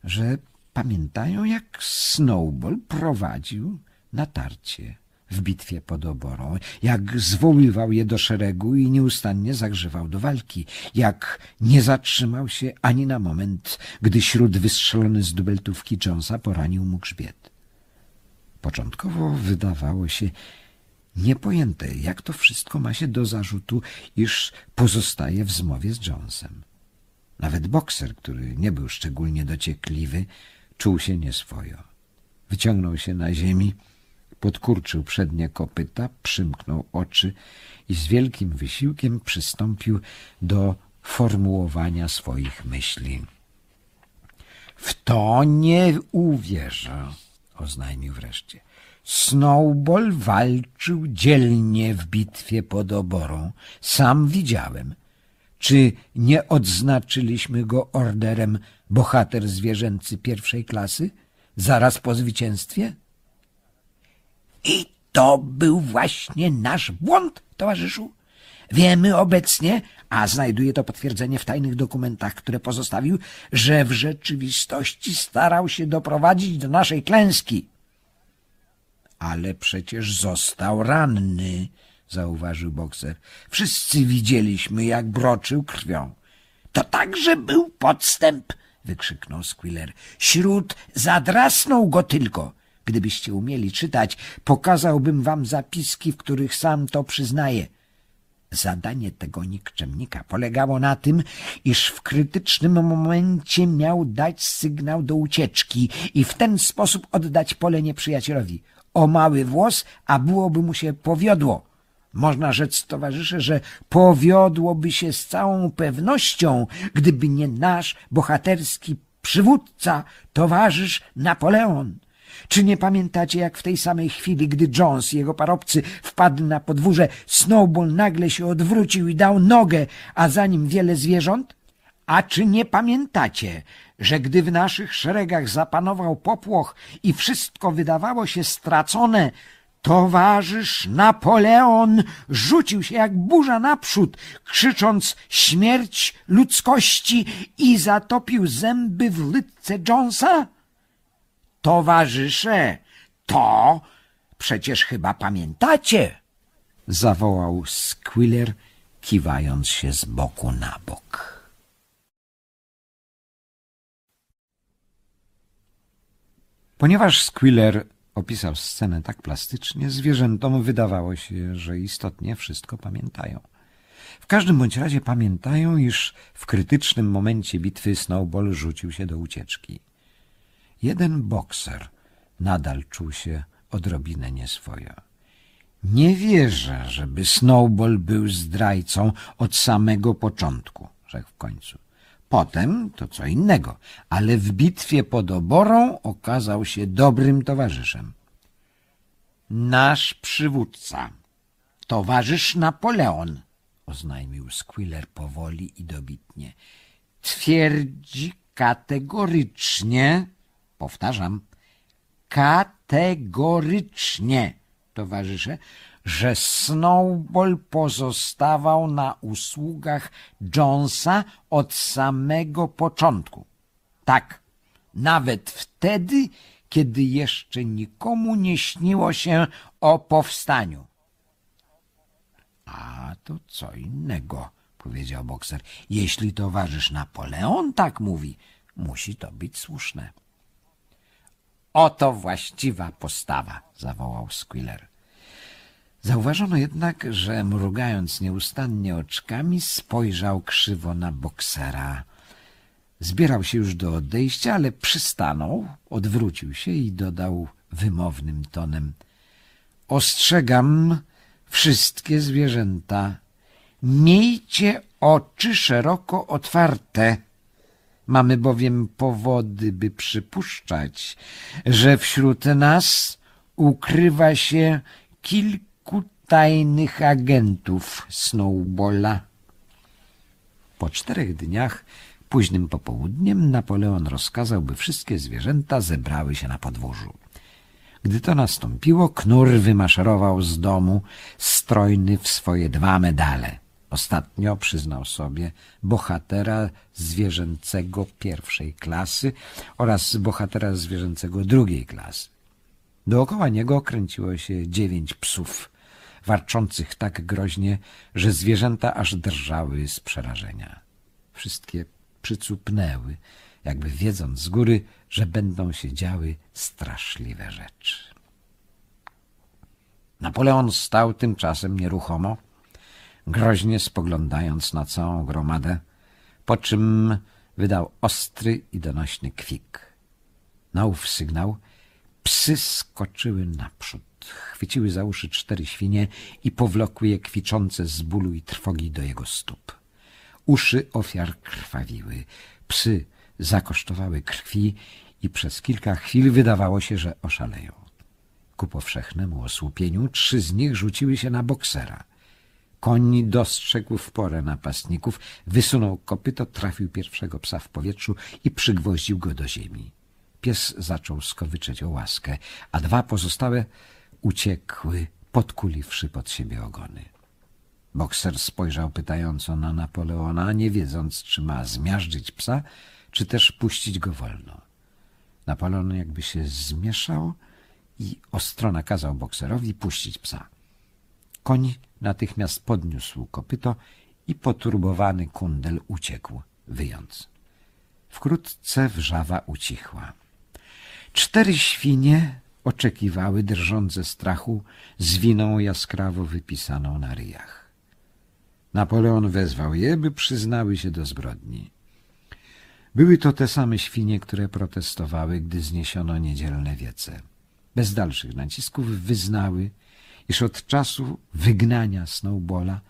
że pamiętają, jak Snowball prowadził natarcie w bitwie pod oborą, jak zwoływał je do szeregu i nieustannie zagrzewał do walki, jak nie zatrzymał się ani na moment, gdy śród wystrzelony z dubeltówki Jonesa poranił mu grzbiet. Początkowo wydawało się, Niepojęte, jak to wszystko ma się do zarzutu, iż pozostaje w zmowie z Jonesem. Nawet bokser, który nie był szczególnie dociekliwy, czuł się nieswojo. Wyciągnął się na ziemi, podkurczył przednie kopyta, przymknął oczy i z wielkim wysiłkiem przystąpił do formułowania swoich myśli. — W to nie uwierzę! — oznajmił wreszcie. Snowball walczył dzielnie w bitwie pod oborą. Sam widziałem. Czy nie odznaczyliśmy go orderem bohater zwierzęcy pierwszej klasy zaraz po zwycięstwie? I to był właśnie nasz błąd, towarzyszu. Wiemy obecnie, a znajduje to potwierdzenie w tajnych dokumentach, które pozostawił, że w rzeczywistości starał się doprowadzić do naszej klęski. Ale przecież został ranny, zauważył bokser. Wszyscy widzieliśmy, jak broczył krwią. To także był podstęp, wykrzyknął Squiller. Śród zadrasnął go tylko. Gdybyście umieli czytać, pokazałbym wam zapiski, w których sam to przyznaję. Zadanie tego nikczemnika polegało na tym, iż w krytycznym momencie miał dać sygnał do ucieczki i w ten sposób oddać pole nieprzyjacielowi o mały włos, a byłoby mu się powiodło. Można rzec, towarzysze, że powiodłoby się z całą pewnością, gdyby nie nasz bohaterski przywódca, towarzysz Napoleon. Czy nie pamiętacie, jak w tej samej chwili, gdy Jones i jego parobcy wpadli na podwórze, Snowball nagle się odwrócił i dał nogę, a za nim wiele zwierząt? A czy nie pamiętacie, że gdy w naszych szeregach zapanował popłoch i wszystko wydawało się stracone, towarzysz Napoleon rzucił się jak burza naprzód, krzycząc śmierć ludzkości i zatopił zęby w lydce Jonesa? Towarzysze, to przecież chyba pamiętacie, zawołał Squiller, kiwając się z boku na bok. Ponieważ Squiller opisał scenę tak plastycznie, zwierzętom wydawało się, że istotnie wszystko pamiętają. W każdym bądź razie pamiętają, iż w krytycznym momencie bitwy Snowball rzucił się do ucieczki. Jeden bokser nadal czuł się odrobinę nieswojo. Nie wierzę, żeby Snowball był zdrajcą od samego początku, rzekł w końcu. Potem to co innego, ale w bitwie pod oborą okazał się dobrym towarzyszem. Nasz przywódca, towarzysz Napoleon, oznajmił Squiller powoli i dobitnie, twierdzi kategorycznie, powtarzam, kategorycznie, towarzysze, że Snowball pozostawał na usługach Jonesa od samego początku. Tak, nawet wtedy, kiedy jeszcze nikomu nie śniło się o powstaniu. A to co innego, powiedział bokser. Jeśli towarzysz Napoleon tak mówi, musi to być słuszne. Oto właściwa postawa, zawołał Squiller. Zauważono jednak, że mrugając nieustannie oczkami, spojrzał krzywo na boksera. Zbierał się już do odejścia, ale przystanął, odwrócił się i dodał wymownym tonem — Ostrzegam wszystkie zwierzęta. Miejcie oczy szeroko otwarte. Mamy bowiem powody, by przypuszczać, że wśród nas ukrywa się kilka kilku tajnych agentów Snowbola. Po czterech dniach, późnym popołudniem, Napoleon rozkazał, by wszystkie zwierzęta zebrały się na podwórzu. Gdy to nastąpiło, Knur wymaszerował z domu, strojny w swoje dwa medale. Ostatnio przyznał sobie bohatera zwierzęcego pierwszej klasy oraz bohatera zwierzęcego drugiej klasy. Dookoła niego kręciło się dziewięć psów – warczących tak groźnie, że zwierzęta aż drżały z przerażenia. Wszystkie przycupnęły, jakby wiedząc z góry, że będą się działy straszliwe rzeczy. Napoleon stał tymczasem nieruchomo, groźnie spoglądając na całą gromadę, po czym wydał ostry i donośny kwik. Na ów sygnał psy skoczyły naprzód chwyciły za uszy cztery świnie i powlokły je kwiczące z bólu i trwogi do jego stóp. Uszy ofiar krwawiły, psy zakosztowały krwi i przez kilka chwil wydawało się, że oszaleją. Ku powszechnemu osłupieniu trzy z nich rzuciły się na boksera. Koń dostrzegł w porę napastników, wysunął kopyto, trafił pierwszego psa w powietrzu i przygwoździł go do ziemi. Pies zaczął skowyczeć o łaskę, a dwa pozostałe uciekły, podkuliwszy pod siebie ogony. Bokser spojrzał pytająco na Napoleona, nie wiedząc, czy ma zmiażdżyć psa, czy też puścić go wolno. Napoleon jakby się zmieszał i ostro nakazał bokserowi puścić psa. Koń natychmiast podniósł kopyto i poturbowany kundel uciekł, wyjąc. Wkrótce wrzawa ucichła. Cztery świnie oczekiwały, drżąc ze strachu, z winą jaskrawo wypisaną na ryjach. Napoleon wezwał je, by przyznały się do zbrodni. Były to te same świnie, które protestowały, gdy zniesiono niedzielne wiece. Bez dalszych nacisków wyznały, iż od czasu wygnania Snowbola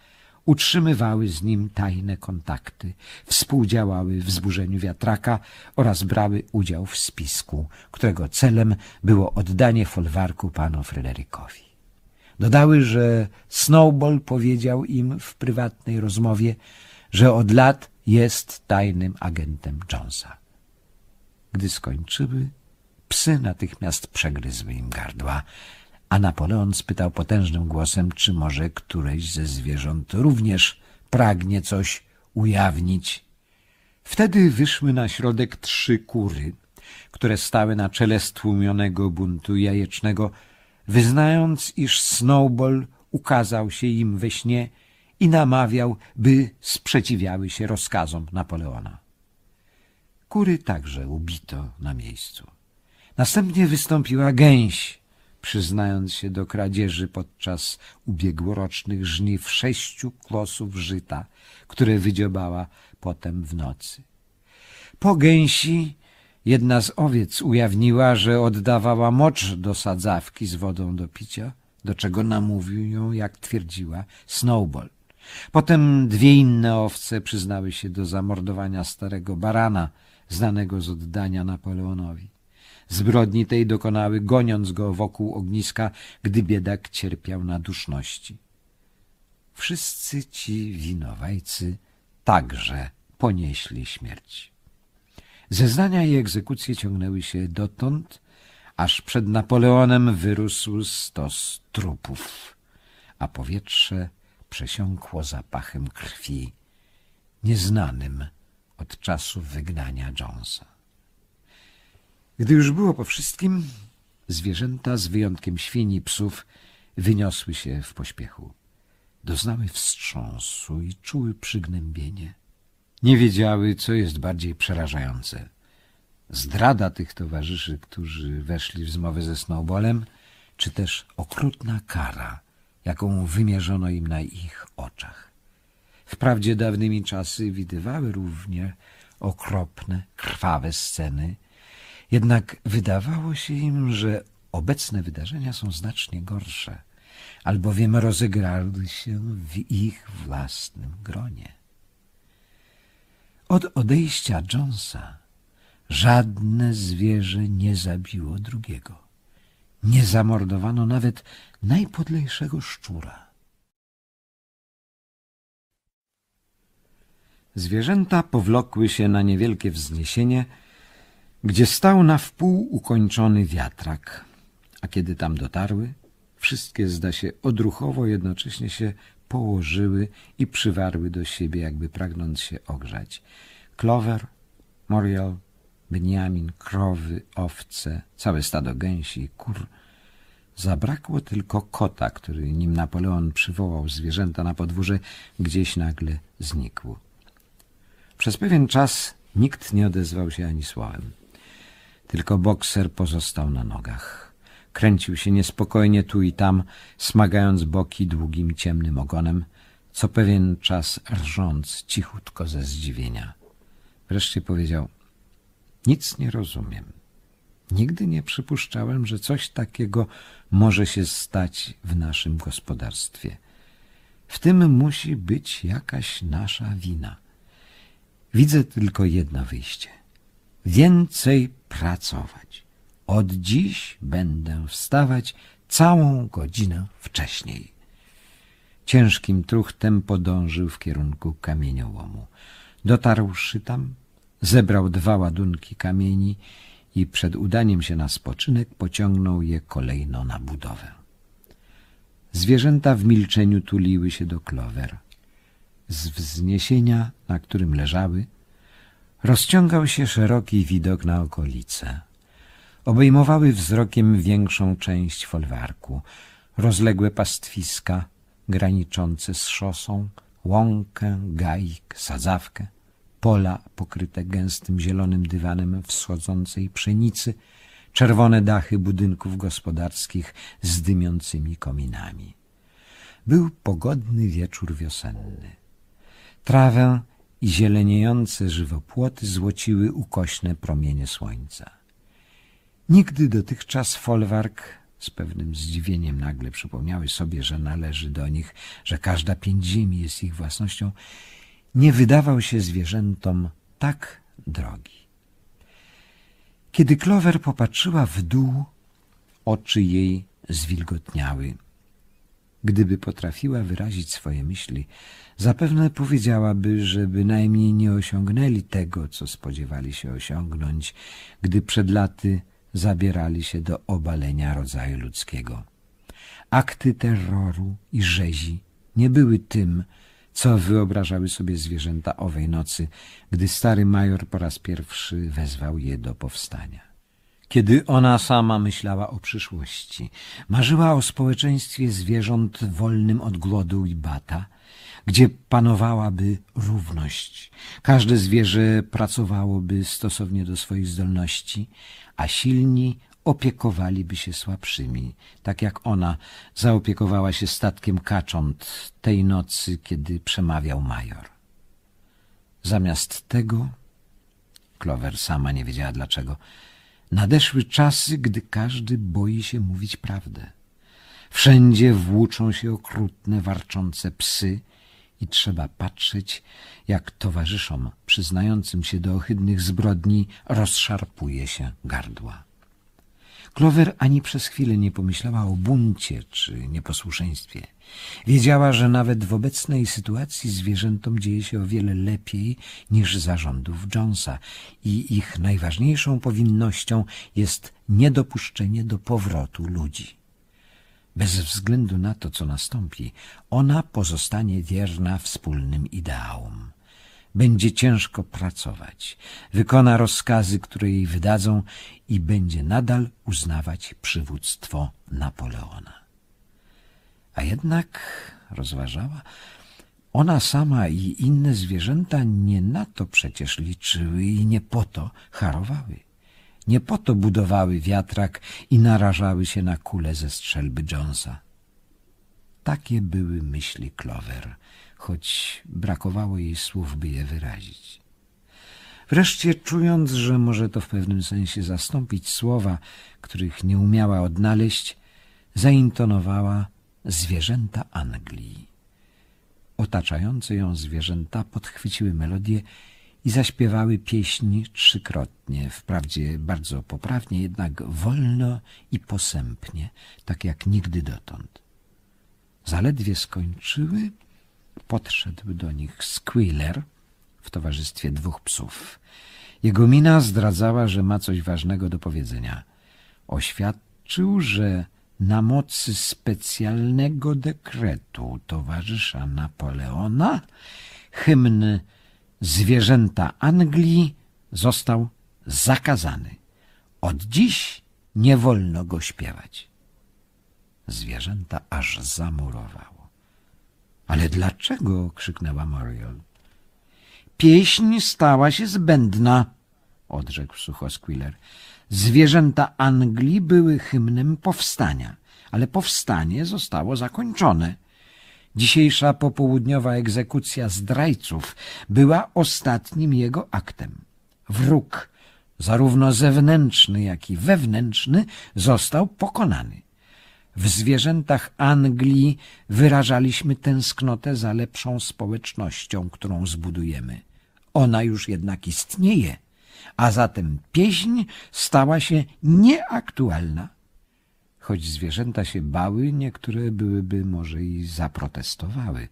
utrzymywały z nim tajne kontakty, współdziałały w zburzeniu wiatraka oraz brały udział w spisku, którego celem było oddanie folwarku panu Fryderykowi. Dodały, że Snowball powiedział im w prywatnej rozmowie, że od lat jest tajnym agentem Jonesa. Gdy skończyły, psy natychmiast przegryzły im gardła, a Napoleon spytał potężnym głosem, czy może któreś ze zwierząt również pragnie coś ujawnić. Wtedy wyszły na środek trzy kury, które stały na czele stłumionego buntu jajecznego, wyznając, iż Snowball ukazał się im we śnie i namawiał, by sprzeciwiały się rozkazom Napoleona. Kury także ubito na miejscu. Następnie wystąpiła gęś, przyznając się do kradzieży podczas ubiegłorocznych żniw sześciu klosów żyta, które wydziobała potem w nocy. Po gęsi jedna z owiec ujawniła, że oddawała mocz do sadzawki z wodą do picia, do czego namówił ją, jak twierdziła, Snowball. Potem dwie inne owce przyznały się do zamordowania starego barana, znanego z oddania Napoleonowi. Zbrodni tej dokonały, goniąc go wokół ogniska, gdy biedak cierpiał na duszności. Wszyscy ci winowajcy także ponieśli śmierć. Zeznania i egzekucje ciągnęły się dotąd, aż przed Napoleonem wyrósł stos trupów, a powietrze przesiąkło zapachem krwi, nieznanym od czasu wygnania Jonesa. Gdy już było po wszystkim, zwierzęta, z wyjątkiem świń i psów, wyniosły się w pośpiechu. Doznały wstrząsu i czuły przygnębienie. Nie wiedziały, co jest bardziej przerażające. Zdrada tych towarzyszy, którzy weszli w zmowę ze Snowballem, czy też okrutna kara, jaką wymierzono im na ich oczach. Wprawdzie dawnymi czasy widywały równie okropne, krwawe sceny, jednak wydawało się im, że obecne wydarzenia są znacznie gorsze, albowiem rozegrały się w ich własnym gronie. Od odejścia Jonesa żadne zwierzę nie zabiło drugiego. Nie zamordowano nawet najpodlejszego szczura. Zwierzęta powlokły się na niewielkie wzniesienie, gdzie stał na wpół ukończony wiatrak. A kiedy tam dotarły, wszystkie zda się odruchowo jednocześnie się położyły i przywarły do siebie, jakby pragnąc się ogrzać. Clover, Morial, Beniamin, krowy, owce, całe stado gęsi i kur. Zabrakło tylko kota, który nim Napoleon przywołał zwierzęta na podwórze, gdzieś nagle znikł. Przez pewien czas nikt nie odezwał się ani słowem. Tylko bokser pozostał na nogach. Kręcił się niespokojnie tu i tam, smagając boki długim ciemnym ogonem, co pewien czas rżąc cichutko ze zdziwienia. Wreszcie powiedział – nic nie rozumiem. Nigdy nie przypuszczałem, że coś takiego może się stać w naszym gospodarstwie. W tym musi być jakaś nasza wina. Widzę tylko jedno wyjście – więcej pracować. Od dziś będę wstawać całą godzinę wcześniej. Ciężkim truchtem podążył w kierunku kamieniołomu. Dotarłszy tam, zebrał dwa ładunki kamieni i przed udaniem się na spoczynek pociągnął je kolejno na budowę. Zwierzęta w milczeniu tuliły się do klower. Z wzniesienia, na którym leżały, Rozciągał się szeroki widok na okolice. Obejmowały wzrokiem większą część folwarku, rozległe pastwiska graniczące z szosą, łąkę, gaik, sadzawkę, pola pokryte gęstym zielonym dywanem wschodzącej pszenicy, czerwone dachy budynków gospodarskich z dymiącymi kominami. Był pogodny wieczór wiosenny. Trawę i zieleniejące żywopłoty złociły ukośne promienie słońca. Nigdy dotychczas folwark z pewnym zdziwieniem nagle przypomniały sobie, że należy do nich, że każda pięć ziemi jest ich własnością, nie wydawał się zwierzętom tak drogi. Kiedy Klower popatrzyła w dół, oczy jej zwilgotniały. Gdyby potrafiła wyrazić swoje myśli, Zapewne powiedziałaby, że bynajmniej nie osiągnęli tego, co spodziewali się osiągnąć, gdy przed laty zabierali się do obalenia rodzaju ludzkiego. Akty terroru i rzezi nie były tym, co wyobrażały sobie zwierzęta owej nocy, gdy stary major po raz pierwszy wezwał je do powstania. Kiedy ona sama myślała o przyszłości, marzyła o społeczeństwie zwierząt wolnym od głodu i bata – gdzie panowałaby równość. Każde zwierzę pracowałoby stosownie do swoich zdolności, a silni opiekowaliby się słabszymi, tak jak ona zaopiekowała się statkiem kacząt tej nocy, kiedy przemawiał major. Zamiast tego, Clover sama nie wiedziała dlaczego, nadeszły czasy, gdy każdy boi się mówić prawdę. Wszędzie włóczą się okrutne, warczące psy, i trzeba patrzeć, jak towarzyszom przyznającym się do ohydnych zbrodni rozszarpuje się gardła. Clover ani przez chwilę nie pomyślała o buncie czy nieposłuszeństwie. Wiedziała, że nawet w obecnej sytuacji zwierzętom dzieje się o wiele lepiej niż zarządów Jonesa i ich najważniejszą powinnością jest niedopuszczenie do powrotu ludzi. Bez względu na to, co nastąpi, ona pozostanie wierna wspólnym ideałom. Będzie ciężko pracować, wykona rozkazy, które jej wydadzą i będzie nadal uznawać przywództwo Napoleona. A jednak, rozważała, ona sama i inne zwierzęta nie na to przecież liczyły i nie po to harowały. Nie po to budowały wiatrak i narażały się na kule ze strzelby Jonesa. Takie były myśli Clover, choć brakowało jej słów, by je wyrazić. Wreszcie czując, że może to w pewnym sensie zastąpić słowa, których nie umiała odnaleźć, zaintonowała zwierzęta Anglii. Otaczające ją zwierzęta podchwyciły melodię i zaśpiewały pieśni trzykrotnie, wprawdzie bardzo poprawnie, jednak wolno i posępnie, tak jak nigdy dotąd. Zaledwie skończyły, podszedł do nich Squiller w towarzystwie dwóch psów. Jego mina zdradzała, że ma coś ważnego do powiedzenia. Oświadczył, że na mocy specjalnego dekretu towarzysza Napoleona hymny zwierzęta Anglii został zakazany. Od dziś nie wolno go śpiewać. Zwierzęta aż zamurowało. Ale dlaczego? krzyknęła Moriel. Pieśń stała się zbędna, odrzekł sucho Squiller. Zwierzęta Anglii były hymnem powstania, ale powstanie zostało zakończone – Dzisiejsza popołudniowa egzekucja zdrajców była ostatnim jego aktem. Wróg, zarówno zewnętrzny, jak i wewnętrzny, został pokonany. W zwierzętach Anglii wyrażaliśmy tęsknotę za lepszą społecznością, którą zbudujemy. Ona już jednak istnieje, a zatem pieśń stała się nieaktualna. Choć zwierzęta się bały, niektóre byłyby może i zaprotestowały.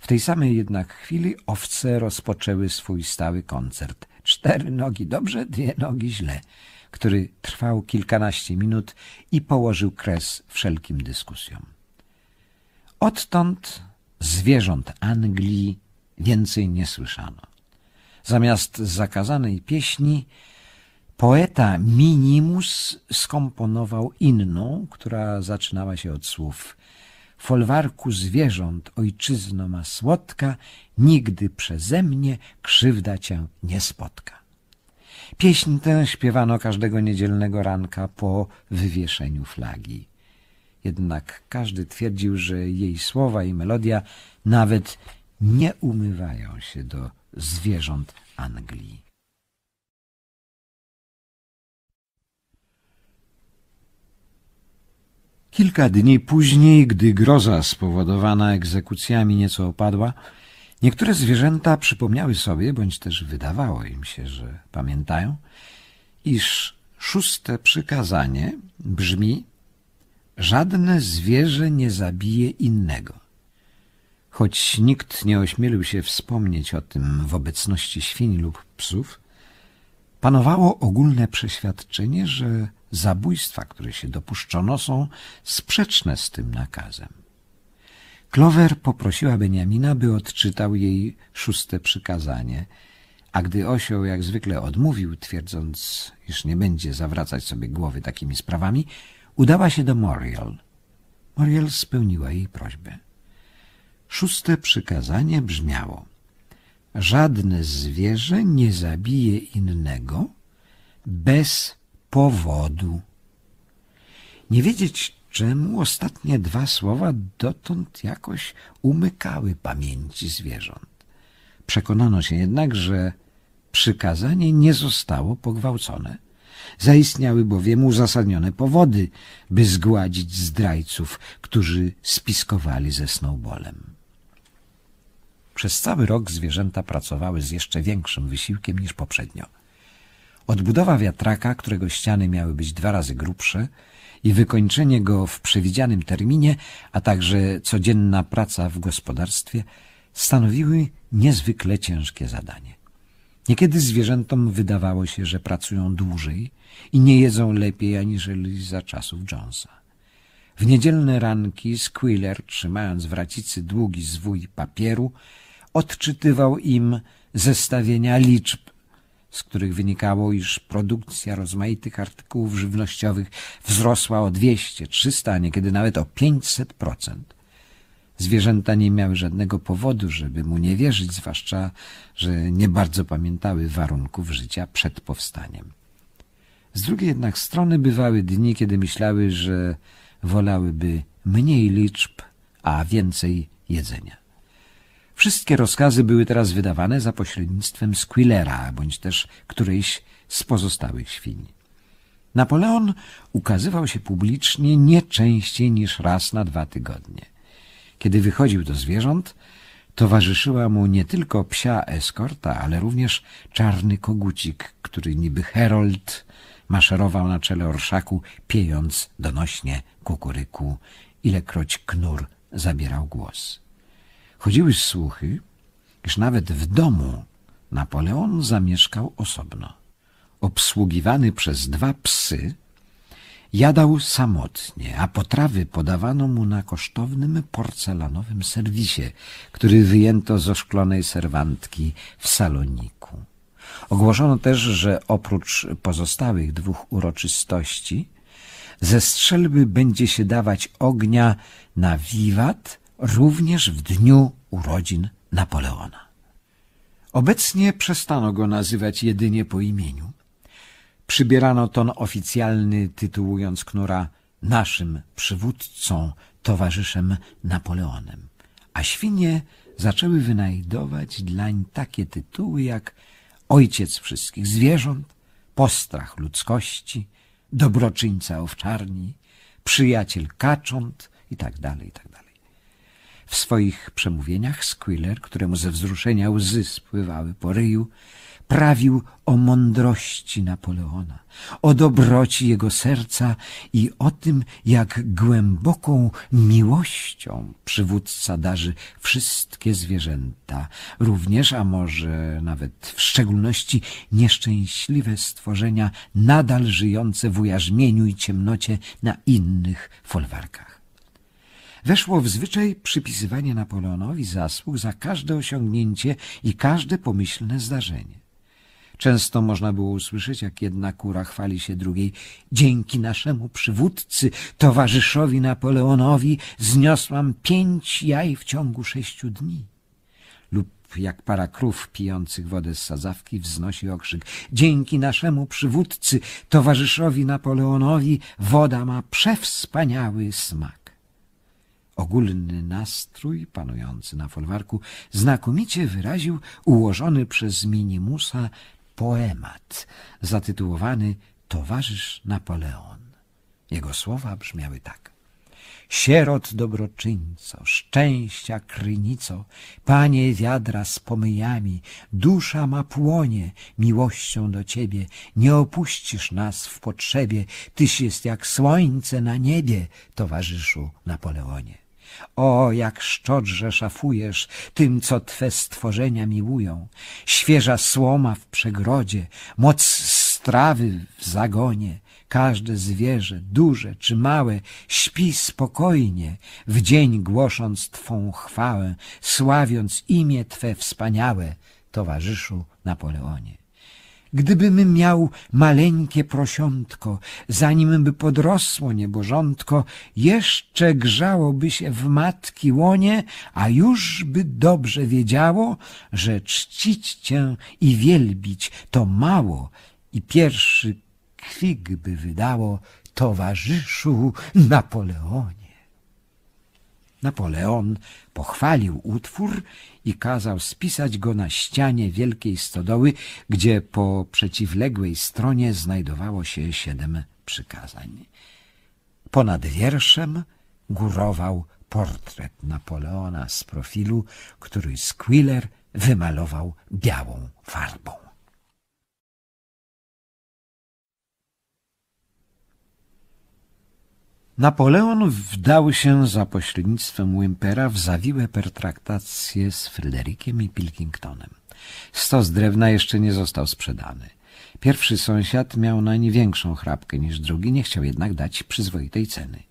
W tej samej jednak chwili owce rozpoczęły swój stały koncert. Cztery nogi dobrze, dwie nogi źle, który trwał kilkanaście minut i położył kres wszelkim dyskusjom. Odtąd zwierząt Anglii więcej nie słyszano. Zamiast zakazanej pieśni Poeta Minimus skomponował inną, która zaczynała się od słów Folwarku zwierząt ojczyzno ma słodka, nigdy przeze mnie krzywda cię nie spotka. Pieśń tę śpiewano każdego niedzielnego ranka po wywieszeniu flagi. Jednak każdy twierdził, że jej słowa i melodia nawet nie umywają się do zwierząt Anglii. Kilka dni później, gdy groza spowodowana egzekucjami nieco opadła, niektóre zwierzęta przypomniały sobie, bądź też wydawało im się, że pamiętają, iż szóste przykazanie brzmi Żadne zwierzę nie zabije innego. Choć nikt nie ośmielił się wspomnieć o tym w obecności świń lub psów, panowało ogólne przeświadczenie, że zabójstwa, które się dopuszczono, są sprzeczne z tym nakazem. Klover poprosiła Beniamina, by odczytał jej szóste przykazanie, a gdy osioł jak zwykle odmówił, twierdząc, iż nie będzie zawracać sobie głowy takimi sprawami, udała się do Moriel. Moriel spełniła jej prośbę. Szóste przykazanie brzmiało Żadne zwierzę nie zabije innego bez powodu. Nie wiedzieć czemu ostatnie dwa słowa dotąd jakoś umykały pamięci zwierząt. Przekonano się jednak, że przykazanie nie zostało pogwałcone. Zaistniały bowiem uzasadnione powody, by zgładzić zdrajców, którzy spiskowali ze Snowbolem. Przez cały rok zwierzęta pracowały z jeszcze większym wysiłkiem niż poprzednio – Odbudowa wiatraka, którego ściany miały być dwa razy grubsze i wykończenie go w przewidzianym terminie, a także codzienna praca w gospodarstwie stanowiły niezwykle ciężkie zadanie. Niekiedy zwierzętom wydawało się, że pracują dłużej i nie jedzą lepiej aniżeli za czasów Jonesa. W niedzielne ranki Squiller, trzymając w racicy długi zwój papieru, odczytywał im zestawienia liczb z których wynikało, iż produkcja rozmaitych artykułów żywnościowych wzrosła o 200, 300, a niekiedy nawet o 500%. Zwierzęta nie miały żadnego powodu, żeby mu nie wierzyć, zwłaszcza, że nie bardzo pamiętały warunków życia przed powstaniem. Z drugiej jednak strony bywały dni, kiedy myślały, że wolałyby mniej liczb, a więcej jedzenia. Wszystkie rozkazy były teraz wydawane za pośrednictwem Squillera, bądź też którejś z pozostałych świń. Napoleon ukazywał się publicznie nie częściej niż raz na dwa tygodnie. Kiedy wychodził do zwierząt, towarzyszyła mu nie tylko psia eskorta, ale również czarny kogucik, który niby herold maszerował na czele orszaku, piejąc donośnie kukuryku, ilekroć knur zabierał głos. Chodziły słuchy, iż nawet w domu Napoleon zamieszkał osobno. Obsługiwany przez dwa psy, jadał samotnie, a potrawy podawano mu na kosztownym porcelanowym serwisie, który wyjęto z oszklonej serwantki w saloniku. Ogłoszono też, że oprócz pozostałych dwóch uroczystości ze strzelby będzie się dawać ognia na wiwat również w dniu urodzin Napoleona. Obecnie przestano go nazywać jedynie po imieniu. Przybierano ton oficjalny, tytułując Knura naszym przywódcą, towarzyszem Napoleonem. A świnie zaczęły wynajdować dlań takie tytuły jak ojciec wszystkich zwierząt, postrach ludzkości, dobroczyńca owczarni, przyjaciel kacząt itd. Tak itd. Tak w swoich przemówieniach Squiller, któremu ze wzruszenia łzy spływały po ryju, prawił o mądrości Napoleona, o dobroci jego serca i o tym, jak głęboką miłością przywódca darzy wszystkie zwierzęta, również, a może nawet w szczególności nieszczęśliwe stworzenia nadal żyjące w ujarzmieniu i ciemnocie na innych folwarkach. Weszło w zwyczaj przypisywanie Napoleonowi zasług za każde osiągnięcie i każde pomyślne zdarzenie. Często można było usłyszeć, jak jedna kura chwali się drugiej. Dzięki naszemu przywódcy, towarzyszowi Napoleonowi, zniosłam pięć jaj w ciągu sześciu dni. Lub jak para krów pijących wodę z sadzawki wznosi okrzyk. Dzięki naszemu przywódcy, towarzyszowi Napoleonowi, woda ma przewspaniały smak. Ogólny nastrój panujący na folwarku znakomicie wyraził ułożony przez Minimusa poemat zatytułowany Towarzysz Napoleon. Jego słowa brzmiały tak sierot dobroczyńco, szczęścia krynico, panie wiadra z pomyjami, dusza ma płonie miłością do ciebie, nie opuścisz nas w potrzebie, tyś jest jak słońce na niebie, towarzyszu Napoleonie. O, jak szczodrze szafujesz tym, co twe stworzenia miłują, świeża słoma w przegrodzie, moc strawy w zagonie, Każde zwierzę, duże czy małe, śpi spokojnie, w dzień głosząc Twą chwałę, sławiąc imię Twe wspaniałe, towarzyszu Napoleonie. Gdybym miał maleńkie prosiątko, zanim by podrosło niebożątko, jeszcze grzałoby się w matki łonie, a już by dobrze wiedziało, że czcić cię i wielbić to mało i pierwszy krwi by wydało towarzyszu Napoleonie. Napoleon pochwalił utwór i kazał spisać go na ścianie wielkiej stodoły, gdzie po przeciwległej stronie znajdowało się siedem przykazań. Ponad wierszem górował portret Napoleona z profilu, który Squiller wymalował białą farbą. Napoleon wdał się za pośrednictwem Wimpera w zawiłe pertraktacje z Fryderykiem i Pilkingtonem. Stos drewna jeszcze nie został sprzedany. Pierwszy sąsiad miał na nie większą chrapkę niż drugi, nie chciał jednak dać przyzwoitej ceny.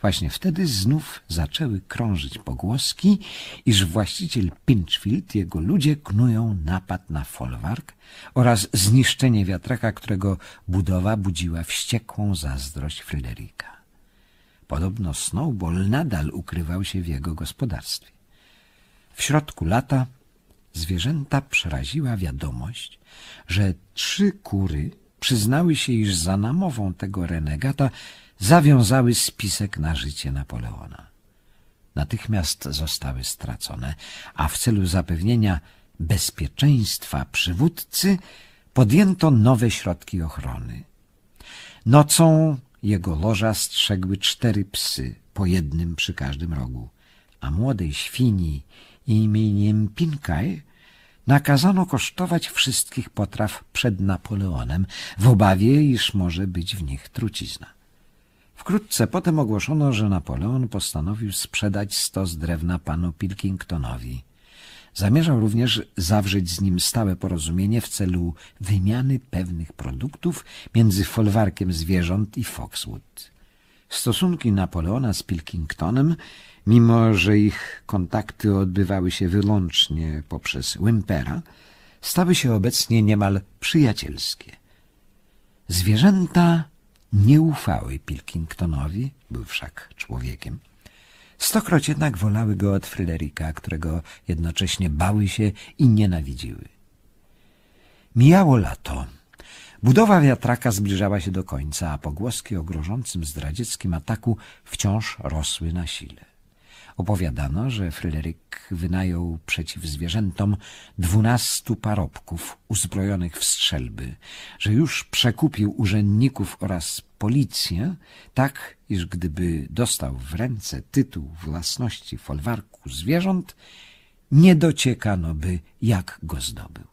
Właśnie wtedy znów zaczęły krążyć pogłoski, iż właściciel Pinchfield, jego ludzie knują napad na folwark oraz zniszczenie wiatraka, którego budowa budziła wściekłą zazdrość Fryderyka. Podobno Snowball nadal ukrywał się w jego gospodarstwie. W środku lata zwierzęta przeraziła wiadomość, że trzy kury przyznały się, iż za namową tego renegata zawiązały spisek na życie Napoleona. Natychmiast zostały stracone, a w celu zapewnienia bezpieczeństwa przywódcy podjęto nowe środki ochrony. Nocą jego loża strzegły cztery psy, po jednym przy każdym rogu, a młodej świni imieniem Pinkaj nakazano kosztować wszystkich potraw przed Napoleonem w obawie, iż może być w nich trucizna. Wkrótce potem ogłoszono, że Napoleon postanowił sprzedać stos drewna panu Pilkingtonowi – Zamierzał również zawrzeć z nim stałe porozumienie w celu wymiany pewnych produktów między folwarkiem zwierząt i Foxwood. Stosunki Napoleona z Pilkingtonem, mimo że ich kontakty odbywały się wyłącznie poprzez Wimpera, stały się obecnie niemal przyjacielskie. Zwierzęta nie ufały Pilkingtonowi, był wszak człowiekiem. Stokroć jednak wolały go od Fryderyka, którego jednocześnie bały się i nienawidziły. Mijało lato. Budowa wiatraka zbliżała się do końca, a pogłoski o grożącym zdradzieckim ataku wciąż rosły na sile. Opowiadano, że Fryderyk wynajął przeciw zwierzętom dwunastu parobków uzbrojonych w strzelby, że już przekupił urzędników oraz policję, tak iż gdyby dostał w ręce tytuł własności folwarku zwierząt, nie dociekano by, jak go zdobył.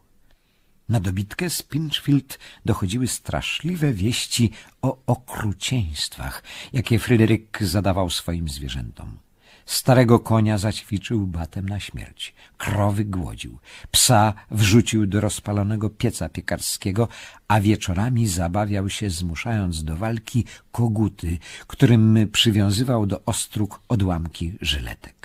Na dobitkę z Pinchfield dochodziły straszliwe wieści o okrucieństwach, jakie Fryderyk zadawał swoim zwierzętom. Starego konia zaćwiczył batem na śmierć, krowy głodził, psa wrzucił do rozpalonego pieca piekarskiego, a wieczorami zabawiał się, zmuszając do walki koguty, którym przywiązywał do ostróg odłamki żyletek.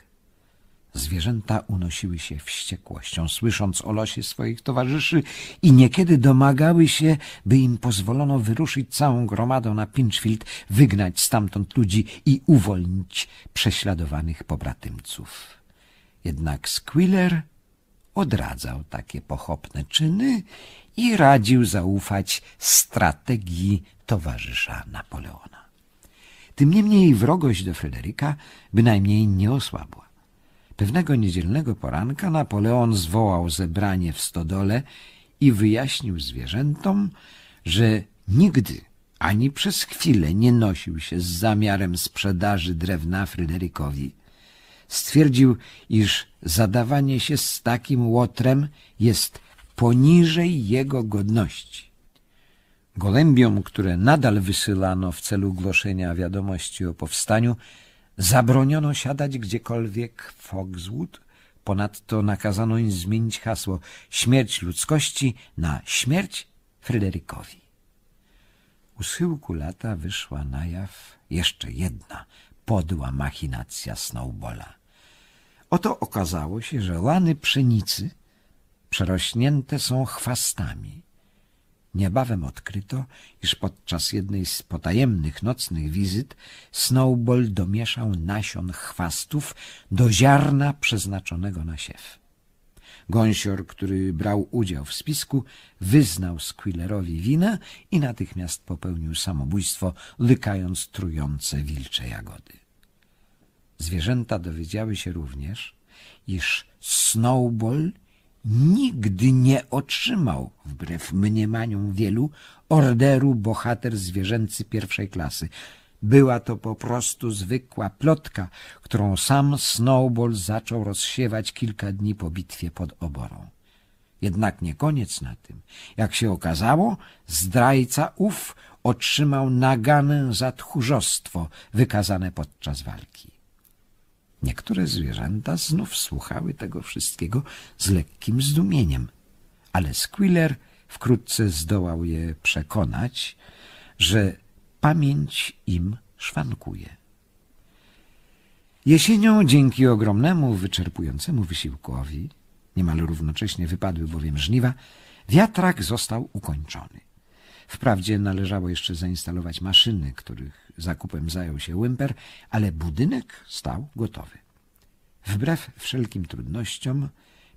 Zwierzęta unosiły się wściekłością, słysząc o losie swoich towarzyszy i niekiedy domagały się, by im pozwolono wyruszyć całą gromadą na Pinchfield, wygnać stamtąd ludzi i uwolnić prześladowanych pobratymców. Jednak Squiller odradzał takie pochopne czyny i radził zaufać strategii towarzysza Napoleona. Tym niemniej wrogość do Fryderyka bynajmniej nie osłabła. Pewnego niedzielnego poranka Napoleon zwołał zebranie w stodole i wyjaśnił zwierzętom, że nigdy ani przez chwilę nie nosił się z zamiarem sprzedaży drewna Fryderykowi. Stwierdził, iż zadawanie się z takim łotrem jest poniżej jego godności. Gołębiom, które nadal wysylano w celu głoszenia wiadomości o powstaniu, Zabroniono siadać gdziekolwiek w Foxwood, ponadto nakazano im zmienić hasło śmierć ludzkości na śmierć Fryderykowi. U schyłku lata wyszła na jaw jeszcze jedna podła machinacja Snowbola. Oto okazało się, że lany pszenicy przerośnięte są chwastami – Niebawem odkryto, iż podczas jednej z potajemnych nocnych wizyt Snowball domieszał nasion chwastów do ziarna przeznaczonego na siew. Gąsior, który brał udział w spisku, wyznał Squillerowi winę i natychmiast popełnił samobójstwo, lykając trujące wilcze jagody. Zwierzęta dowiedziały się również, iż Snowball – nigdy nie otrzymał, wbrew mniemaniom wielu, orderu bohater zwierzęcy pierwszej klasy. Była to po prostu zwykła plotka, którą sam Snowball zaczął rozsiewać kilka dni po bitwie pod oborą. Jednak nie koniec na tym. Jak się okazało, zdrajca ów otrzymał naganę za tchórzostwo wykazane podczas walki. Niektóre zwierzęta znów słuchały tego wszystkiego z lekkim zdumieniem, ale Squiller wkrótce zdołał je przekonać, że pamięć im szwankuje. Jesienią, dzięki ogromnemu, wyczerpującemu wysiłkowi, niemal równocześnie wypadły bowiem żniwa, wiatrak został ukończony. Wprawdzie należało jeszcze zainstalować maszyny, których zakupem zajął się Łymper, ale budynek stał gotowy. Wbrew wszelkim trudnościom,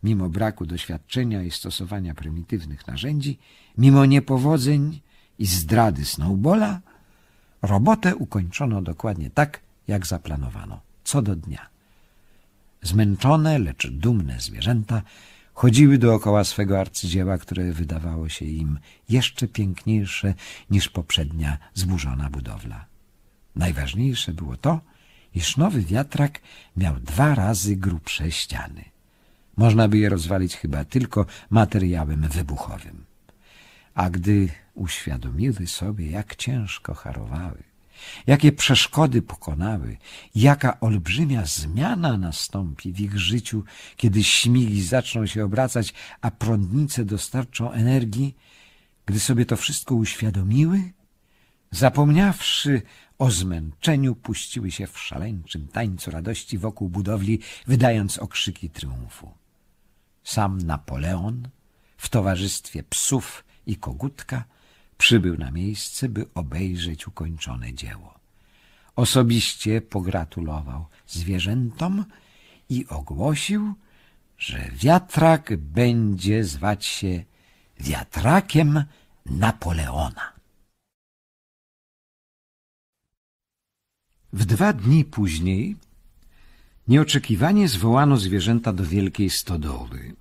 mimo braku doświadczenia i stosowania prymitywnych narzędzi, mimo niepowodzeń i zdrady Snowbola, robotę ukończono dokładnie tak, jak zaplanowano, co do dnia. Zmęczone, lecz dumne zwierzęta Chodziły dookoła swego arcydzieła, które wydawało się im jeszcze piękniejsze niż poprzednia zburzona budowla. Najważniejsze było to, iż nowy wiatrak miał dwa razy grubsze ściany. Można by je rozwalić chyba tylko materiałem wybuchowym. A gdy uświadomiły sobie, jak ciężko harowały, jakie przeszkody pokonały, jaka olbrzymia zmiana nastąpi w ich życiu, kiedy śmigi zaczną się obracać, a prądnice dostarczą energii, gdy sobie to wszystko uświadomiły, zapomniawszy o zmęczeniu, puściły się w szaleńczym tańcu radości wokół budowli, wydając okrzyki triumfu. Sam Napoleon w towarzystwie psów i kogutka – Przybył na miejsce, by obejrzeć ukończone dzieło. Osobiście pogratulował zwierzętom i ogłosił, że wiatrak będzie zwać się wiatrakiem Napoleona. W dwa dni później nieoczekiwanie zwołano zwierzęta do wielkiej stodoły.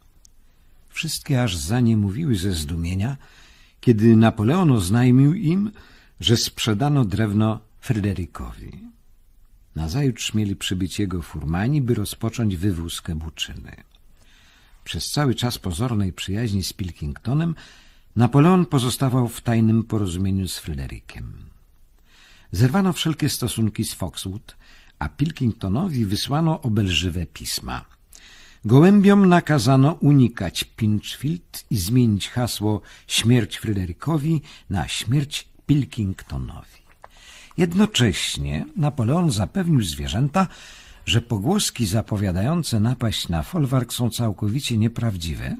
Wszystkie aż mówiły ze zdumienia, kiedy Napoleon oznajmił im, że sprzedano drewno Fryderykowi. Nazajutrz mieli przybyć jego furmani, by rozpocząć wywózkę buczyny. Przez cały czas pozornej przyjaźni z Pilkingtonem Napoleon pozostawał w tajnym porozumieniu z Fryderykiem. Zerwano wszelkie stosunki z Foxwood, a Pilkingtonowi wysłano obelżywe pisma – Gołębiom nakazano unikać Pinchfield i zmienić hasło śmierć Fryderykowi na śmierć Pilkingtonowi. Jednocześnie Napoleon zapewnił zwierzęta, że pogłoski zapowiadające napaść na folwark są całkowicie nieprawdziwe,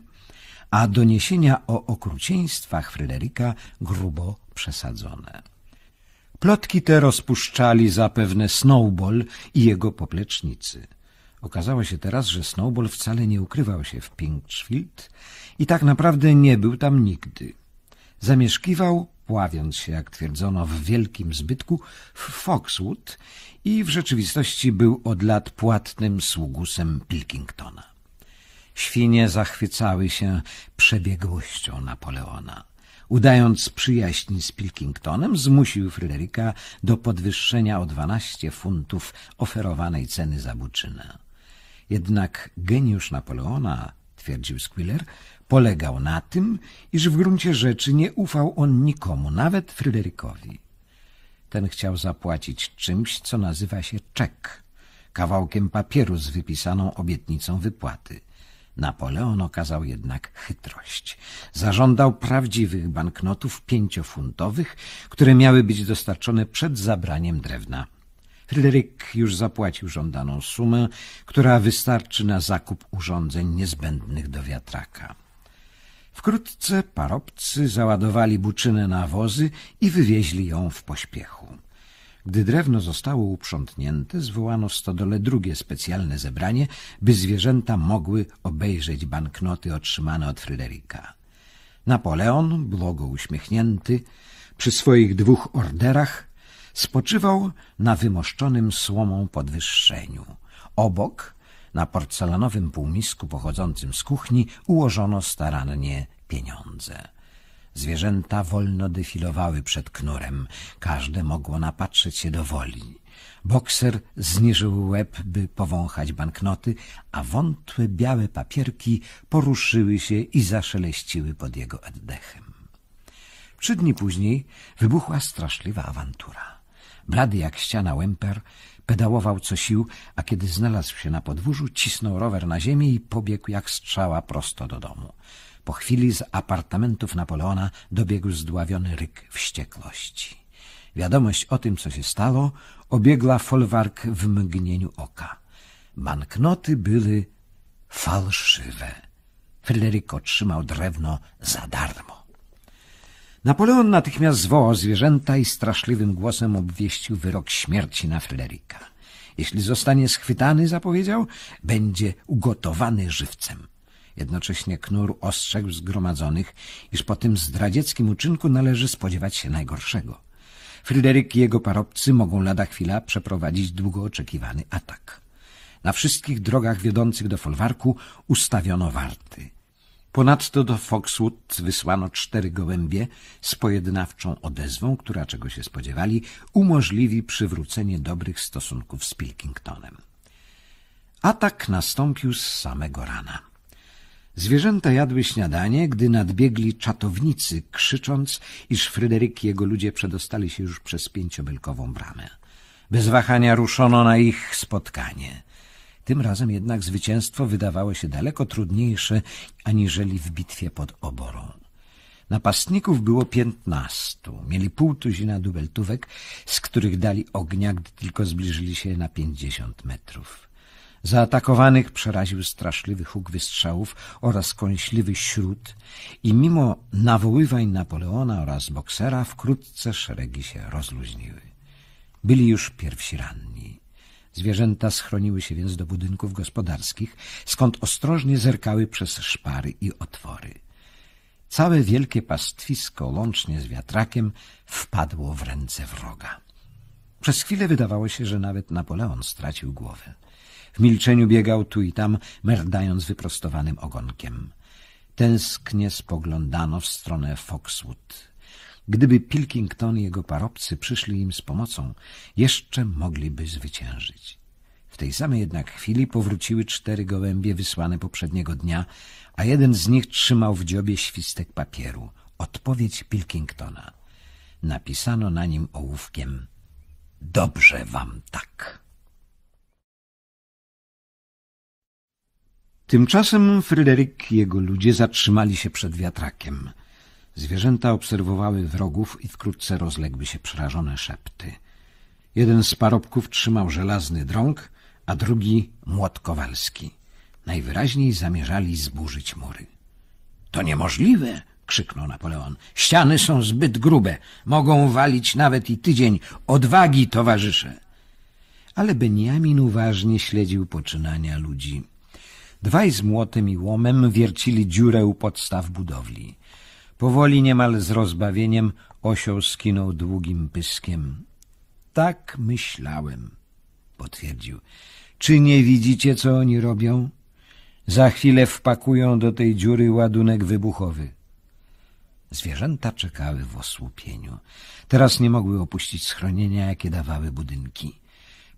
a doniesienia o okrucieństwach Fryderyka grubo przesadzone. Plotki te rozpuszczali zapewne Snowball i jego poplecznicy – Okazało się teraz, że Snowball wcale nie ukrywał się w Pinkchfield i tak naprawdę nie był tam nigdy. Zamieszkiwał, pławiąc się, jak twierdzono, w wielkim zbytku, w Foxwood i w rzeczywistości był od lat płatnym sługusem Pilkingtona. Świnie zachwycały się przebiegłością Napoleona. Udając przyjaźń z Pilkingtonem, zmusił Fryderyka do podwyższenia o 12 funtów oferowanej ceny za buczynę. Jednak geniusz Napoleona, twierdził Squiller, polegał na tym, iż w gruncie rzeczy nie ufał on nikomu, nawet Fryderykowi. Ten chciał zapłacić czymś, co nazywa się czek, kawałkiem papieru z wypisaną obietnicą wypłaty. Napoleon okazał jednak chytrość. Zażądał prawdziwych banknotów pięciofuntowych, które miały być dostarczone przed zabraniem drewna. Fryderyk już zapłacił żądaną sumę, która wystarczy na zakup urządzeń niezbędnych do wiatraka. Wkrótce parobcy załadowali buczynę na wozy i wywieźli ją w pośpiechu. Gdy drewno zostało uprzątnięte, zwołano w stodole drugie specjalne zebranie, by zwierzęta mogły obejrzeć banknoty otrzymane od Fryderyka. Napoleon, blogo uśmiechnięty, przy swoich dwóch orderach spoczywał na wymoszczonym słomą podwyższeniu. Obok, na porcelanowym półmisku pochodzącym z kuchni, ułożono starannie pieniądze. Zwierzęta wolno defilowały przed knurem. Każde mogło napatrzeć się do woli. Bokser zniżył łeb, by powąchać banknoty, a wątłe białe papierki poruszyły się i zaszeleściły pod jego oddechem. Trzy dni później wybuchła straszliwa awantura. Blady jak ściana łęper, pedałował co sił, a kiedy znalazł się na podwórzu, cisnął rower na ziemię i pobiegł jak strzała prosto do domu. Po chwili z apartamentów Napoleona dobiegł zdławiony ryk wściekłości. Wiadomość o tym, co się stało, obiegła folwark w mgnieniu oka. Banknoty były fałszywe. Fryderyk otrzymał drewno za darmo. Napoleon natychmiast zwołał zwierzęta i straszliwym głosem obwieścił wyrok śmierci na Fryderyka. Jeśli zostanie schwytany, zapowiedział, będzie ugotowany żywcem. Jednocześnie Knur ostrzegł zgromadzonych, iż po tym zdradzieckim uczynku należy spodziewać się najgorszego. Fryderyk i jego parobcy mogą lada chwila przeprowadzić długo oczekiwany atak. Na wszystkich drogach wiodących do folwarku ustawiono warty – Ponadto do Foxwood wysłano cztery gołębie z pojednawczą odezwą, która, czego się spodziewali, umożliwi przywrócenie dobrych stosunków z Pilkingtonem. Atak nastąpił z samego rana. Zwierzęta jadły śniadanie, gdy nadbiegli czatownicy, krzycząc, iż Fryderyk i jego ludzie przedostali się już przez pięciobelkową bramę. Bez wahania ruszono na ich spotkanie – tym razem jednak zwycięstwo wydawało się daleko trudniejsze aniżeli w bitwie pod Oborą. Napastników było piętnastu. Mieli pół tuzina dubeltówek, z których dali ognia, gdy tylko zbliżyli się na pięćdziesiąt metrów. Zaatakowanych przeraził straszliwy huk wystrzałów oraz kąśliwy śród i mimo nawoływań Napoleona oraz boksera wkrótce szeregi się rozluźniły. Byli już pierwsi ranni. Zwierzęta schroniły się więc do budynków gospodarskich, skąd ostrożnie zerkały przez szpary i otwory. Całe wielkie pastwisko, łącznie z wiatrakiem, wpadło w ręce wroga. Przez chwilę wydawało się, że nawet Napoleon stracił głowę. W milczeniu biegał tu i tam, merdając wyprostowanym ogonkiem. Tęsknie spoglądano w stronę Foxwood. Gdyby Pilkington i jego parobcy przyszli im z pomocą, jeszcze mogliby zwyciężyć. W tej samej jednak chwili powróciły cztery gołębie wysłane poprzedniego dnia, a jeden z nich trzymał w dziobie świstek papieru. Odpowiedź Pilkingtona. Napisano na nim ołówkiem Dobrze wam tak. Tymczasem Fryderyk i jego ludzie zatrzymali się przed wiatrakiem – Zwierzęta obserwowały wrogów i wkrótce rozległy się przerażone szepty. Jeden z parobków trzymał żelazny drąg, a drugi młot kowalski. Najwyraźniej zamierzali zburzyć mury. — To niemożliwe! — krzyknął Napoleon. — Ściany są zbyt grube. Mogą walić nawet i tydzień. Odwagi, towarzysze! Ale Beniamin uważnie śledził poczynania ludzi. Dwaj z młotem i łomem wiercili dziurę u podstaw budowli. Powoli, niemal z rozbawieniem, osioł skinął długim pyskiem. Tak myślałem, potwierdził. Czy nie widzicie, co oni robią? Za chwilę wpakują do tej dziury ładunek wybuchowy. Zwierzęta czekały w osłupieniu. Teraz nie mogły opuścić schronienia, jakie dawały budynki.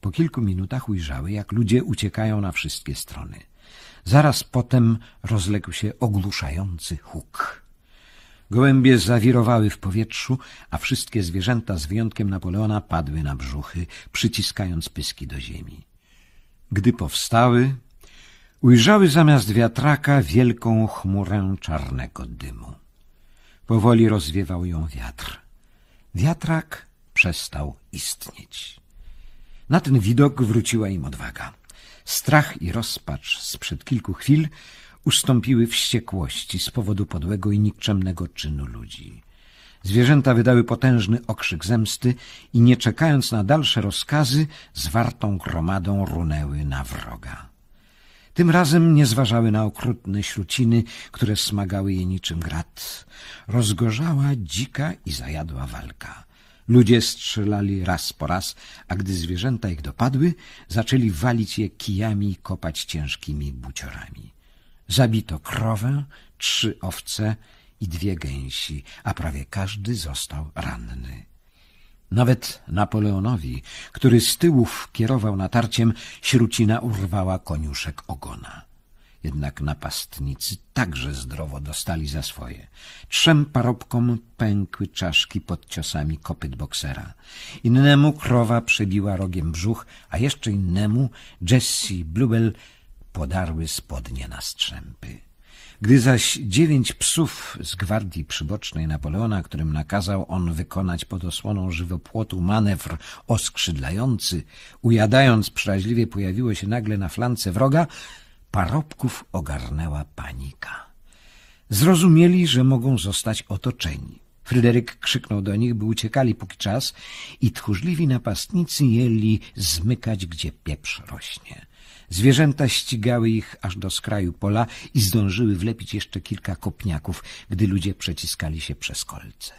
Po kilku minutach ujrzały, jak ludzie uciekają na wszystkie strony. Zaraz potem rozległ się ogłuszający huk. Gołębie zawirowały w powietrzu, a wszystkie zwierzęta z wyjątkiem Napoleona padły na brzuchy, przyciskając pyski do ziemi. Gdy powstały, ujrzały zamiast wiatraka wielką chmurę czarnego dymu. Powoli rozwiewał ją wiatr. Wiatrak przestał istnieć. Na ten widok wróciła im odwaga. Strach i rozpacz sprzed kilku chwil ustąpiły wściekłości z powodu podłego i nikczemnego czynu ludzi. Zwierzęta wydały potężny okrzyk zemsty i nie czekając na dalsze rozkazy, zwartą gromadą runęły na wroga. Tym razem nie zważały na okrutne śruciny, które smagały je niczym grat. Rozgorzała dzika i zajadła walka. Ludzie strzelali raz po raz, a gdy zwierzęta ich dopadły, zaczęli walić je kijami i kopać ciężkimi buciorami. Zabito krowę, trzy owce i dwie gęsi, a prawie każdy został ranny. Nawet Napoleonowi, który z tyłów kierował natarciem, śrucina urwała koniuszek ogona. Jednak napastnicy także zdrowo dostali za swoje. Trzem parobkom pękły czaszki pod ciosami kopyt boksera. Innemu krowa przebiła rogiem brzuch, a jeszcze innemu Jesse Bluebell podarły spodnie na strzępy. Gdy zaś dziewięć psów z gwardii przybocznej Napoleona, którym nakazał on wykonać pod osłoną żywopłotu manewr oskrzydlający, ujadając przeraźliwie pojawiło się nagle na flance wroga, parobków ogarnęła panika. Zrozumieli, że mogą zostać otoczeni. Fryderyk krzyknął do nich, by uciekali póki czas i tchórzliwi napastnicy jęli zmykać, gdzie pieprz rośnie. Zwierzęta ścigały ich aż do skraju pola i zdążyły wlepić jeszcze kilka kopniaków, gdy ludzie przeciskali się przez kolce.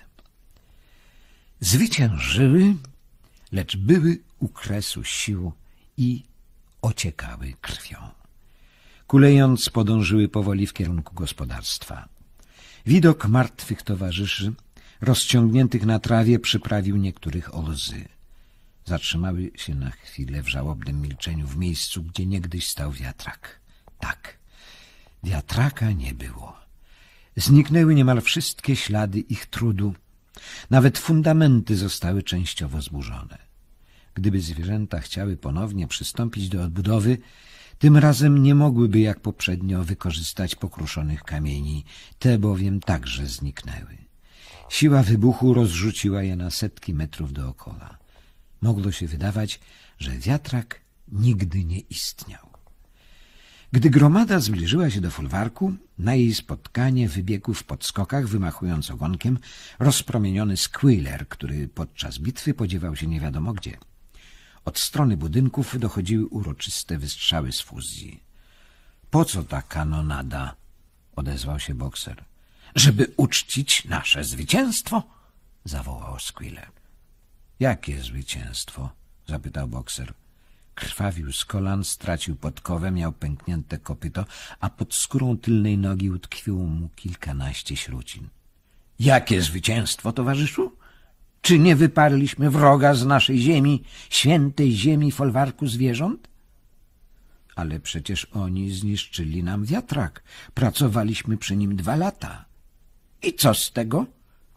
Zwyciężyły, lecz były u kresu sił i ociekały krwią. Kulejąc podążyły powoli w kierunku gospodarstwa. Widok martwych towarzyszy rozciągniętych na trawie przyprawił niektórych o łzy. Zatrzymały się na chwilę w żałobnym milczeniu w miejscu, gdzie niegdyś stał wiatrak. Tak, wiatraka nie było. Zniknęły niemal wszystkie ślady ich trudu. Nawet fundamenty zostały częściowo zburzone. Gdyby zwierzęta chciały ponownie przystąpić do odbudowy, tym razem nie mogłyby jak poprzednio wykorzystać pokruszonych kamieni, te bowiem także zniknęły. Siła wybuchu rozrzuciła je na setki metrów dookoła. Mogło się wydawać, że wiatrak nigdy nie istniał. Gdy gromada zbliżyła się do folwarku, na jej spotkanie wybiegł w podskokach, wymachując ogonkiem, rozpromieniony Squiller, który podczas bitwy podziewał się nie wiadomo gdzie. Od strony budynków dochodziły uroczyste wystrzały z fuzji. — Po co ta kanonada? — odezwał się bokser. — Żeby uczcić nasze zwycięstwo! — zawołał Squiller. Jakie zwycięstwo? zapytał bokser. Krwawił z kolan, stracił podkowę, miał pęknięte kopyto, a pod skórą tylnej nogi utkwiło mu kilkanaście śrucin. Jakie zwycięstwo, towarzyszu? Czy nie wyparliśmy wroga z naszej ziemi, świętej ziemi folwarku zwierząt? Ale przecież oni zniszczyli nam wiatrak. Pracowaliśmy przy nim dwa lata. I co z tego?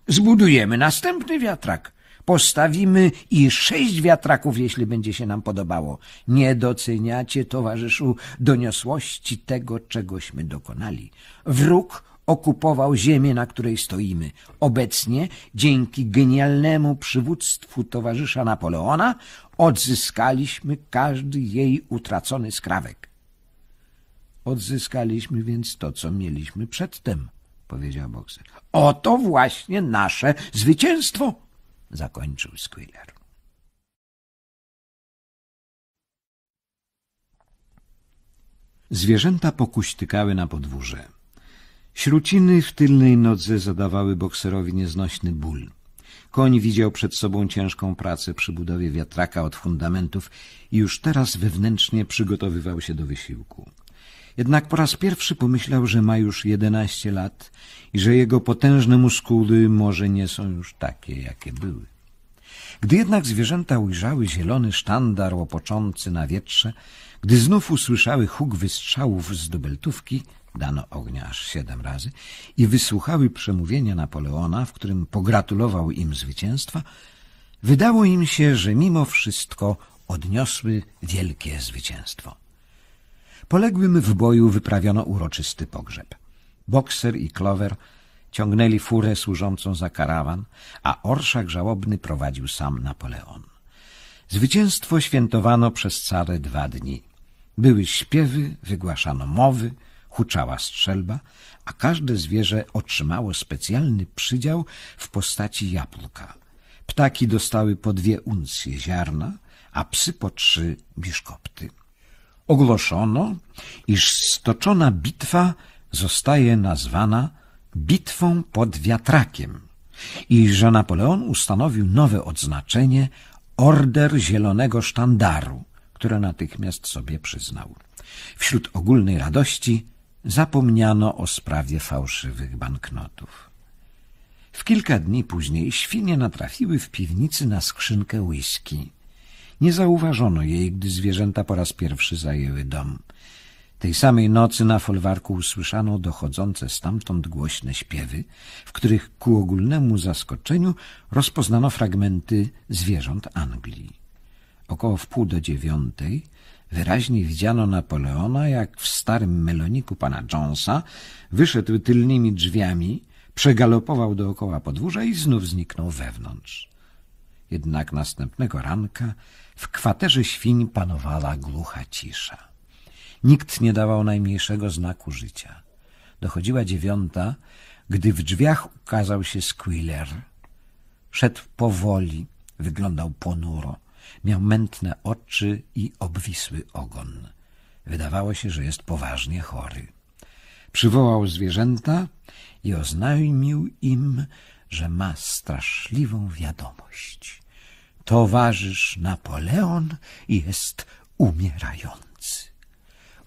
Zbudujemy następny wiatrak. Postawimy i sześć wiatraków, jeśli będzie się nam podobało. Nie doceniacie, towarzyszu, doniosłości tego, czegośmy dokonali. Wróg okupował ziemię, na której stoimy. Obecnie, dzięki genialnemu przywództwu towarzysza Napoleona, odzyskaliśmy każdy jej utracony skrawek. Odzyskaliśmy więc to, co mieliśmy przedtem, powiedział bokser. Oto właśnie nasze zwycięstwo! zakończył Squiller. Zwierzęta pokuśtykały na podwórze. Śruciny w tylnej nodze zadawały bokserowi nieznośny ból. Koń widział przed sobą ciężką pracę przy budowie wiatraka od fundamentów i już teraz wewnętrznie przygotowywał się do wysiłku. Jednak po raz pierwszy pomyślał, że ma już jedenaście lat i że jego potężne muskuły może nie są już takie, jakie były. Gdy jednak zwierzęta ujrzały zielony sztandar łopoczący na wietrze, gdy znów usłyszały huk wystrzałów z dubeltówki, dano ognia aż siedem razy, i wysłuchały przemówienia Napoleona, w którym pogratulował im zwycięstwa, wydało im się, że mimo wszystko odniosły wielkie zwycięstwo. Poległym w boju wyprawiono uroczysty pogrzeb. Bokser i Clover ciągnęli furę służącą za karawan, a orszak żałobny prowadził sam Napoleon. Zwycięstwo świętowano przez całe dwa dni. Były śpiewy, wygłaszano mowy, huczała strzelba, a każde zwierzę otrzymało specjalny przydział w postaci jabłka. Ptaki dostały po dwie uncje ziarna, a psy po trzy biszkopty ogłoszono, iż stoczona bitwa zostaje nazwana bitwą pod wiatrakiem i że Napoleon ustanowił nowe odznaczenie Order Zielonego Sztandaru, które natychmiast sobie przyznał. Wśród ogólnej radości zapomniano o sprawie fałszywych banknotów. W kilka dni później świnie natrafiły w piwnicy na skrzynkę whisky – nie zauważono jej, gdy zwierzęta po raz pierwszy zajęły dom. Tej samej nocy na folwarku usłyszano dochodzące stamtąd głośne śpiewy, w których ku ogólnemu zaskoczeniu rozpoznano fragmenty zwierząt Anglii. Około wpół do dziewiątej wyraźnie widziano Napoleona, jak w starym meloniku pana Jonesa wyszedł tylnymi drzwiami, przegalopował dookoła podwórza i znów zniknął wewnątrz. Jednak następnego ranka w kwaterze świń panowała głucha cisza. Nikt nie dawał najmniejszego znaku życia. Dochodziła dziewiąta, gdy w drzwiach ukazał się Squiller. Szedł powoli, wyglądał ponuro. Miał mętne oczy i obwisły ogon. Wydawało się, że jest poważnie chory. Przywołał zwierzęta i oznajmił im, że ma straszliwą wiadomość. Towarzysz Napoleon jest umierający.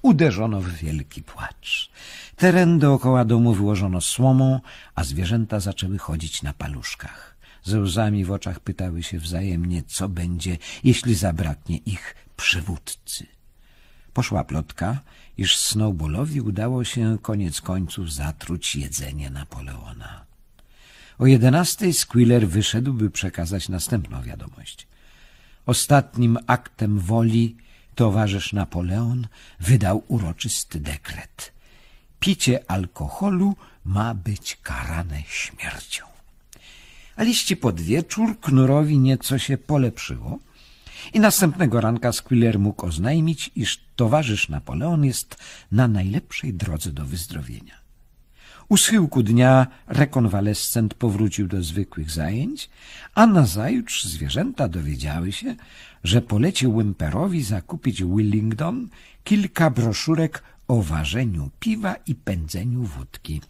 Uderzono w wielki płacz. Teren dookoła domu wyłożono słomą, a zwierzęta zaczęły chodzić na paluszkach. Ze łzami w oczach pytały się wzajemnie, co będzie, jeśli zabraknie ich przywódcy. Poszła plotka, iż Snowballowi udało się koniec końców zatruć jedzenie Napoleona. O jedenastej Squiller wyszedł, by przekazać następną wiadomość. Ostatnim aktem woli towarzysz Napoleon wydał uroczysty dekret. Picie alkoholu ma być karane śmiercią. A pod wieczór Knurowi nieco się polepszyło i następnego ranka Squiller mógł oznajmić, iż towarzysz Napoleon jest na najlepszej drodze do wyzdrowienia. U schyłku dnia rekonwalescent powrócił do zwykłych zajęć, a nazajutrz zwierzęta dowiedziały się, że polecił Wimperowi zakupić Willingdon kilka broszurek o ważeniu piwa i pędzeniu wódki.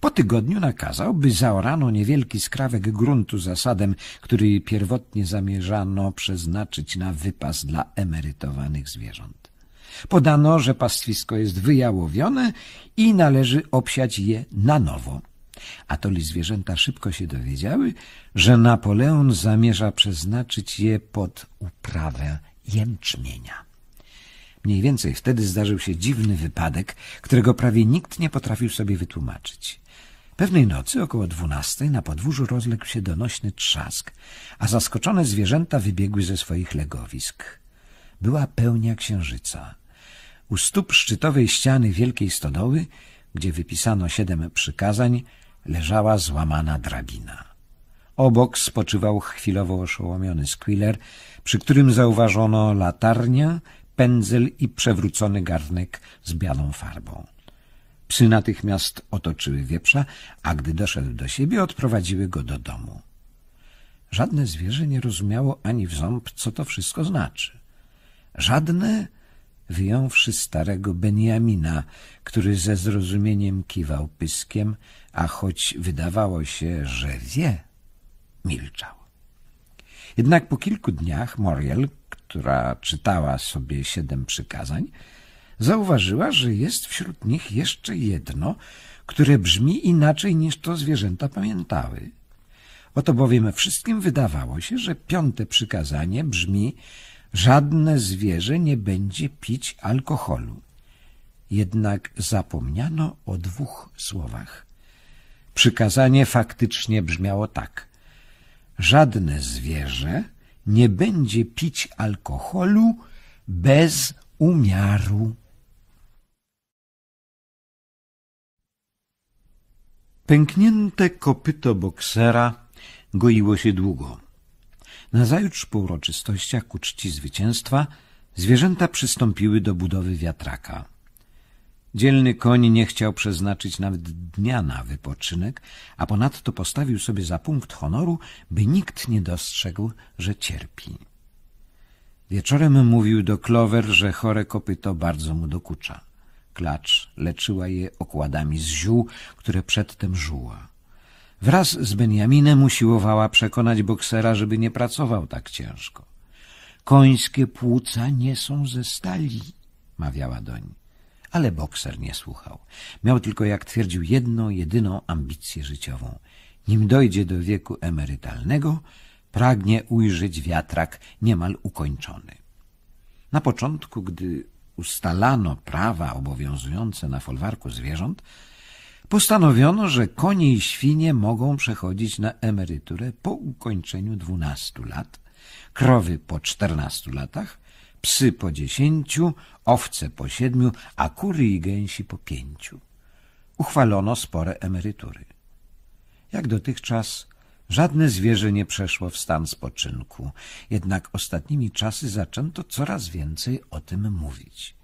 Po tygodniu nakazał, by zaorano niewielki skrawek gruntu zasadem, który pierwotnie zamierzano przeznaczyć na wypas dla emerytowanych zwierząt. Podano, że pastwisko jest wyjałowione i należy obsiać je na nowo. Atoli zwierzęta szybko się dowiedziały, że Napoleon zamierza przeznaczyć je pod uprawę jęczmienia. Mniej więcej wtedy zdarzył się dziwny wypadek, którego prawie nikt nie potrafił sobie wytłumaczyć. Pewnej nocy, około dwunastej, na podwórzu rozległ się donośny trzask, a zaskoczone zwierzęta wybiegły ze swoich legowisk. Była pełnia księżyca. U stóp szczytowej ściany wielkiej stodoły, gdzie wypisano siedem przykazań, leżała złamana drabina. Obok spoczywał chwilowo oszołomiony Squiller, przy którym zauważono latarnia, pędzel i przewrócony garnek z białą farbą. Psy natychmiast otoczyły wieprza, a gdy doszedł do siebie, odprowadziły go do domu. Żadne zwierzę nie rozumiało ani w ząb, co to wszystko znaczy. Żadne wyjąwszy starego Beniamina, który ze zrozumieniem kiwał pyskiem, a choć wydawało się, że wie, milczał. Jednak po kilku dniach Moriel, która czytała sobie siedem przykazań, zauważyła, że jest wśród nich jeszcze jedno, które brzmi inaczej niż to zwierzęta pamiętały. Oto bowiem wszystkim wydawało się, że piąte przykazanie brzmi żadne zwierzę nie będzie pić alkoholu. Jednak zapomniano o dwóch słowach. Przykazanie faktycznie brzmiało tak. Żadne zwierzę nie będzie pić alkoholu bez umiaru. Pęknięte kopyto boksera goiło się długo. Nazajutrz po uroczystościach ku czci zwycięstwa zwierzęta przystąpiły do budowy wiatraka. Dzielny koń nie chciał przeznaczyć nawet dnia na wypoczynek, a ponadto postawił sobie za punkt honoru, by nikt nie dostrzegł, że cierpi. Wieczorem mówił do Clover, że chore kopyto bardzo mu dokucza. Klacz leczyła je okładami z ziół, które przedtem żuła. Wraz z Benjaminem usiłowała przekonać boksera, żeby nie pracował tak ciężko. Końskie płuca nie są ze stali, mawiała doń. Ale bokser nie słuchał. Miał tylko, jak twierdził, jedną, jedyną ambicję życiową. Nim dojdzie do wieku emerytalnego, pragnie ujrzeć wiatrak niemal ukończony. Na początku, gdy ustalano prawa obowiązujące na folwarku zwierząt, postanowiono, że konie i świnie mogą przechodzić na emeryturę po ukończeniu 12 lat, krowy po 14 latach, psy po 10, owce po 7, a kury i gęsi po 5. Uchwalono spore emerytury. Jak dotychczas żadne zwierzę nie przeszło w stan spoczynku, jednak ostatnimi czasy zaczęto coraz więcej o tym mówić.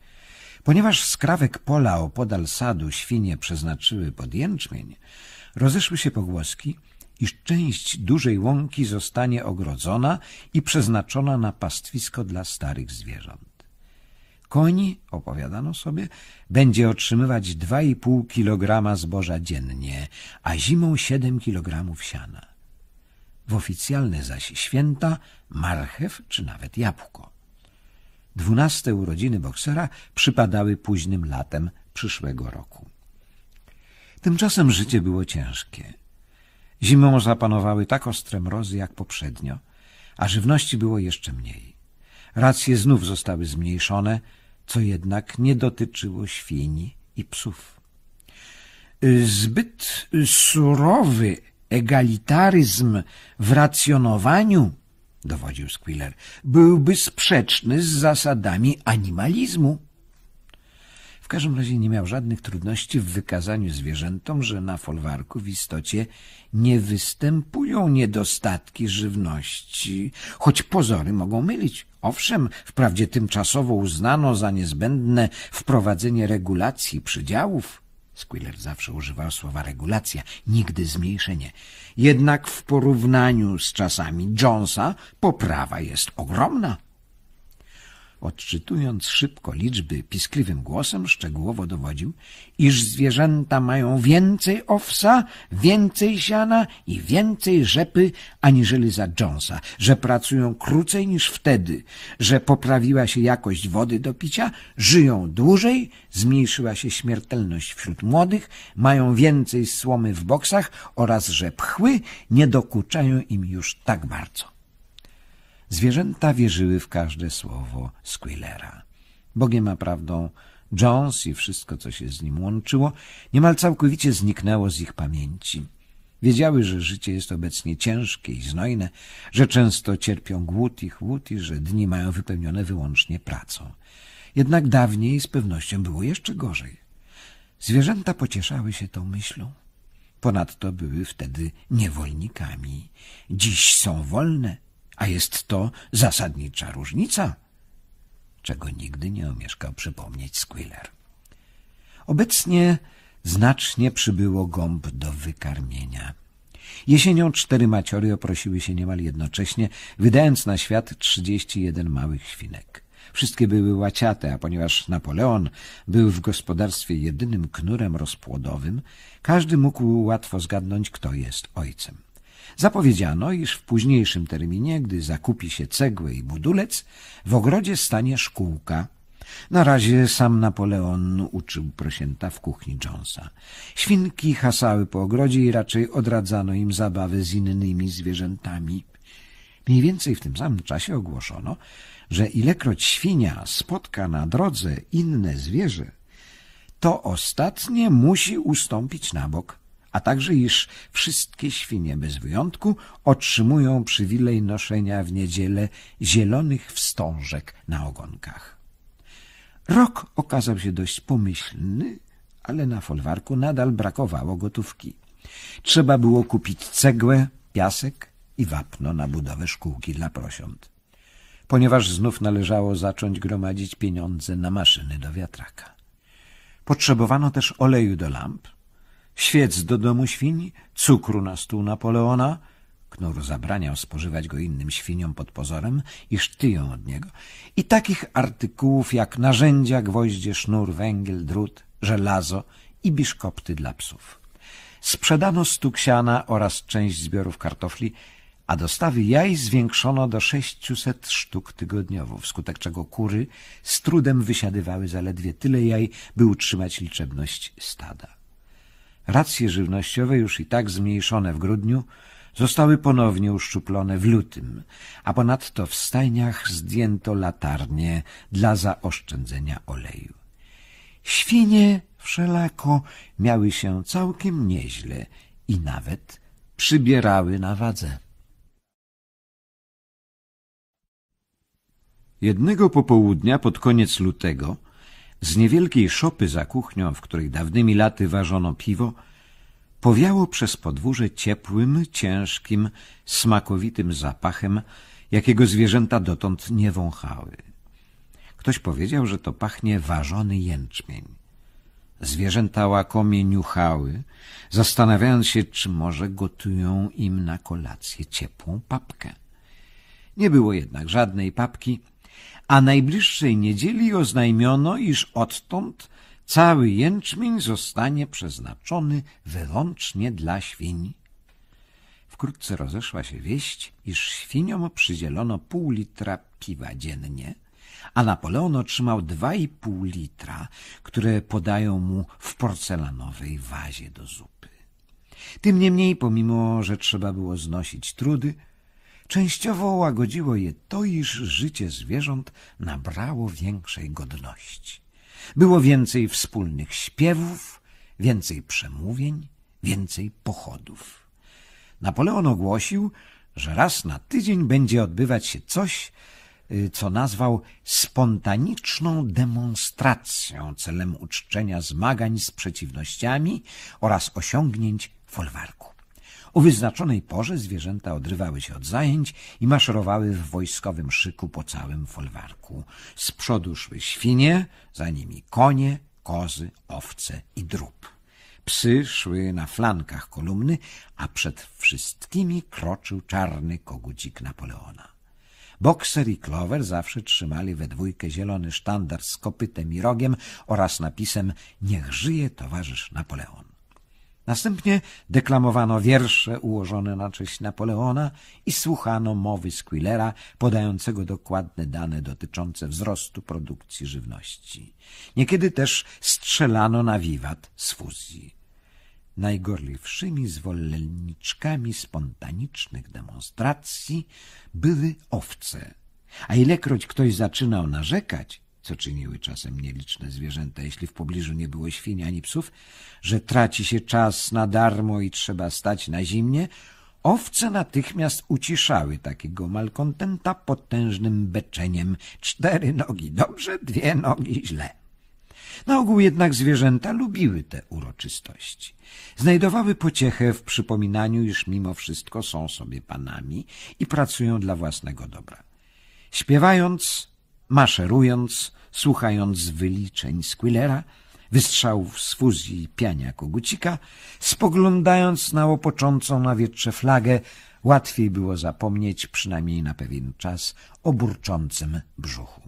Ponieważ skrawek pola opodal sadu świnie przeznaczyły pod jęczmień, rozeszły się pogłoski, iż część dużej łąki zostanie ogrodzona i przeznaczona na pastwisko dla starych zwierząt. Koń, opowiadano sobie, będzie otrzymywać 2,5 kg zboża dziennie, a zimą 7 kg siana. W oficjalne zaś święta marchew czy nawet jabłko. Dwunaste urodziny boksera przypadały późnym latem przyszłego roku. Tymczasem życie było ciężkie. Zimą zapanowały tak ostre mrozy jak poprzednio, a żywności było jeszcze mniej. Racje znów zostały zmniejszone, co jednak nie dotyczyło świń i psów. Zbyt surowy egalitaryzm w racjonowaniu dowodził Squiller, byłby sprzeczny z zasadami animalizmu. W każdym razie nie miał żadnych trudności w wykazaniu zwierzętom, że na folwarku w istocie nie występują niedostatki żywności, choć pozory mogą mylić. Owszem, wprawdzie tymczasowo uznano za niezbędne wprowadzenie regulacji przydziałów, Squiller zawsze używał słowa regulacja, nigdy zmniejszenie. Jednak w porównaniu z czasami Jonesa poprawa jest ogromna odczytując szybko liczby piskliwym głosem, szczegółowo dowodził, iż zwierzęta mają więcej owsa, więcej siana i więcej rzepy aniżeli za Jonesa, że pracują krócej niż wtedy, że poprawiła się jakość wody do picia, żyją dłużej, zmniejszyła się śmiertelność wśród młodych, mają więcej słomy w boksach oraz że pchły nie dokuczają im już tak bardzo. Zwierzęta wierzyły w każde słowo Squillera. Bogiem a prawdą Jones i wszystko, co się z nim łączyło, niemal całkowicie zniknęło z ich pamięci. Wiedziały, że życie jest obecnie ciężkie i znojne, że często cierpią głód i chłód i że dni mają wypełnione wyłącznie pracą. Jednak dawniej z pewnością było jeszcze gorzej. Zwierzęta pocieszały się tą myślą. Ponadto były wtedy niewolnikami. Dziś są wolne – a jest to zasadnicza różnica, czego nigdy nie omieszkał przypomnieć Squiller. Obecnie znacznie przybyło gąb do wykarmienia. Jesienią cztery maciory oprosiły się niemal jednocześnie, wydając na świat trzydzieści jeden małych świnek. Wszystkie były łaciate, a ponieważ Napoleon był w gospodarstwie jedynym knurem rozpłodowym, każdy mógł łatwo zgadnąć, kto jest ojcem. Zapowiedziano, iż w późniejszym terminie, gdy zakupi się cegłę i budulec, w ogrodzie stanie szkółka. Na razie sam Napoleon uczył prosięta w kuchni Jonesa. Świnki hasały po ogrodzie i raczej odradzano im zabawy z innymi zwierzętami. Mniej więcej w tym samym czasie ogłoszono, że ilekroć świnia spotka na drodze inne zwierzę, to ostatnie musi ustąpić na bok a także iż wszystkie świnie bez wyjątku otrzymują przywilej noszenia w niedzielę zielonych wstążek na ogonkach. Rok okazał się dość pomyślny, ale na folwarku nadal brakowało gotówki. Trzeba było kupić cegłę, piasek i wapno na budowę szkółki dla prosiąt, ponieważ znów należało zacząć gromadzić pieniądze na maszyny do wiatraka. Potrzebowano też oleju do lamp, świec do domu świń, cukru na stół Napoleona. Knur zabraniał spożywać go innym świniom pod pozorem, iż tyją od niego. I takich artykułów jak narzędzia, gwoździe, sznur, węgiel, drut, żelazo i biszkopty dla psów. Sprzedano stuksiana oraz część zbiorów kartofli, a dostawy jaj zwiększono do 600 sztuk tygodniowo, wskutek czego kury z trudem wysiadywały zaledwie tyle jaj, by utrzymać liczebność stada. Racje żywnościowe, już i tak zmniejszone w grudniu, zostały ponownie uszczuplone w lutym, a ponadto w stajniach zdjęto latarnie dla zaoszczędzenia oleju. Świnie wszelako miały się całkiem nieźle i nawet przybierały na wadze. Jednego popołudnia pod koniec lutego z niewielkiej szopy za kuchnią, w której dawnymi laty ważono piwo, powiało przez podwórze ciepłym, ciężkim, smakowitym zapachem, jakiego zwierzęta dotąd nie wąchały. Ktoś powiedział, że to pachnie ważony jęczmień. Zwierzęta łakomie niuchały, zastanawiając się, czy może gotują im na kolację ciepłą papkę. Nie było jednak żadnej papki, a najbliższej niedzieli oznajmiono, iż odtąd cały jęczmień zostanie przeznaczony wyłącznie dla świń. Wkrótce rozeszła się wieść, iż świniom przydzielono pół litra piwa dziennie, a Napoleon otrzymał dwa i pół litra, które podają mu w porcelanowej wazie do zupy. Tym niemniej, pomimo, że trzeba było znosić trudy, Częściowo łagodziło je to, iż życie zwierząt nabrało większej godności. Było więcej wspólnych śpiewów, więcej przemówień, więcej pochodów. Napoleon ogłosił, że raz na tydzień będzie odbywać się coś, y, co nazwał spontaniczną demonstracją celem uczczenia zmagań z przeciwnościami oraz osiągnięć folwarku. O wyznaczonej porze zwierzęta odrywały się od zajęć i maszerowały w wojskowym szyku po całym folwarku. Z przodu szły świnie, za nimi konie, kozy, owce i drób. Psy szły na flankach kolumny, a przed wszystkimi kroczył czarny kogucik Napoleona. Bokser i Clover zawsze trzymali we dwójkę zielony sztandar z kopytem i rogiem oraz napisem Niech żyje towarzysz Napoleon. Następnie deklamowano wiersze ułożone na cześć Napoleona i słuchano mowy Squillera podającego dokładne dane dotyczące wzrostu produkcji żywności. Niekiedy też strzelano na wiwat z fuzji. Najgorliwszymi zwolenniczkami spontanicznych demonstracji były owce, a ilekroć ktoś zaczynał narzekać, co czyniły czasem nieliczne zwierzęta, jeśli w pobliżu nie było świnia ani psów, że traci się czas na darmo i trzeba stać na zimnie, owce natychmiast uciszały takiego malkontenta potężnym beczeniem. Cztery nogi dobrze, dwie nogi źle. Na ogół jednak zwierzęta lubiły te uroczystości. Znajdowały pociechę w przypominaniu, iż mimo wszystko są sobie panami i pracują dla własnego dobra. Śpiewając, maszerując, słuchając wyliczeń Squillera, wystrzałów z fuzji i piania kogucika, spoglądając na łopoczącą na wietrze flagę, łatwiej było zapomnieć, przynajmniej na pewien czas, o burczącym brzuchu.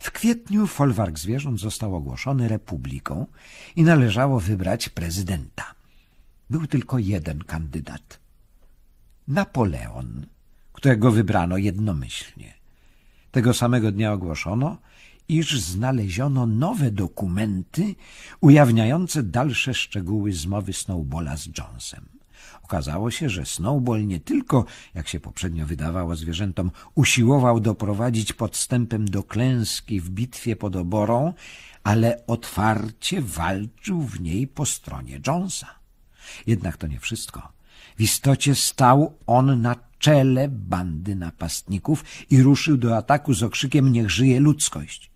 W kwietniu folwark zwierząt został ogłoszony republiką i należało wybrać prezydenta. Był tylko jeden kandydat. Napoleon, którego wybrano jednomyślnie. Tego samego dnia ogłoszono, iż znaleziono nowe dokumenty ujawniające dalsze szczegóły zmowy Snowbola z Jonesem. Okazało się, że Snowball nie tylko, jak się poprzednio wydawało zwierzętom, usiłował doprowadzić podstępem do klęski w bitwie pod oborą, ale otwarcie walczył w niej po stronie Jonesa. Jednak to nie wszystko. W istocie stał on na czele bandy napastników i ruszył do ataku z okrzykiem Niech żyje ludzkość!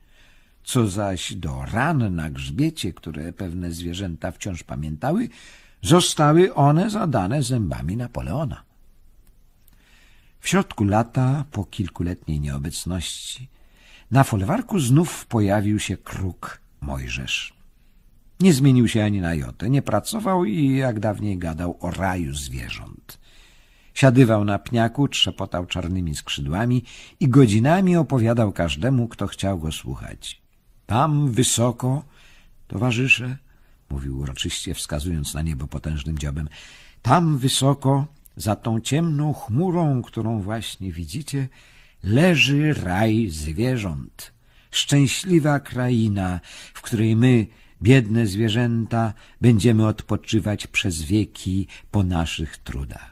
Co zaś do ran na grzbiecie, które pewne zwierzęta wciąż pamiętały, zostały one zadane zębami Napoleona. W środku lata, po kilkuletniej nieobecności, na folwarku znów pojawił się kruk Mojżesz. Nie zmienił się ani na jotę, nie pracował i jak dawniej gadał o raju zwierząt. Siadywał na pniaku, trzepotał czarnymi skrzydłami i godzinami opowiadał każdemu, kto chciał go słuchać. Tam wysoko, towarzysze, mówił uroczyście, wskazując na niebo potężnym dziobem, tam wysoko, za tą ciemną chmurą, którą właśnie widzicie, leży raj zwierząt. Szczęśliwa kraina, w której my, biedne zwierzęta, będziemy odpoczywać przez wieki po naszych trudach.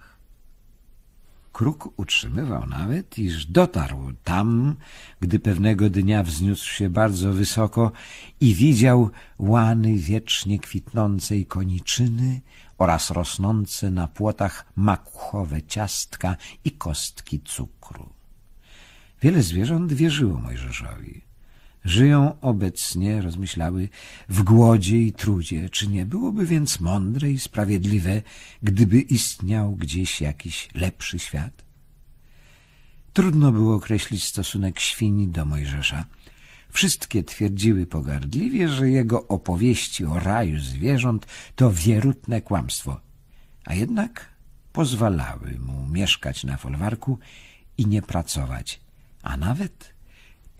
Kruk utrzymywał nawet, iż dotarł tam, gdy pewnego dnia wzniósł się bardzo wysoko i widział łany wiecznie kwitnącej koniczyny oraz rosnące na płotach makuchowe ciastka i kostki cukru. Wiele zwierząt wierzyło Mojżeszowi – Żyją obecnie, rozmyślały, w głodzie i trudzie. Czy nie byłoby więc mądre i sprawiedliwe, gdyby istniał gdzieś jakiś lepszy świat? Trudno było określić stosunek świni do Mojżesza. Wszystkie twierdziły pogardliwie, że jego opowieści o raju zwierząt to wierutne kłamstwo. A jednak pozwalały mu mieszkać na folwarku i nie pracować, a nawet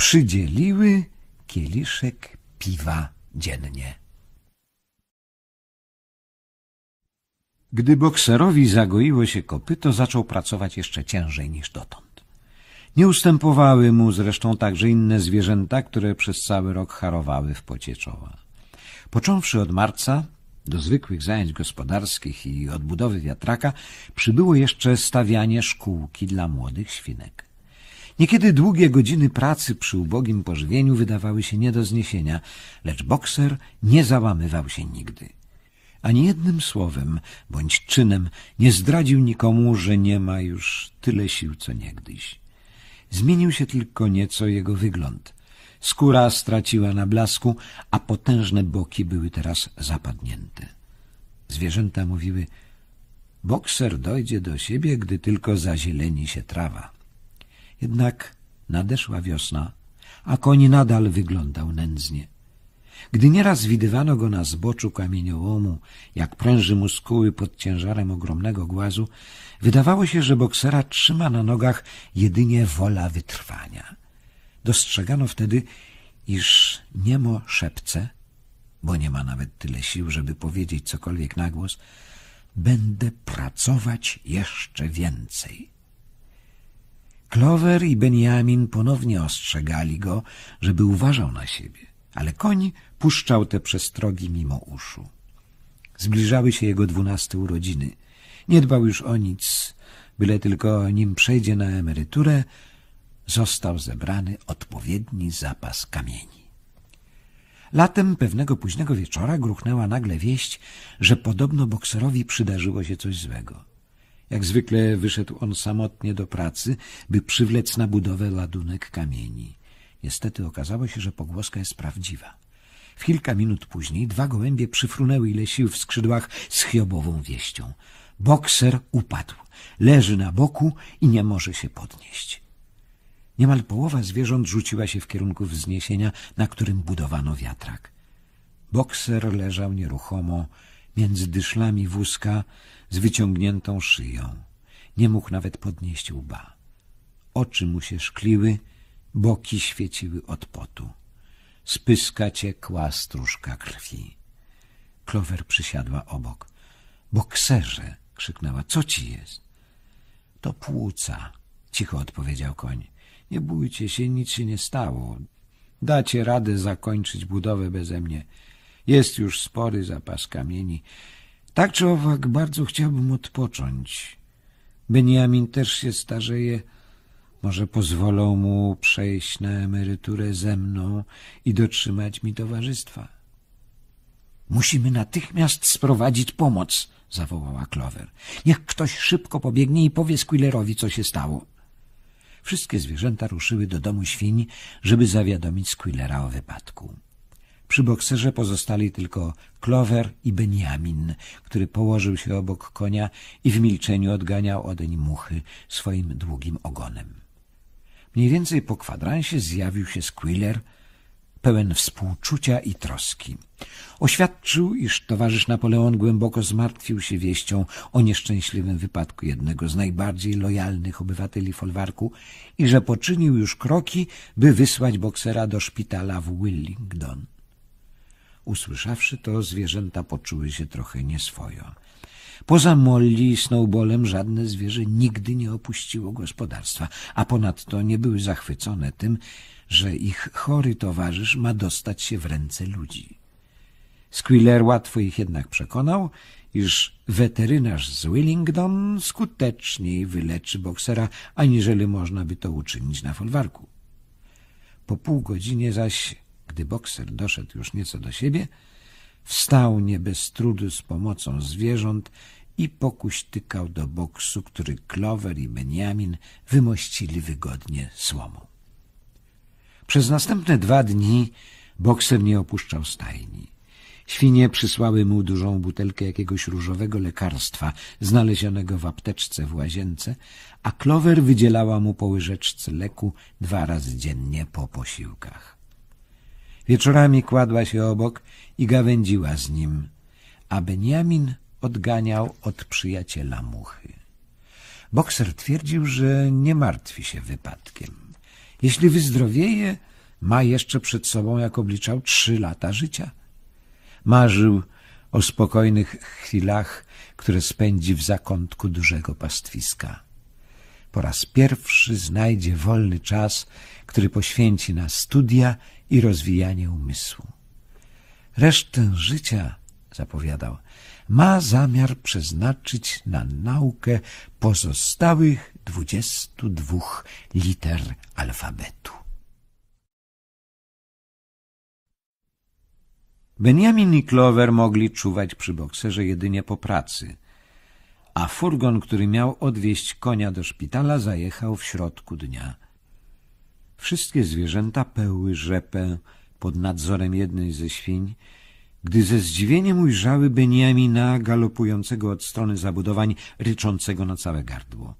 przydzieliły kieliszek piwa dziennie. Gdy bokserowi zagoiło się kopyto, zaczął pracować jeszcze ciężej niż dotąd. Nie ustępowały mu zresztą także inne zwierzęta, które przez cały rok harowały w pocie czoła. Począwszy od marca, do zwykłych zajęć gospodarskich i odbudowy wiatraka przybyło jeszcze stawianie szkółki dla młodych świnek. Niekiedy długie godziny pracy przy ubogim pożywieniu wydawały się nie do zniesienia, lecz bokser nie załamywał się nigdy. Ani jednym słowem bądź czynem nie zdradził nikomu, że nie ma już tyle sił co niegdyś. Zmienił się tylko nieco jego wygląd. Skóra straciła na blasku, a potężne boki były teraz zapadnięte. Zwierzęta mówiły, bokser dojdzie do siebie, gdy tylko zazieleni się trawa. Jednak nadeszła wiosna, a koń nadal wyglądał nędznie. Gdy nieraz widywano go na zboczu kamieniołomu, jak pręży muskuły pod ciężarem ogromnego głazu, wydawało się, że boksera trzyma na nogach jedynie wola wytrwania. Dostrzegano wtedy, iż niemo szepce, bo nie ma nawet tyle sił, żeby powiedzieć cokolwiek na głos, będę pracować jeszcze więcej. Clover i Benjamin ponownie ostrzegali go, żeby uważał na siebie, ale koń puszczał te przestrogi mimo uszu. Zbliżały się jego dwunaste urodziny. Nie dbał już o nic, byle tylko nim przejdzie na emeryturę, został zebrany odpowiedni zapas kamieni. Latem pewnego późnego wieczora gruchnęła nagle wieść, że podobno bokserowi przydarzyło się coś złego. Jak zwykle wyszedł on samotnie do pracy, by przywlec na budowę ładunek kamieni. Niestety okazało się, że pogłoska jest prawdziwa. W kilka minut później dwa gołębie przyfrunęły ile sił w skrzydłach z chiobową wieścią. Bokser upadł, leży na boku i nie może się podnieść. Niemal połowa zwierząt rzuciła się w kierunku wzniesienia, na którym budowano wiatrak. Bokser leżał nieruchomo między dyszlami wózka, z wyciągniętą szyją. Nie mógł nawet podnieść łba. Oczy mu się szkliły, boki świeciły od potu. Z pyska ciekła stróżka krwi. Klower przysiadła obok. — Bokserze! — krzyknęła. — Co ci jest? — To płuca — cicho odpowiedział koń. — Nie bójcie się, nic się nie stało. Dacie radę zakończyć budowę beze mnie. Jest już spory zapas kamieni. Tak czy owak, bardzo chciałbym odpocząć. Beniamin też się starzeje. Może pozwolą mu przejść na emeryturę ze mną i dotrzymać mi towarzystwa. Musimy natychmiast sprowadzić pomoc, zawołała Clover. Niech ktoś szybko pobiegnie i powie Squillerowi, co się stało. Wszystkie zwierzęta ruszyły do domu świń, żeby zawiadomić Squillera o wypadku. Przy bokserze pozostali tylko Clover i Beniamin, który położył się obok konia i w milczeniu odganiał odeń muchy swoim długim ogonem. Mniej więcej po kwadransie zjawił się Squiller, pełen współczucia i troski. Oświadczył, iż towarzysz Napoleon głęboko zmartwił się wieścią o nieszczęśliwym wypadku jednego z najbardziej lojalnych obywateli folwarku i że poczynił już kroki, by wysłać boksera do szpitala w Willingdon. Usłyszawszy to, zwierzęta poczuły się trochę nieswojo. Poza Molly i Snowballem żadne zwierzę nigdy nie opuściło gospodarstwa, a ponadto nie były zachwycone tym, że ich chory towarzysz ma dostać się w ręce ludzi. Squiller łatwo ich jednak przekonał, iż weterynarz z Willingdon skuteczniej wyleczy boksera, aniżeli można by to uczynić na folwarku. Po pół godzinie zaś gdy bokser doszedł już nieco do siebie, wstał nie bez trudu z pomocą zwierząt i pokuśtykał do boksu, który Klover i Benjamin wymościli wygodnie słomą. Przez następne dwa dni bokser nie opuszczał stajni. Świnie przysłały mu dużą butelkę jakiegoś różowego lekarstwa, znalezionego w apteczce w łazience, a Klover wydzielała mu po łyżeczce leku dwa razy dziennie po posiłkach. Wieczorami kładła się obok i gawędziła z nim, a Beniamin odganiał od przyjaciela muchy. Bokser twierdził, że nie martwi się wypadkiem. Jeśli wyzdrowieje, ma jeszcze przed sobą, jak obliczał, trzy lata życia. Marzył o spokojnych chwilach, które spędzi w zakątku dużego pastwiska. Po raz pierwszy znajdzie wolny czas, który poświęci na studia i rozwijanie umysłu. Resztę życia, zapowiadał, ma zamiar przeznaczyć na naukę pozostałych dwudziestu dwóch liter alfabetu. Benjamin i Clover mogli czuwać przy bokserze jedynie po pracy, a furgon, który miał odwieźć konia do szpitala, zajechał w środku dnia. Wszystkie zwierzęta peły rzepę pod nadzorem jednej ze świń, gdy ze zdziwieniem ujrzały Beniamina galopującego od strony zabudowań, ryczącego na całe gardło.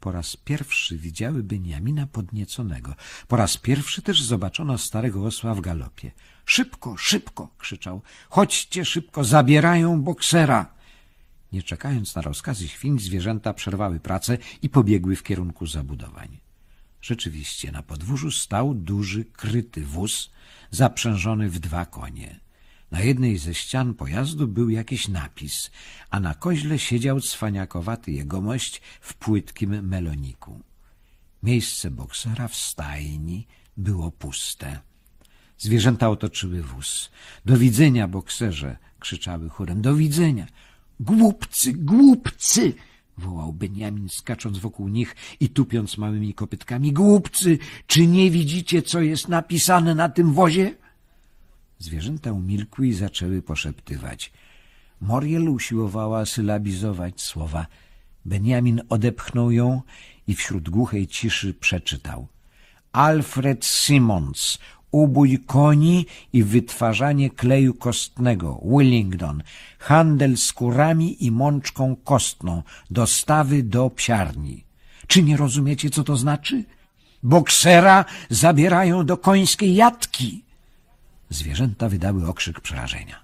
Po raz pierwszy widziały Beniamina podnieconego. Po raz pierwszy też zobaczono starego osła w galopie. — Szybko, szybko! — krzyczał. — Chodźcie szybko, zabierają boksera! Nie czekając na rozkazy świń, zwierzęta przerwały pracę i pobiegły w kierunku zabudowań. Rzeczywiście, na podwórzu stał duży, kryty wóz, zaprzężony w dwa konie. Na jednej ze ścian pojazdu był jakiś napis, a na koźle siedział cwaniakowaty jegomość w płytkim meloniku. Miejsce boksera w stajni było puste. Zwierzęta otoczyły wóz. Do widzenia, bokserze! krzyczały chórem. Do widzenia! Głupcy, głupcy! wołał Beniamin, skacząc wokół nich i tupiąc małymi kopytkami. Głupcy, czy nie widzicie, co jest napisane na tym wozie? Zwierzęta umilkły i zaczęły poszeptywać. Moriel usiłowała sylabizować słowa. Beniamin odepchnął ją i wśród głuchej ciszy przeczytał. Alfred Simons ubój koni i wytwarzanie kleju kostnego, Willingdon, handel skórami i mączką kostną, dostawy do psiarni. Czy nie rozumiecie, co to znaczy? Boksera zabierają do końskiej jatki. Zwierzęta wydały okrzyk przerażenia.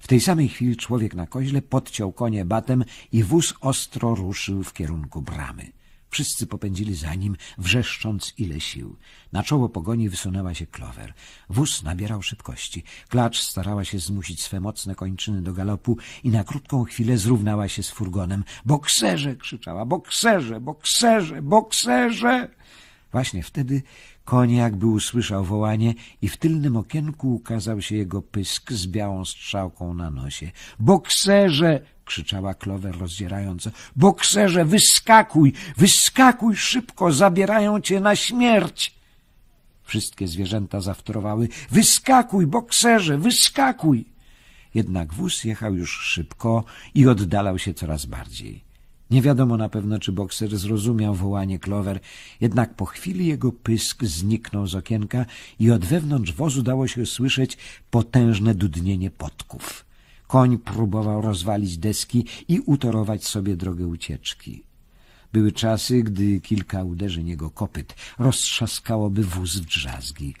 W tej samej chwili człowiek na koźle podciął konie batem i wóz ostro ruszył w kierunku bramy. Wszyscy popędzili za nim, wrzeszcząc ile sił. Na czoło pogoni wysunęła się klower. Wóz nabierał szybkości. Klacz starała się zmusić swe mocne kończyny do galopu i na krótką chwilę zrównała się z furgonem. — Bokserze! — krzyczała. — Bokserze! Bokserze! Bokserze! Właśnie wtedy Konie jakby usłyszał wołanie i w tylnym okienku ukazał się jego pysk z białą strzałką na nosie. — Bokserze! — krzyczała Klover rozdzierająco. — Bokserze, wyskakuj! Wyskakuj szybko! Zabierają cię na śmierć! Wszystkie zwierzęta zawtórowały. — Wyskakuj, bokserze! Wyskakuj! Jednak wóz jechał już szybko i oddalał się coraz bardziej. Nie wiadomo na pewno, czy bokser zrozumiał wołanie Clover, jednak po chwili jego pysk zniknął z okienka i od wewnątrz wozu dało się słyszeć potężne dudnienie podków. Koń próbował rozwalić deski i utorować sobie drogę ucieczki. Były czasy, gdy kilka uderzeń jego kopyt roztrzaskałoby wóz w drzazgi.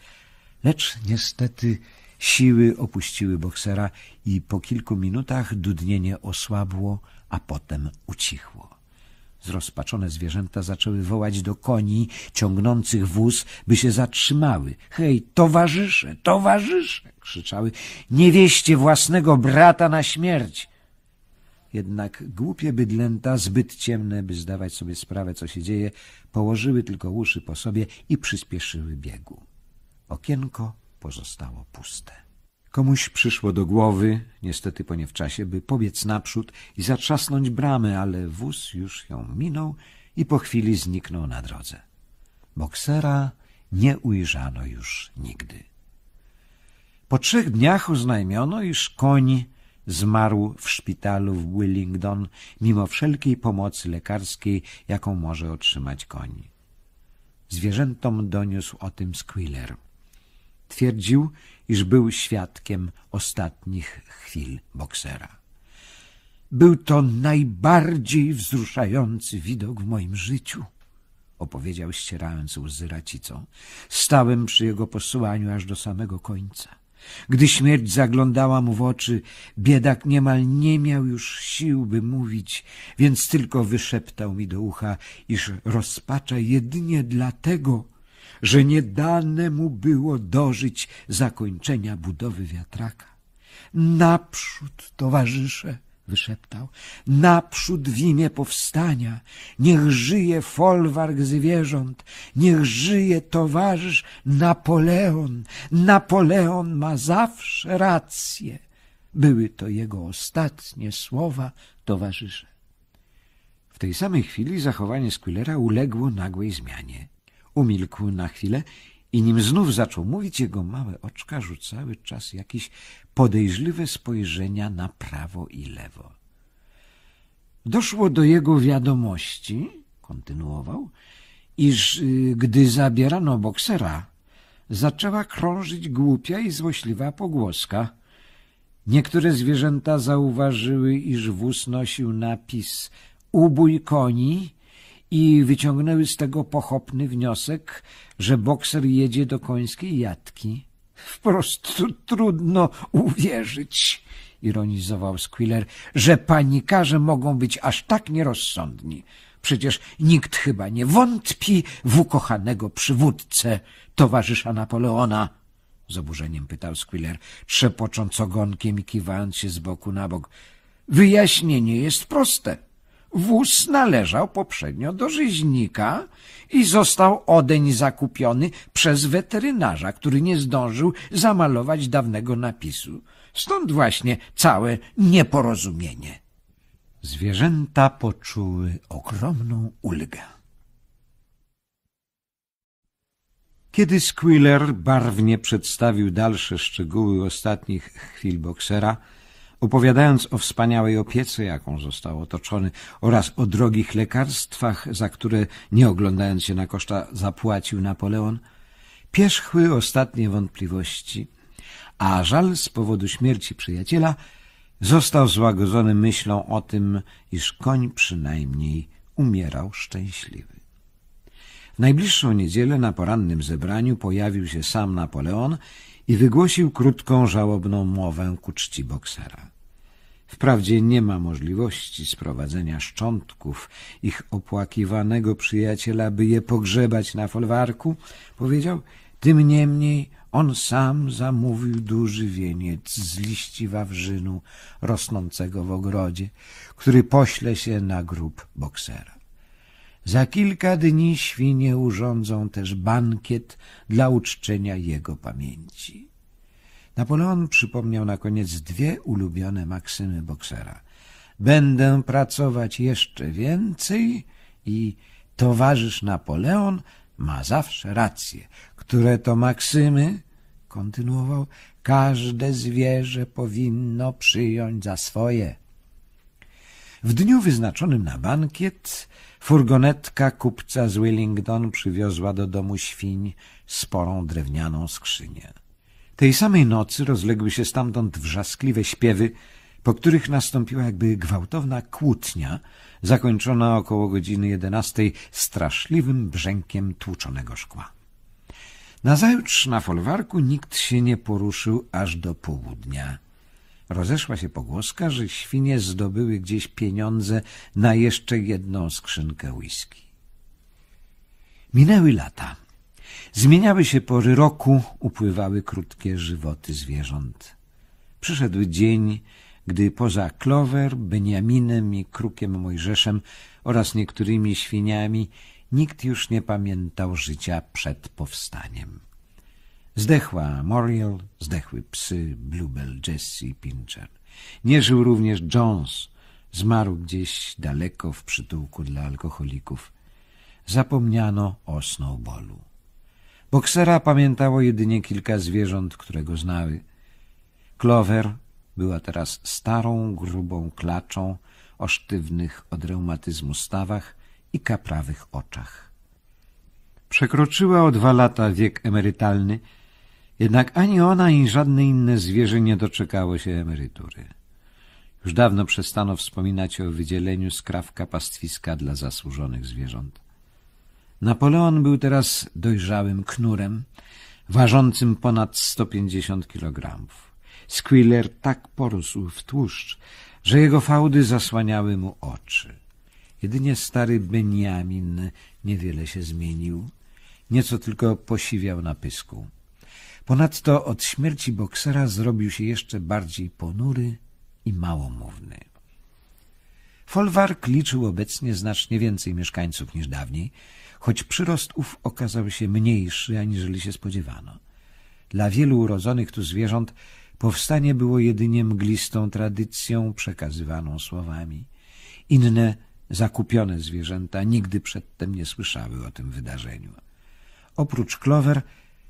Lecz niestety siły opuściły boksera i po kilku minutach dudnienie osłabło, a potem ucichło. Zrozpaczone zwierzęta zaczęły wołać do koni ciągnących wóz, by się zatrzymały. — Hej, towarzysze, towarzysze! — krzyczały. — Nie wieście własnego brata na śmierć! Jednak głupie bydlęta, zbyt ciemne, by zdawać sobie sprawę, co się dzieje, położyły tylko uszy po sobie i przyspieszyły biegu. Okienko pozostało puste. Komuś przyszło do głowy, niestety po niewczasie, by pobiec naprzód i zatrzasnąć bramę, ale wóz już ją minął i po chwili zniknął na drodze. Boksera nie ujrzano już nigdy. Po trzech dniach oznajmiono, iż koń zmarł w szpitalu w Willingdon mimo wszelkiej pomocy lekarskiej, jaką może otrzymać koń. Zwierzętom doniósł o tym Squiller. Twierdził, iż był świadkiem ostatnich chwil boksera. Był to najbardziej wzruszający widok w moim życiu, opowiedział ścierając łzy racicą. Stałem przy jego posłaniu aż do samego końca. Gdy śmierć zaglądała mu w oczy, biedak niemal nie miał już sił, by mówić, więc tylko wyszeptał mi do ucha, iż rozpacza jedynie dlatego, że nie dane mu było dożyć zakończenia budowy wiatraka. Naprzód, towarzysze! wyszeptał. Naprzód w imię powstania! Niech żyje folwark zwierząt! Niech żyje towarzysz Napoleon! Napoleon ma zawsze rację! Były to jego ostatnie słowa, towarzysze. W tej samej chwili zachowanie Squillera uległo nagłej zmianie. Umilkł na chwilę i nim znów zaczął mówić, jego małe oczka rzucały czas jakieś podejrzliwe spojrzenia na prawo i lewo. Doszło do jego wiadomości, kontynuował, iż y, gdy zabierano boksera, zaczęła krążyć głupia i złośliwa pogłoska. Niektóre zwierzęta zauważyły, iż wóz nosił napis Ubój koni i wyciągnęły z tego pochopny wniosek, że bokser jedzie do końskiej jatki. Wprost trudno uwierzyć, ironizował Squiller, że panikarze mogą być aż tak nierozsądni. Przecież nikt chyba nie wątpi w ukochanego przywódcę, towarzysza Napoleona. Z oburzeniem pytał Squiller, trzepocząc ogonkiem i kiwając się z boku na bok. Wyjaśnienie jest proste. Wóz należał poprzednio do rzeźnika i został odeń zakupiony przez weterynarza, który nie zdążył zamalować dawnego napisu. Stąd właśnie całe nieporozumienie. Zwierzęta poczuły ogromną ulgę. Kiedy Squiller barwnie przedstawił dalsze szczegóły ostatnich chwil boksera, Opowiadając o wspaniałej opiece, jaką został otoczony oraz o drogich lekarstwach, za które, nie oglądając się na koszta, zapłacił Napoleon, pierzchły ostatnie wątpliwości, a żal z powodu śmierci przyjaciela został złagodzony myślą o tym, iż koń przynajmniej umierał szczęśliwy. W najbliższą niedzielę na porannym zebraniu pojawił się sam Napoleon i wygłosił krótką, żałobną mowę ku czci boksera. Wprawdzie nie ma możliwości sprowadzenia szczątków ich opłakiwanego przyjaciela, by je pogrzebać na folwarku, powiedział, tym niemniej on sam zamówił duży wieniec z liści wawrzynu rosnącego w ogrodzie, który pośle się na grób boksera. Za kilka dni świnie urządzą też bankiet dla uczczenia jego pamięci. Napoleon przypomniał na koniec dwie ulubione maksymy boksera. Będę pracować jeszcze więcej i towarzysz Napoleon ma zawsze rację. Które to maksymy, kontynuował, każde zwierzę powinno przyjąć za swoje. W dniu wyznaczonym na bankiet Furgonetka kupca z Willingdon przywiozła do domu świń sporą drewnianą skrzynię. Tej samej nocy rozległy się stamtąd wrzaskliwe śpiewy, po których nastąpiła jakby gwałtowna kłótnia, zakończona około godziny jedenastej straszliwym brzękiem tłuczonego szkła. Nazajutrz na folwarku nikt się nie poruszył aż do południa. Rozeszła się pogłoska, że świnie zdobyły gdzieś pieniądze na jeszcze jedną skrzynkę whisky. Minęły lata. Zmieniały się pory roku, upływały krótkie żywoty zwierząt. Przyszedł dzień, gdy poza Klower, Beniaminem i Krukiem Mojżeszem oraz niektórymi świniami nikt już nie pamiętał życia przed powstaniem. Zdechła Moriel, zdechły psy Bluebell, Jesse i Pincher. Nie żył również Jones. Zmarł gdzieś daleko w przytułku dla alkoholików. Zapomniano o snowballu. Boksera pamiętało jedynie kilka zwierząt, które go znały. Clover była teraz starą, grubą klaczą o sztywnych od reumatyzmu stawach i kaprawych oczach. Przekroczyła o dwa lata wiek emerytalny – jednak ani ona, ani żadne inne zwierzę nie doczekało się emerytury. Już dawno przestano wspominać o wydzieleniu z krawka pastwiska dla zasłużonych zwierząt. Napoleon był teraz dojrzałym knurem, ważącym ponad 150 kilogramów. Squiller tak porósł w tłuszcz, że jego fałdy zasłaniały mu oczy. Jedynie stary Beniamin niewiele się zmienił, nieco tylko posiwiał na pysku. Ponadto od śmierci boksera zrobił się jeszcze bardziej ponury i małomówny. Folwark liczył obecnie znacznie więcej mieszkańców niż dawniej, choć przyrost ów okazał się mniejszy, aniżeli się spodziewano. Dla wielu urodzonych tu zwierząt powstanie było jedynie mglistą tradycją przekazywaną słowami. Inne, zakupione zwierzęta nigdy przedtem nie słyszały o tym wydarzeniu. Oprócz Clover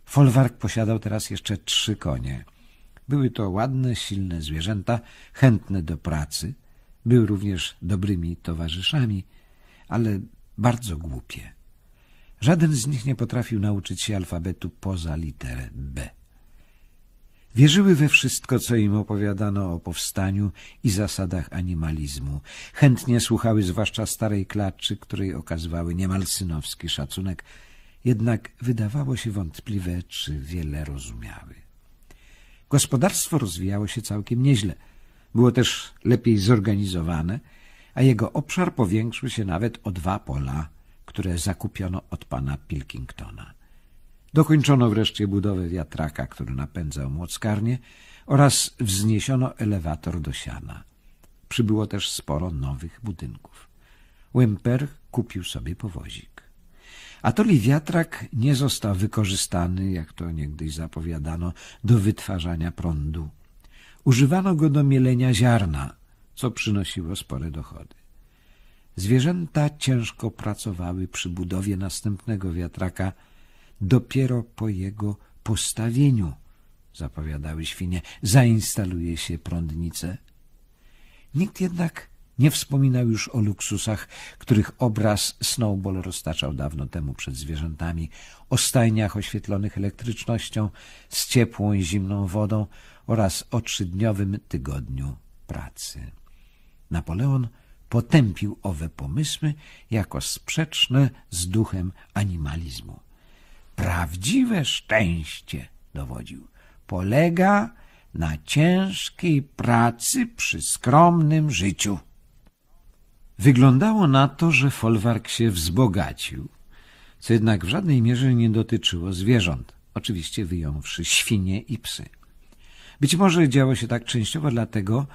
Folwark posiadał teraz jeszcze trzy konie. Były to ładne, silne zwierzęta, chętne do pracy. Były również dobrymi towarzyszami, ale bardzo głupie. Żaden z nich nie potrafił nauczyć się alfabetu poza literę B. Wierzyły we wszystko, co im opowiadano o powstaniu i zasadach animalizmu. Chętnie słuchały zwłaszcza starej klaczy, której okazywały niemal synowski szacunek – jednak wydawało się wątpliwe, czy wiele rozumiały. Gospodarstwo rozwijało się całkiem nieźle. Było też lepiej zorganizowane, a jego obszar powiększył się nawet o dwa pola, które zakupiono od pana Pilkingtona. Dokończono wreszcie budowę wiatraka, który napędzał młockarnię oraz wzniesiono elewator do siana. Przybyło też sporo nowych budynków. Wimper kupił sobie powozik. Atoli wiatrak nie został wykorzystany, jak to niegdyś zapowiadano, do wytwarzania prądu. Używano go do mielenia ziarna, co przynosiło spore dochody. Zwierzęta ciężko pracowały przy budowie następnego wiatraka dopiero po jego postawieniu, zapowiadały świnie, zainstaluje się prądnice. Nikt jednak nie wspominał już o luksusach, których obraz Snowball roztaczał dawno temu przed zwierzętami, o stajniach oświetlonych elektrycznością, z ciepłą i zimną wodą oraz o trzydniowym tygodniu pracy. Napoleon potępił owe pomysły jako sprzeczne z duchem animalizmu. Prawdziwe szczęście, dowodził, polega na ciężkiej pracy przy skromnym życiu. Wyglądało na to, że folwark się wzbogacił, co jednak w żadnej mierze nie dotyczyło zwierząt, oczywiście wyjąwszy świnie i psy. Być może działo się tak częściowo dlatego,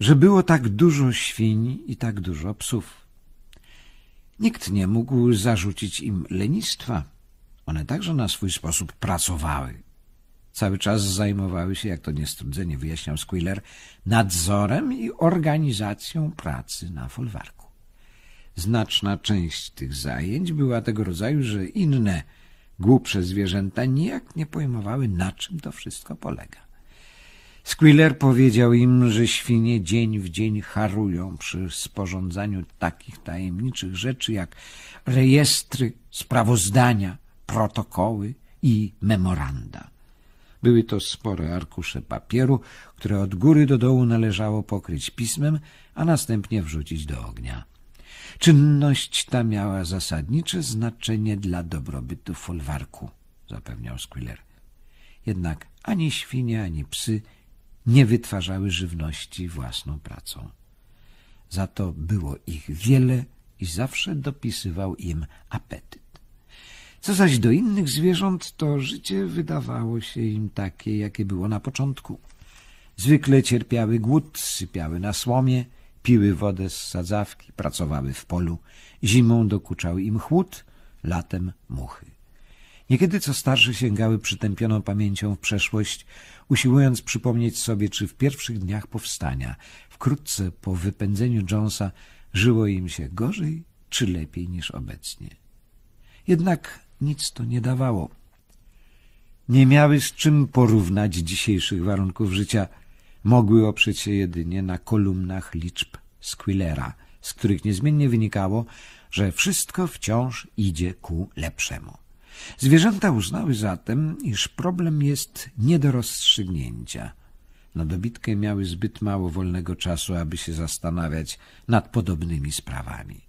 że było tak dużo świń i tak dużo psów. Nikt nie mógł zarzucić im lenistwa. One także na swój sposób pracowały cały czas zajmowały się, jak to niestrudzenie wyjaśniał Squiller, nadzorem i organizacją pracy na folwarku. Znaczna część tych zajęć była tego rodzaju, że inne, głupsze zwierzęta nijak nie pojmowały, na czym to wszystko polega. Squiller powiedział im, że świnie dzień w dzień harują przy sporządzaniu takich tajemniczych rzeczy jak rejestry, sprawozdania, protokoły i memoranda. Były to spore arkusze papieru, które od góry do dołu należało pokryć pismem, a następnie wrzucić do ognia. Czynność ta miała zasadnicze znaczenie dla dobrobytu folwarku, zapewniał Squiller. Jednak ani świnie, ani psy nie wytwarzały żywności własną pracą. Za to było ich wiele i zawsze dopisywał im apetyt. Co zaś do innych zwierząt, to życie wydawało się im takie, jakie było na początku. Zwykle cierpiały głód, sypiały na słomie, piły wodę z sadzawki, pracowały w polu. Zimą dokuczał im chłód, latem muchy. Niekiedy co starsze sięgały przytępioną pamięcią w przeszłość, usiłując przypomnieć sobie, czy w pierwszych dniach powstania, wkrótce po wypędzeniu Jonesa, żyło im się gorzej czy lepiej niż obecnie. Jednak nic to nie dawało. Nie miały z czym porównać dzisiejszych warunków życia. Mogły oprzeć się jedynie na kolumnach liczb Squillera, z których niezmiennie wynikało, że wszystko wciąż idzie ku lepszemu. Zwierzęta uznały zatem, iż problem jest nie do rozstrzygnięcia. Na dobitkę miały zbyt mało wolnego czasu, aby się zastanawiać nad podobnymi sprawami.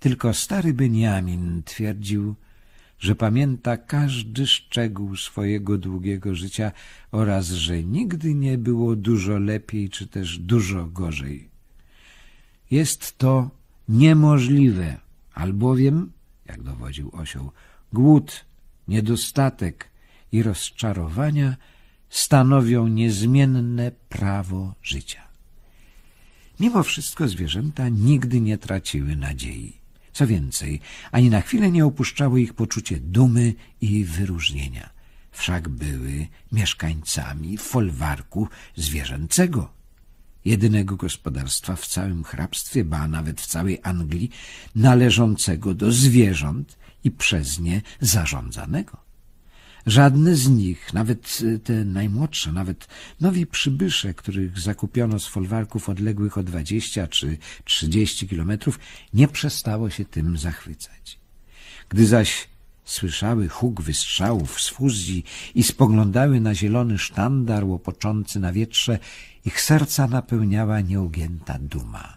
Tylko stary Beniamin twierdził, że pamięta każdy szczegół swojego długiego życia oraz że nigdy nie było dużo lepiej czy też dużo gorzej. Jest to niemożliwe, albowiem, jak dowodził osioł, głód, niedostatek i rozczarowania stanowią niezmienne prawo życia. Mimo wszystko zwierzęta nigdy nie traciły nadziei. Co więcej, ani na chwilę nie opuszczało ich poczucie dumy i wyróżnienia. Wszak były mieszkańcami folwarku zwierzęcego, jedynego gospodarstwa w całym hrabstwie, ba nawet w całej Anglii, należącego do zwierząt i przez nie zarządzanego. Żadne z nich, nawet e, te najmłodsze, nawet nowi przybysze, których zakupiono z folwarków odległych o dwadzieścia czy trzydzieści kilometrów, nie przestało się tym zachwycać. Gdy zaś słyszały huk wystrzałów z fuzji i spoglądały na zielony sztandar łopoczący na wietrze, ich serca napełniała nieugięta duma.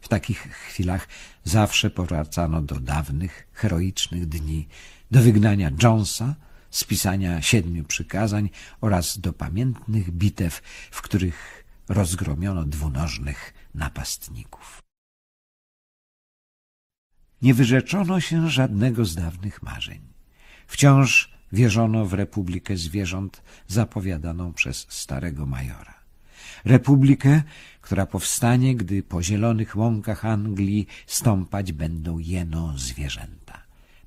W takich chwilach zawsze powracano do dawnych, heroicznych dni, do wygnania Jonesa, z pisania siedmiu przykazań oraz do pamiętnych bitew, w których rozgromiono dwunożnych napastników. Nie wyrzeczono się żadnego z dawnych marzeń. Wciąż wierzono w Republikę Zwierząt zapowiadaną przez starego majora. Republikę, która powstanie, gdy po zielonych łąkach Anglii stąpać będą jeno zwierzęta.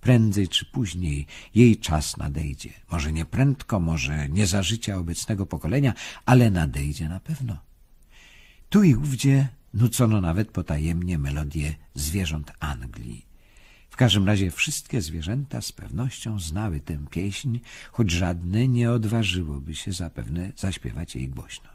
Prędzej czy później jej czas nadejdzie. Może nie prędko, może nie za życia obecnego pokolenia, ale nadejdzie na pewno. Tu i ówdzie nucono nawet potajemnie melodie zwierząt Anglii. W każdym razie wszystkie zwierzęta z pewnością znały tę pieśń, choć żadne nie odważyłoby się zapewne zaśpiewać jej głośno.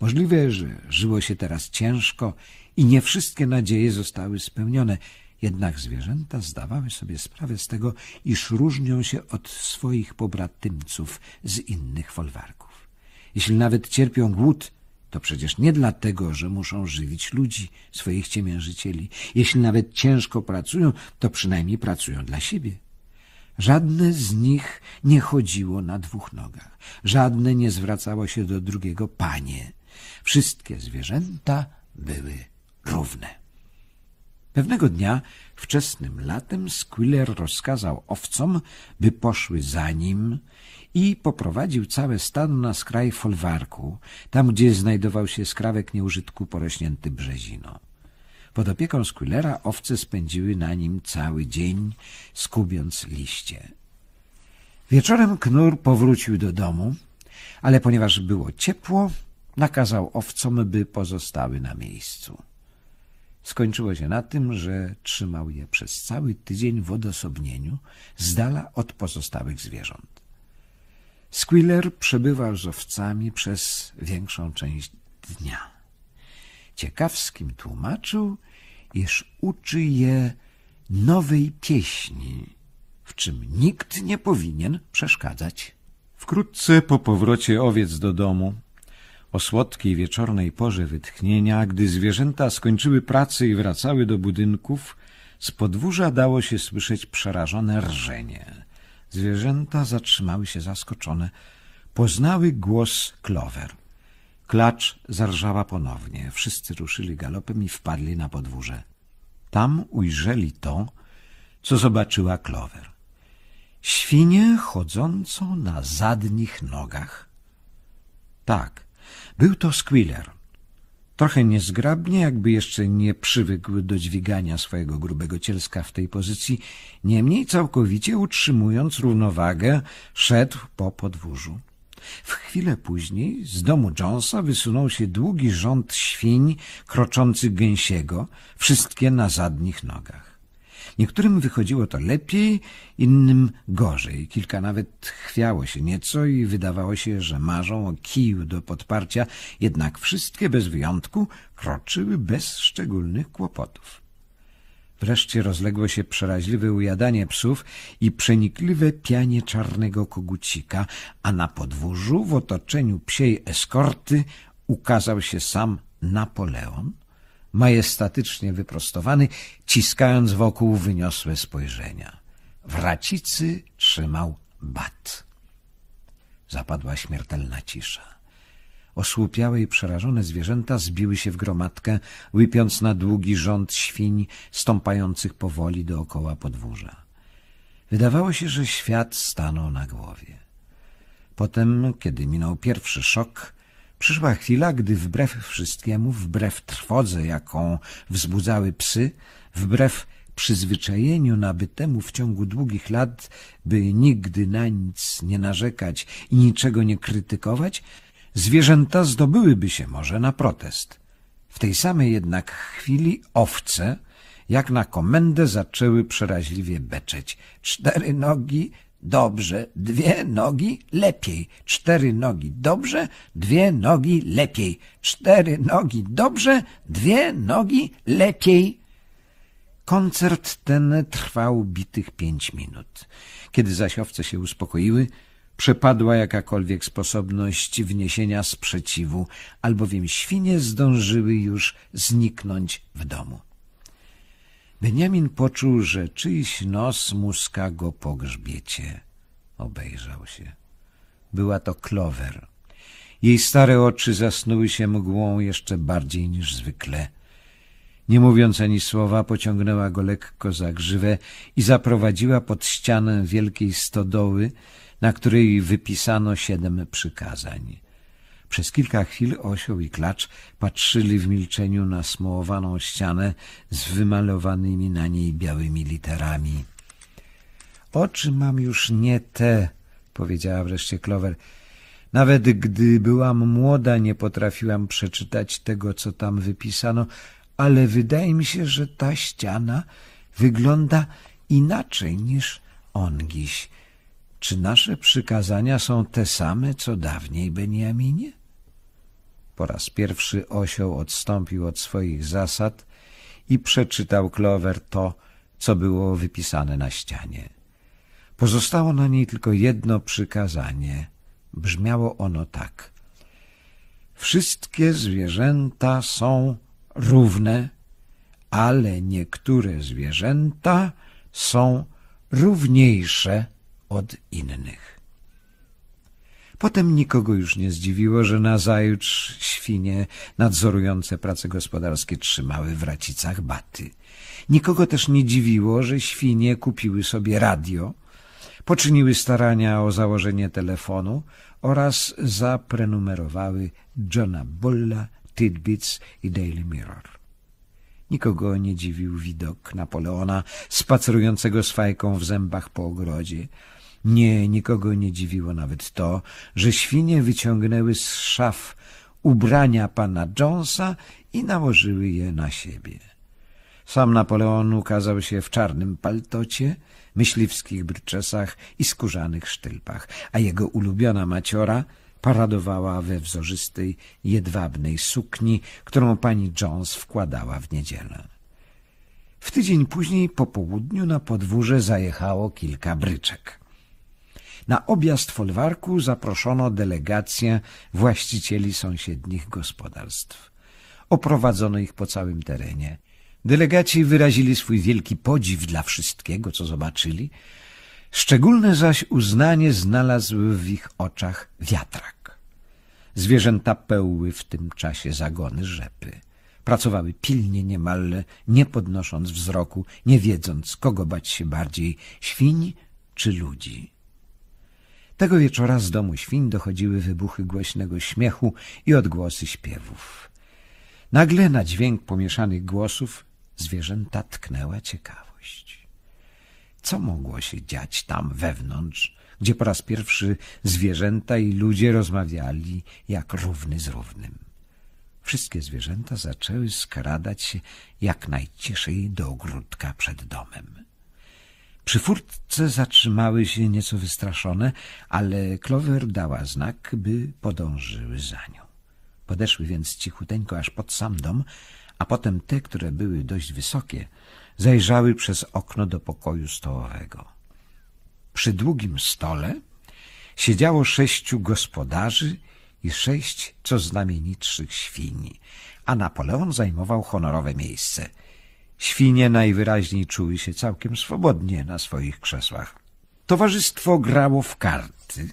Możliwe, że żyło się teraz ciężko i nie wszystkie nadzieje zostały spełnione – jednak zwierzęta zdawały sobie sprawę z tego, iż różnią się od swoich pobratymców z innych folwarków. Jeśli nawet cierpią głód, to przecież nie dlatego, że muszą żywić ludzi, swoich ciemiężycieli. Jeśli nawet ciężko pracują, to przynajmniej pracują dla siebie. Żadne z nich nie chodziło na dwóch nogach. Żadne nie zwracało się do drugiego panie. Wszystkie zwierzęta były równe. Pewnego dnia, wczesnym latem, Squiller rozkazał owcom, by poszły za nim i poprowadził całe stado na skraj folwarku, tam gdzie znajdował się skrawek nieużytku porośnięty brzeziną. Pod opieką Squillera owce spędziły na nim cały dzień, skubiąc liście. Wieczorem Knur powrócił do domu, ale ponieważ było ciepło, nakazał owcom, by pozostały na miejscu. Skończyło się na tym, że trzymał je przez cały tydzień w odosobnieniu, z dala od pozostałych zwierząt. Squiller przebywał z owcami przez większą część dnia. Ciekawskim tłumaczył, iż uczy je nowej pieśni, w czym nikt nie powinien przeszkadzać. Wkrótce po powrocie owiec do domu o słodkiej wieczornej porze wytchnienia, gdy zwierzęta skończyły pracę i wracały do budynków, z podwórza dało się słyszeć przerażone rżenie. Zwierzęta zatrzymały się zaskoczone. Poznały głos Klower. Klacz zarżała ponownie. Wszyscy ruszyli galopem i wpadli na podwórze. Tam ujrzeli to, co zobaczyła Klower. Świnię chodzącą na zadnich nogach. Tak, był to Squiller. Trochę niezgrabnie, jakby jeszcze nie przywykł do dźwigania swojego grubego cielska w tej pozycji, niemniej całkowicie utrzymując równowagę, szedł po podwórzu. W chwilę później z domu Jonesa wysunął się długi rząd świń kroczących gęsiego, wszystkie na zadnich nogach. Niektórym wychodziło to lepiej, innym gorzej. Kilka nawet chwiało się nieco i wydawało się, że marzą o kiju do podparcia, jednak wszystkie bez wyjątku kroczyły bez szczególnych kłopotów. Wreszcie rozległo się przeraźliwe ujadanie psów i przenikliwe pianie czarnego kogucika, a na podwórzu w otoczeniu psiej eskorty ukazał się sam Napoleon – majestatycznie wyprostowany, ciskając wokół wyniosłe spojrzenia. W racicy trzymał bat. Zapadła śmiertelna cisza. Osłupiałe i przerażone zwierzęta zbiły się w gromadkę, łypiąc na długi rząd świń stąpających powoli dookoła podwórza. Wydawało się, że świat stanął na głowie. Potem, kiedy minął pierwszy szok, Przyszła chwila, gdy wbrew wszystkiemu, wbrew trwodze, jaką wzbudzały psy, wbrew przyzwyczajeniu nabytemu w ciągu długich lat, by nigdy na nic nie narzekać i niczego nie krytykować, zwierzęta zdobyłyby się może na protest. W tej samej jednak chwili owce, jak na komendę, zaczęły przeraźliwie beczeć. Cztery nogi dobrze, dwie nogi lepiej, cztery nogi dobrze, dwie nogi lepiej, cztery nogi dobrze, dwie nogi lepiej. Koncert ten trwał bitych pięć minut. Kiedy zaś owce się uspokoiły, przepadła jakakolwiek sposobność wniesienia sprzeciwu, albowiem świnie zdążyły już zniknąć w domu. Beniamin poczuł, że czyjś nos muska go po grzbiecie. Obejrzał się. Była to Klover. Jej stare oczy zasnuły się mgłą jeszcze bardziej niż zwykle. Nie mówiąc ani słowa, pociągnęła go lekko za grzywę i zaprowadziła pod ścianę wielkiej stodoły, na której wypisano siedem przykazań. Przez kilka chwil osioł i klacz patrzyli w milczeniu na smołowaną ścianę z wymalowanymi na niej białymi literami. Oczy mam już nie te, powiedziała wreszcie Clover. Nawet gdy byłam młoda, nie potrafiłam przeczytać tego, co tam wypisano, ale wydaje mi się, że ta ściana wygląda inaczej niż ongiś. Czy nasze przykazania są te same, co dawniej, Beniaminie? Po raz pierwszy osioł odstąpił od swoich zasad i przeczytał Clover to, co było wypisane na ścianie. Pozostało na niej tylko jedno przykazanie. Brzmiało ono tak. Wszystkie zwierzęta są równe, ale niektóre zwierzęta są równiejsze od innych. Potem nikogo już nie zdziwiło, że nazajutrz świnie nadzorujące prace gospodarskie trzymały w racicach baty. Nikogo też nie dziwiło, że świnie kupiły sobie radio, poczyniły starania o założenie telefonu oraz zaprenumerowały Johna Bulla, Tidbits i Daily Mirror. Nikogo nie dziwił widok Napoleona spacerującego z fajką w zębach po ogrodzie, nie, nikogo nie dziwiło nawet to, że świnie wyciągnęły z szaf ubrania pana Jonesa i nałożyły je na siebie. Sam Napoleon ukazał się w czarnym paltocie, myśliwskich bryczesach i skórzanych sztylpach, a jego ulubiona maciora paradowała we wzorzystej, jedwabnej sukni, którą pani Jones wkładała w niedzielę. W tydzień później po południu na podwórze zajechało kilka bryczek. Na objazd folwarku zaproszono delegację właścicieli sąsiednich gospodarstw. Oprowadzono ich po całym terenie. Delegaci wyrazili swój wielki podziw dla wszystkiego, co zobaczyli. Szczególne zaś uznanie znalazł w ich oczach wiatrak. Zwierzęta pełły w tym czasie zagony rzepy. Pracowały pilnie, niemal nie podnosząc wzroku, nie wiedząc, kogo bać się bardziej, świń czy ludzi. Tego wieczora z domu świn dochodziły wybuchy głośnego śmiechu i odgłosy śpiewów. Nagle na dźwięk pomieszanych głosów zwierzęta tknęła ciekawość. Co mogło się dziać tam wewnątrz, gdzie po raz pierwszy zwierzęta i ludzie rozmawiali jak równy z równym? Wszystkie zwierzęta zaczęły skradać się jak najciszej do ogródka przed domem. Przy furtce zatrzymały się nieco wystraszone, ale Clover dała znak, by podążyły za nią. Podeszły więc cichuteńko aż pod sam dom, a potem te, które były dość wysokie, zajrzały przez okno do pokoju stołowego. Przy długim stole siedziało sześciu gospodarzy i sześć co znamienitszych świni, a Napoleon zajmował honorowe miejsce – Świnie najwyraźniej czuły się całkiem swobodnie na swoich krzesłach. Towarzystwo grało w karty,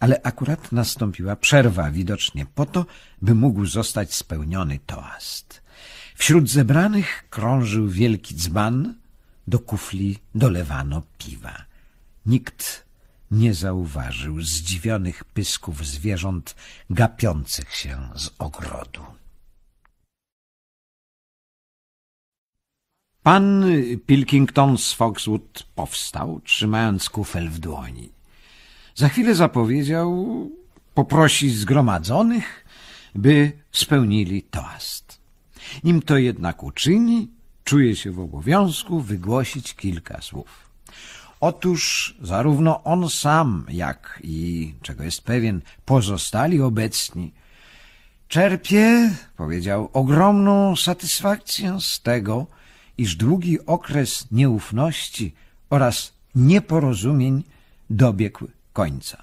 ale akurat nastąpiła przerwa widocznie po to, by mógł zostać spełniony toast. Wśród zebranych krążył wielki dzban, do kufli dolewano piwa. Nikt nie zauważył zdziwionych pysków zwierząt gapiących się z ogrodu. Pan Pilkington z Foxwood powstał, trzymając kufel w dłoni. Za chwilę zapowiedział, poprosi zgromadzonych, by spełnili toast. Nim to jednak uczyni, czuje się w obowiązku wygłosić kilka słów. Otóż zarówno on sam, jak i, czego jest pewien, pozostali obecni, czerpie, powiedział, ogromną satysfakcję z tego, iż długi okres nieufności oraz nieporozumień dobiegł końca.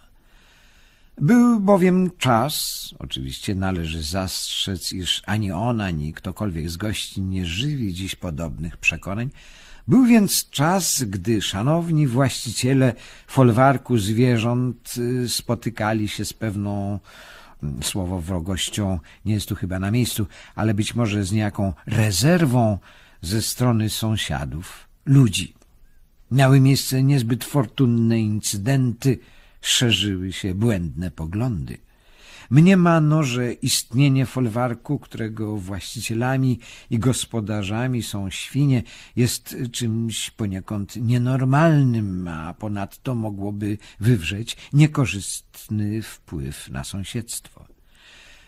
Był bowiem czas, oczywiście należy zastrzec, iż ani ona, ani ktokolwiek z gości nie żywi dziś podobnych przekonań, był więc czas, gdy szanowni właściciele folwarku zwierząt y, spotykali się z pewną mm, słowo wrogością, nie jest tu chyba na miejscu, ale być może z niejaką rezerwą, ze strony sąsiadów, ludzi. Miały miejsce niezbyt fortunne incydenty, szerzyły się błędne poglądy. Mniemano, że istnienie folwarku, którego właścicielami i gospodarzami są świnie, jest czymś poniekąd nienormalnym, a ponadto mogłoby wywrzeć niekorzystny wpływ na sąsiedztwo.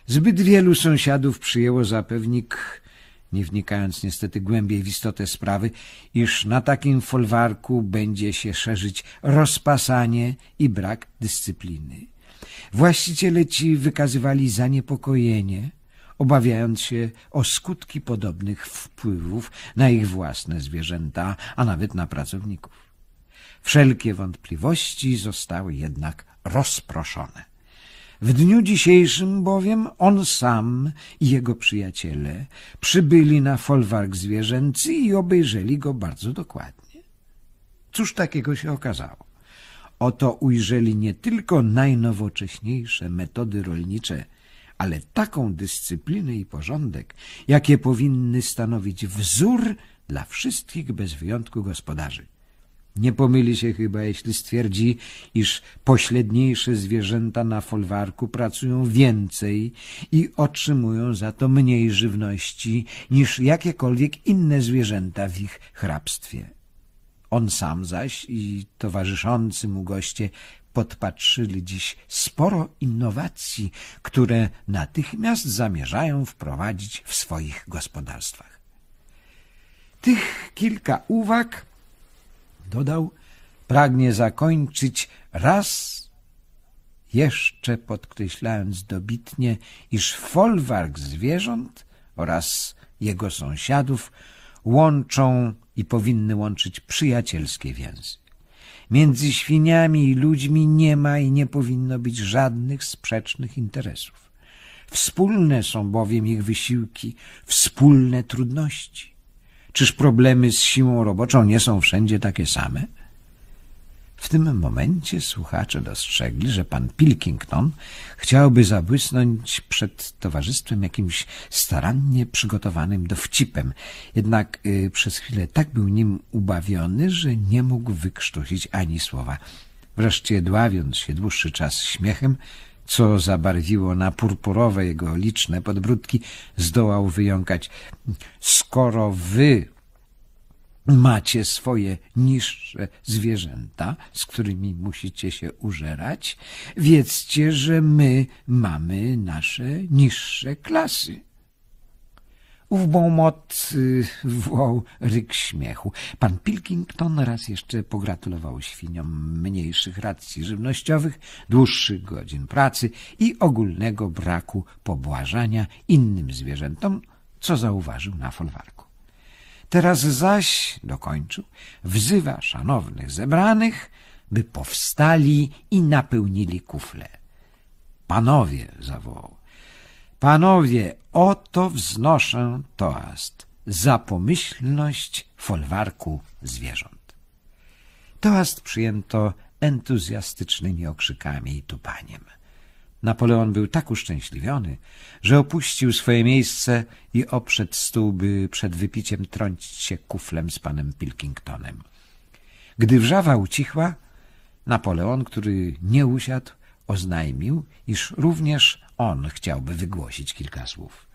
Zbyt wielu sąsiadów przyjęło zapewnik nie wnikając niestety głębiej w istotę sprawy, iż na takim folwarku będzie się szerzyć rozpasanie i brak dyscypliny. Właściciele ci wykazywali zaniepokojenie, obawiając się o skutki podobnych wpływów na ich własne zwierzęta, a nawet na pracowników. Wszelkie wątpliwości zostały jednak rozproszone. W dniu dzisiejszym bowiem on sam i jego przyjaciele przybyli na folwark zwierzęcy i obejrzeli go bardzo dokładnie. Cóż takiego się okazało? Oto ujrzeli nie tylko najnowocześniejsze metody rolnicze, ale taką dyscyplinę i porządek, jakie powinny stanowić wzór dla wszystkich bez wyjątku gospodarzy. Nie pomyli się chyba, jeśli stwierdzi, iż pośledniejsze zwierzęta na folwarku pracują więcej i otrzymują za to mniej żywności niż jakiekolwiek inne zwierzęta w ich hrabstwie. On sam zaś i towarzyszący mu goście podpatrzyli dziś sporo innowacji, które natychmiast zamierzają wprowadzić w swoich gospodarstwach. Tych kilka uwag dodał, pragnie zakończyć raz, jeszcze podkreślając dobitnie, iż folwark zwierząt oraz jego sąsiadów łączą i powinny łączyć przyjacielskie więzy. Między świniami i ludźmi nie ma i nie powinno być żadnych sprzecznych interesów. Wspólne są bowiem ich wysiłki, wspólne trudności. Czyż problemy z siłą roboczą nie są wszędzie takie same? W tym momencie słuchacze dostrzegli, że pan Pilkington chciałby zabłysnąć przed towarzystwem jakimś starannie przygotowanym dowcipem, jednak y, przez chwilę tak był nim ubawiony, że nie mógł wykrztusić ani słowa. Wreszcie dławiąc się dłuższy czas śmiechem, co zabarwiło na purpurowe jego liczne podbródki, zdołał wyjąkać. Skoro wy macie swoje niższe zwierzęta, z którymi musicie się użerać, wiedzcie, że my mamy nasze niższe klasy. Ów moc, y, wywołał ryk śmiechu. Pan Pilkington raz jeszcze pogratulował świniom mniejszych racji żywnościowych, dłuższych godzin pracy i ogólnego braku pobłażania innym zwierzętom, co zauważył na folwarku. Teraz zaś, dokończył, wzywa szanownych zebranych, by powstali i napełnili kufle. Panowie, zawołał, panowie, Oto wznoszę toast za pomyślność folwarku zwierząt. Toast przyjęto entuzjastycznymi okrzykami i tupaniem. Napoleon był tak uszczęśliwiony, że opuścił swoje miejsce i oprzed stół, by przed wypiciem trącić się kuflem z panem Pilkingtonem. Gdy wrzawa ucichła, Napoleon, który nie usiadł, oznajmił, iż również on chciałby wygłosić kilka słów.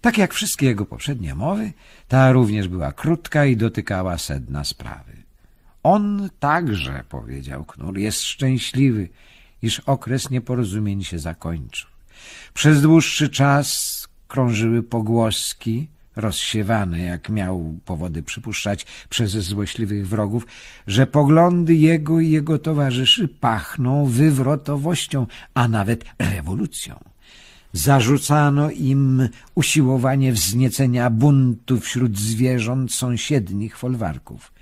Tak jak wszystkie jego poprzednie mowy, ta również była krótka i dotykała sedna sprawy. On także, powiedział Knur, jest szczęśliwy, iż okres nieporozumień się zakończył. Przez dłuższy czas krążyły pogłoski, rozsiewane, jak miał powody przypuszczać przez złośliwych wrogów, że poglądy jego i jego towarzyszy pachną wywrotowością, a nawet rewolucją. Zarzucano im usiłowanie wzniecenia buntu wśród zwierząt sąsiednich folwarków.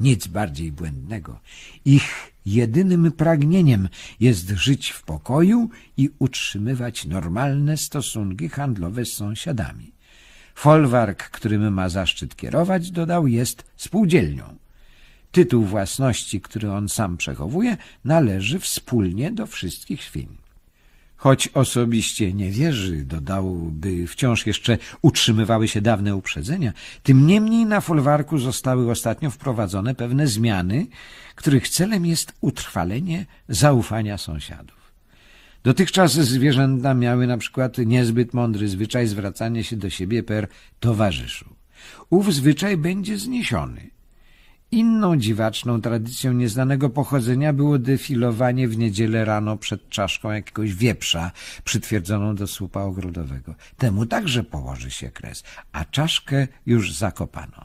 Nic bardziej błędnego. Ich jedynym pragnieniem jest żyć w pokoju i utrzymywać normalne stosunki handlowe z sąsiadami. Folwark, którym ma zaszczyt kierować, dodał, jest spółdzielnią. Tytuł własności, który on sam przechowuje, należy wspólnie do wszystkich świn. Choć osobiście nie wierzy, dodał, by wciąż jeszcze utrzymywały się dawne uprzedzenia, tym niemniej na folwarku zostały ostatnio wprowadzone pewne zmiany, których celem jest utrwalenie zaufania sąsiadów. Dotychczas zwierzęta miały na przykład niezbyt mądry zwyczaj zwracania się do siebie per towarzyszu. Ów zwyczaj będzie zniesiony – Inną dziwaczną tradycją nieznanego pochodzenia było defilowanie w niedzielę rano przed czaszką jakiegoś wieprza przytwierdzoną do słupa ogrodowego. Temu także położy się kres, a czaszkę już zakopano.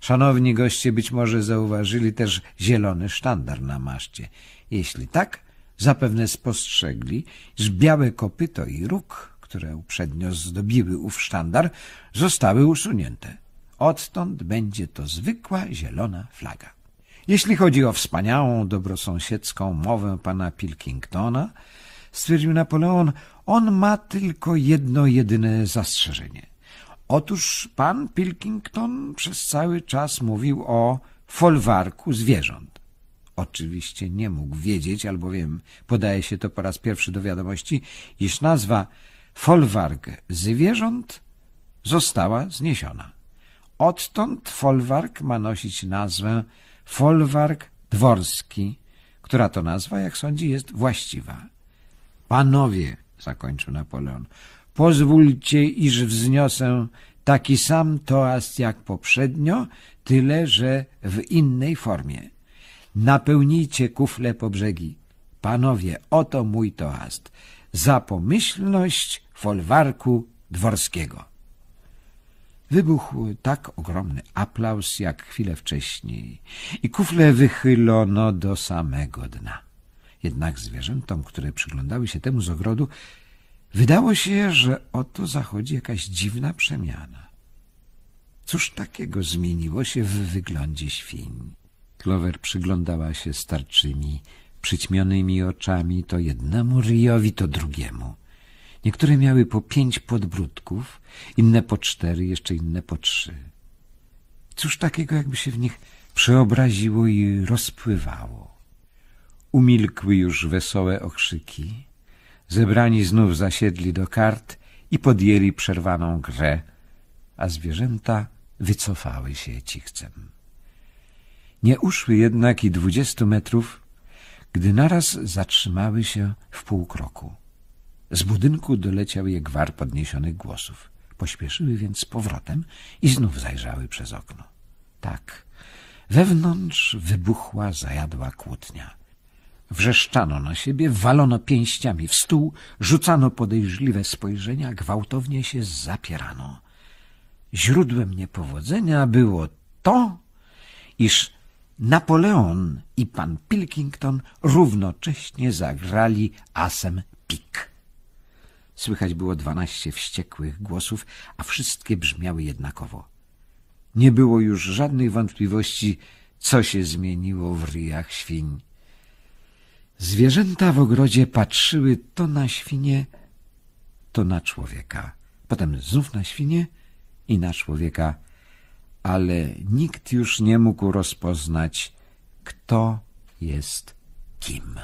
Szanowni goście być może zauważyli też zielony sztandar na maszcie. Jeśli tak, zapewne spostrzegli, że białe kopyto i róg, które uprzednio zdobiły ów sztandar, zostały usunięte. Odtąd będzie to zwykła zielona flaga. Jeśli chodzi o wspaniałą, dobrosąsiedzką mowę pana Pilkingtona, stwierdził Napoleon, on ma tylko jedno jedyne zastrzeżenie. Otóż pan Pilkington przez cały czas mówił o folwarku zwierząt. Oczywiście nie mógł wiedzieć, albowiem podaje się to po raz pierwszy do wiadomości, iż nazwa folwark zwierząt została zniesiona. Odtąd folwark ma nosić nazwę folwark dworski, która to nazwa, jak sądzi, jest właściwa. Panowie, zakończył Napoleon, pozwólcie, iż wzniosę taki sam toast jak poprzednio, tyle że w innej formie. Napełnijcie kufle po brzegi. Panowie, oto mój toast. Za pomyślność folwarku dworskiego. Wybuchł tak ogromny aplauz jak chwilę wcześniej i kufle wychylono do samego dna. Jednak zwierzętom, które przyglądały się temu z ogrodu, wydało się, że oto zachodzi jakaś dziwna przemiana. Cóż takiego zmieniło się w wyglądzie świń? Clover przyglądała się starczymi, przyćmionymi oczami to jednemu ryjowi, to drugiemu. Niektóre miały po pięć podbródków, inne po cztery, jeszcze inne po trzy. Cóż takiego, jakby się w nich przeobraziło i rozpływało. Umilkły już wesołe okrzyki. Zebrani znów zasiedli do kart i podjęli przerwaną grę, a zwierzęta wycofały się cichcem. Nie uszły jednak i dwudziestu metrów, gdy naraz zatrzymały się w pół kroku. Z budynku doleciał je gwar podniesionych głosów. Pośpieszyły więc z powrotem i znów zajrzały przez okno. Tak, wewnątrz wybuchła zajadła kłótnia. Wrzeszczano na siebie, walono pięściami w stół, rzucano podejrzliwe spojrzenia, gwałtownie się zapierano. Źródłem niepowodzenia było to, iż Napoleon i pan Pilkington równocześnie zagrali asem pik. Słychać było dwanaście wściekłych głosów, a wszystkie brzmiały jednakowo. Nie było już żadnych wątpliwości, co się zmieniło w ryjach świń. Zwierzęta w ogrodzie patrzyły to na świnie, to na człowieka, potem znów na świnie i na człowieka, ale nikt już nie mógł rozpoznać, kto jest kim.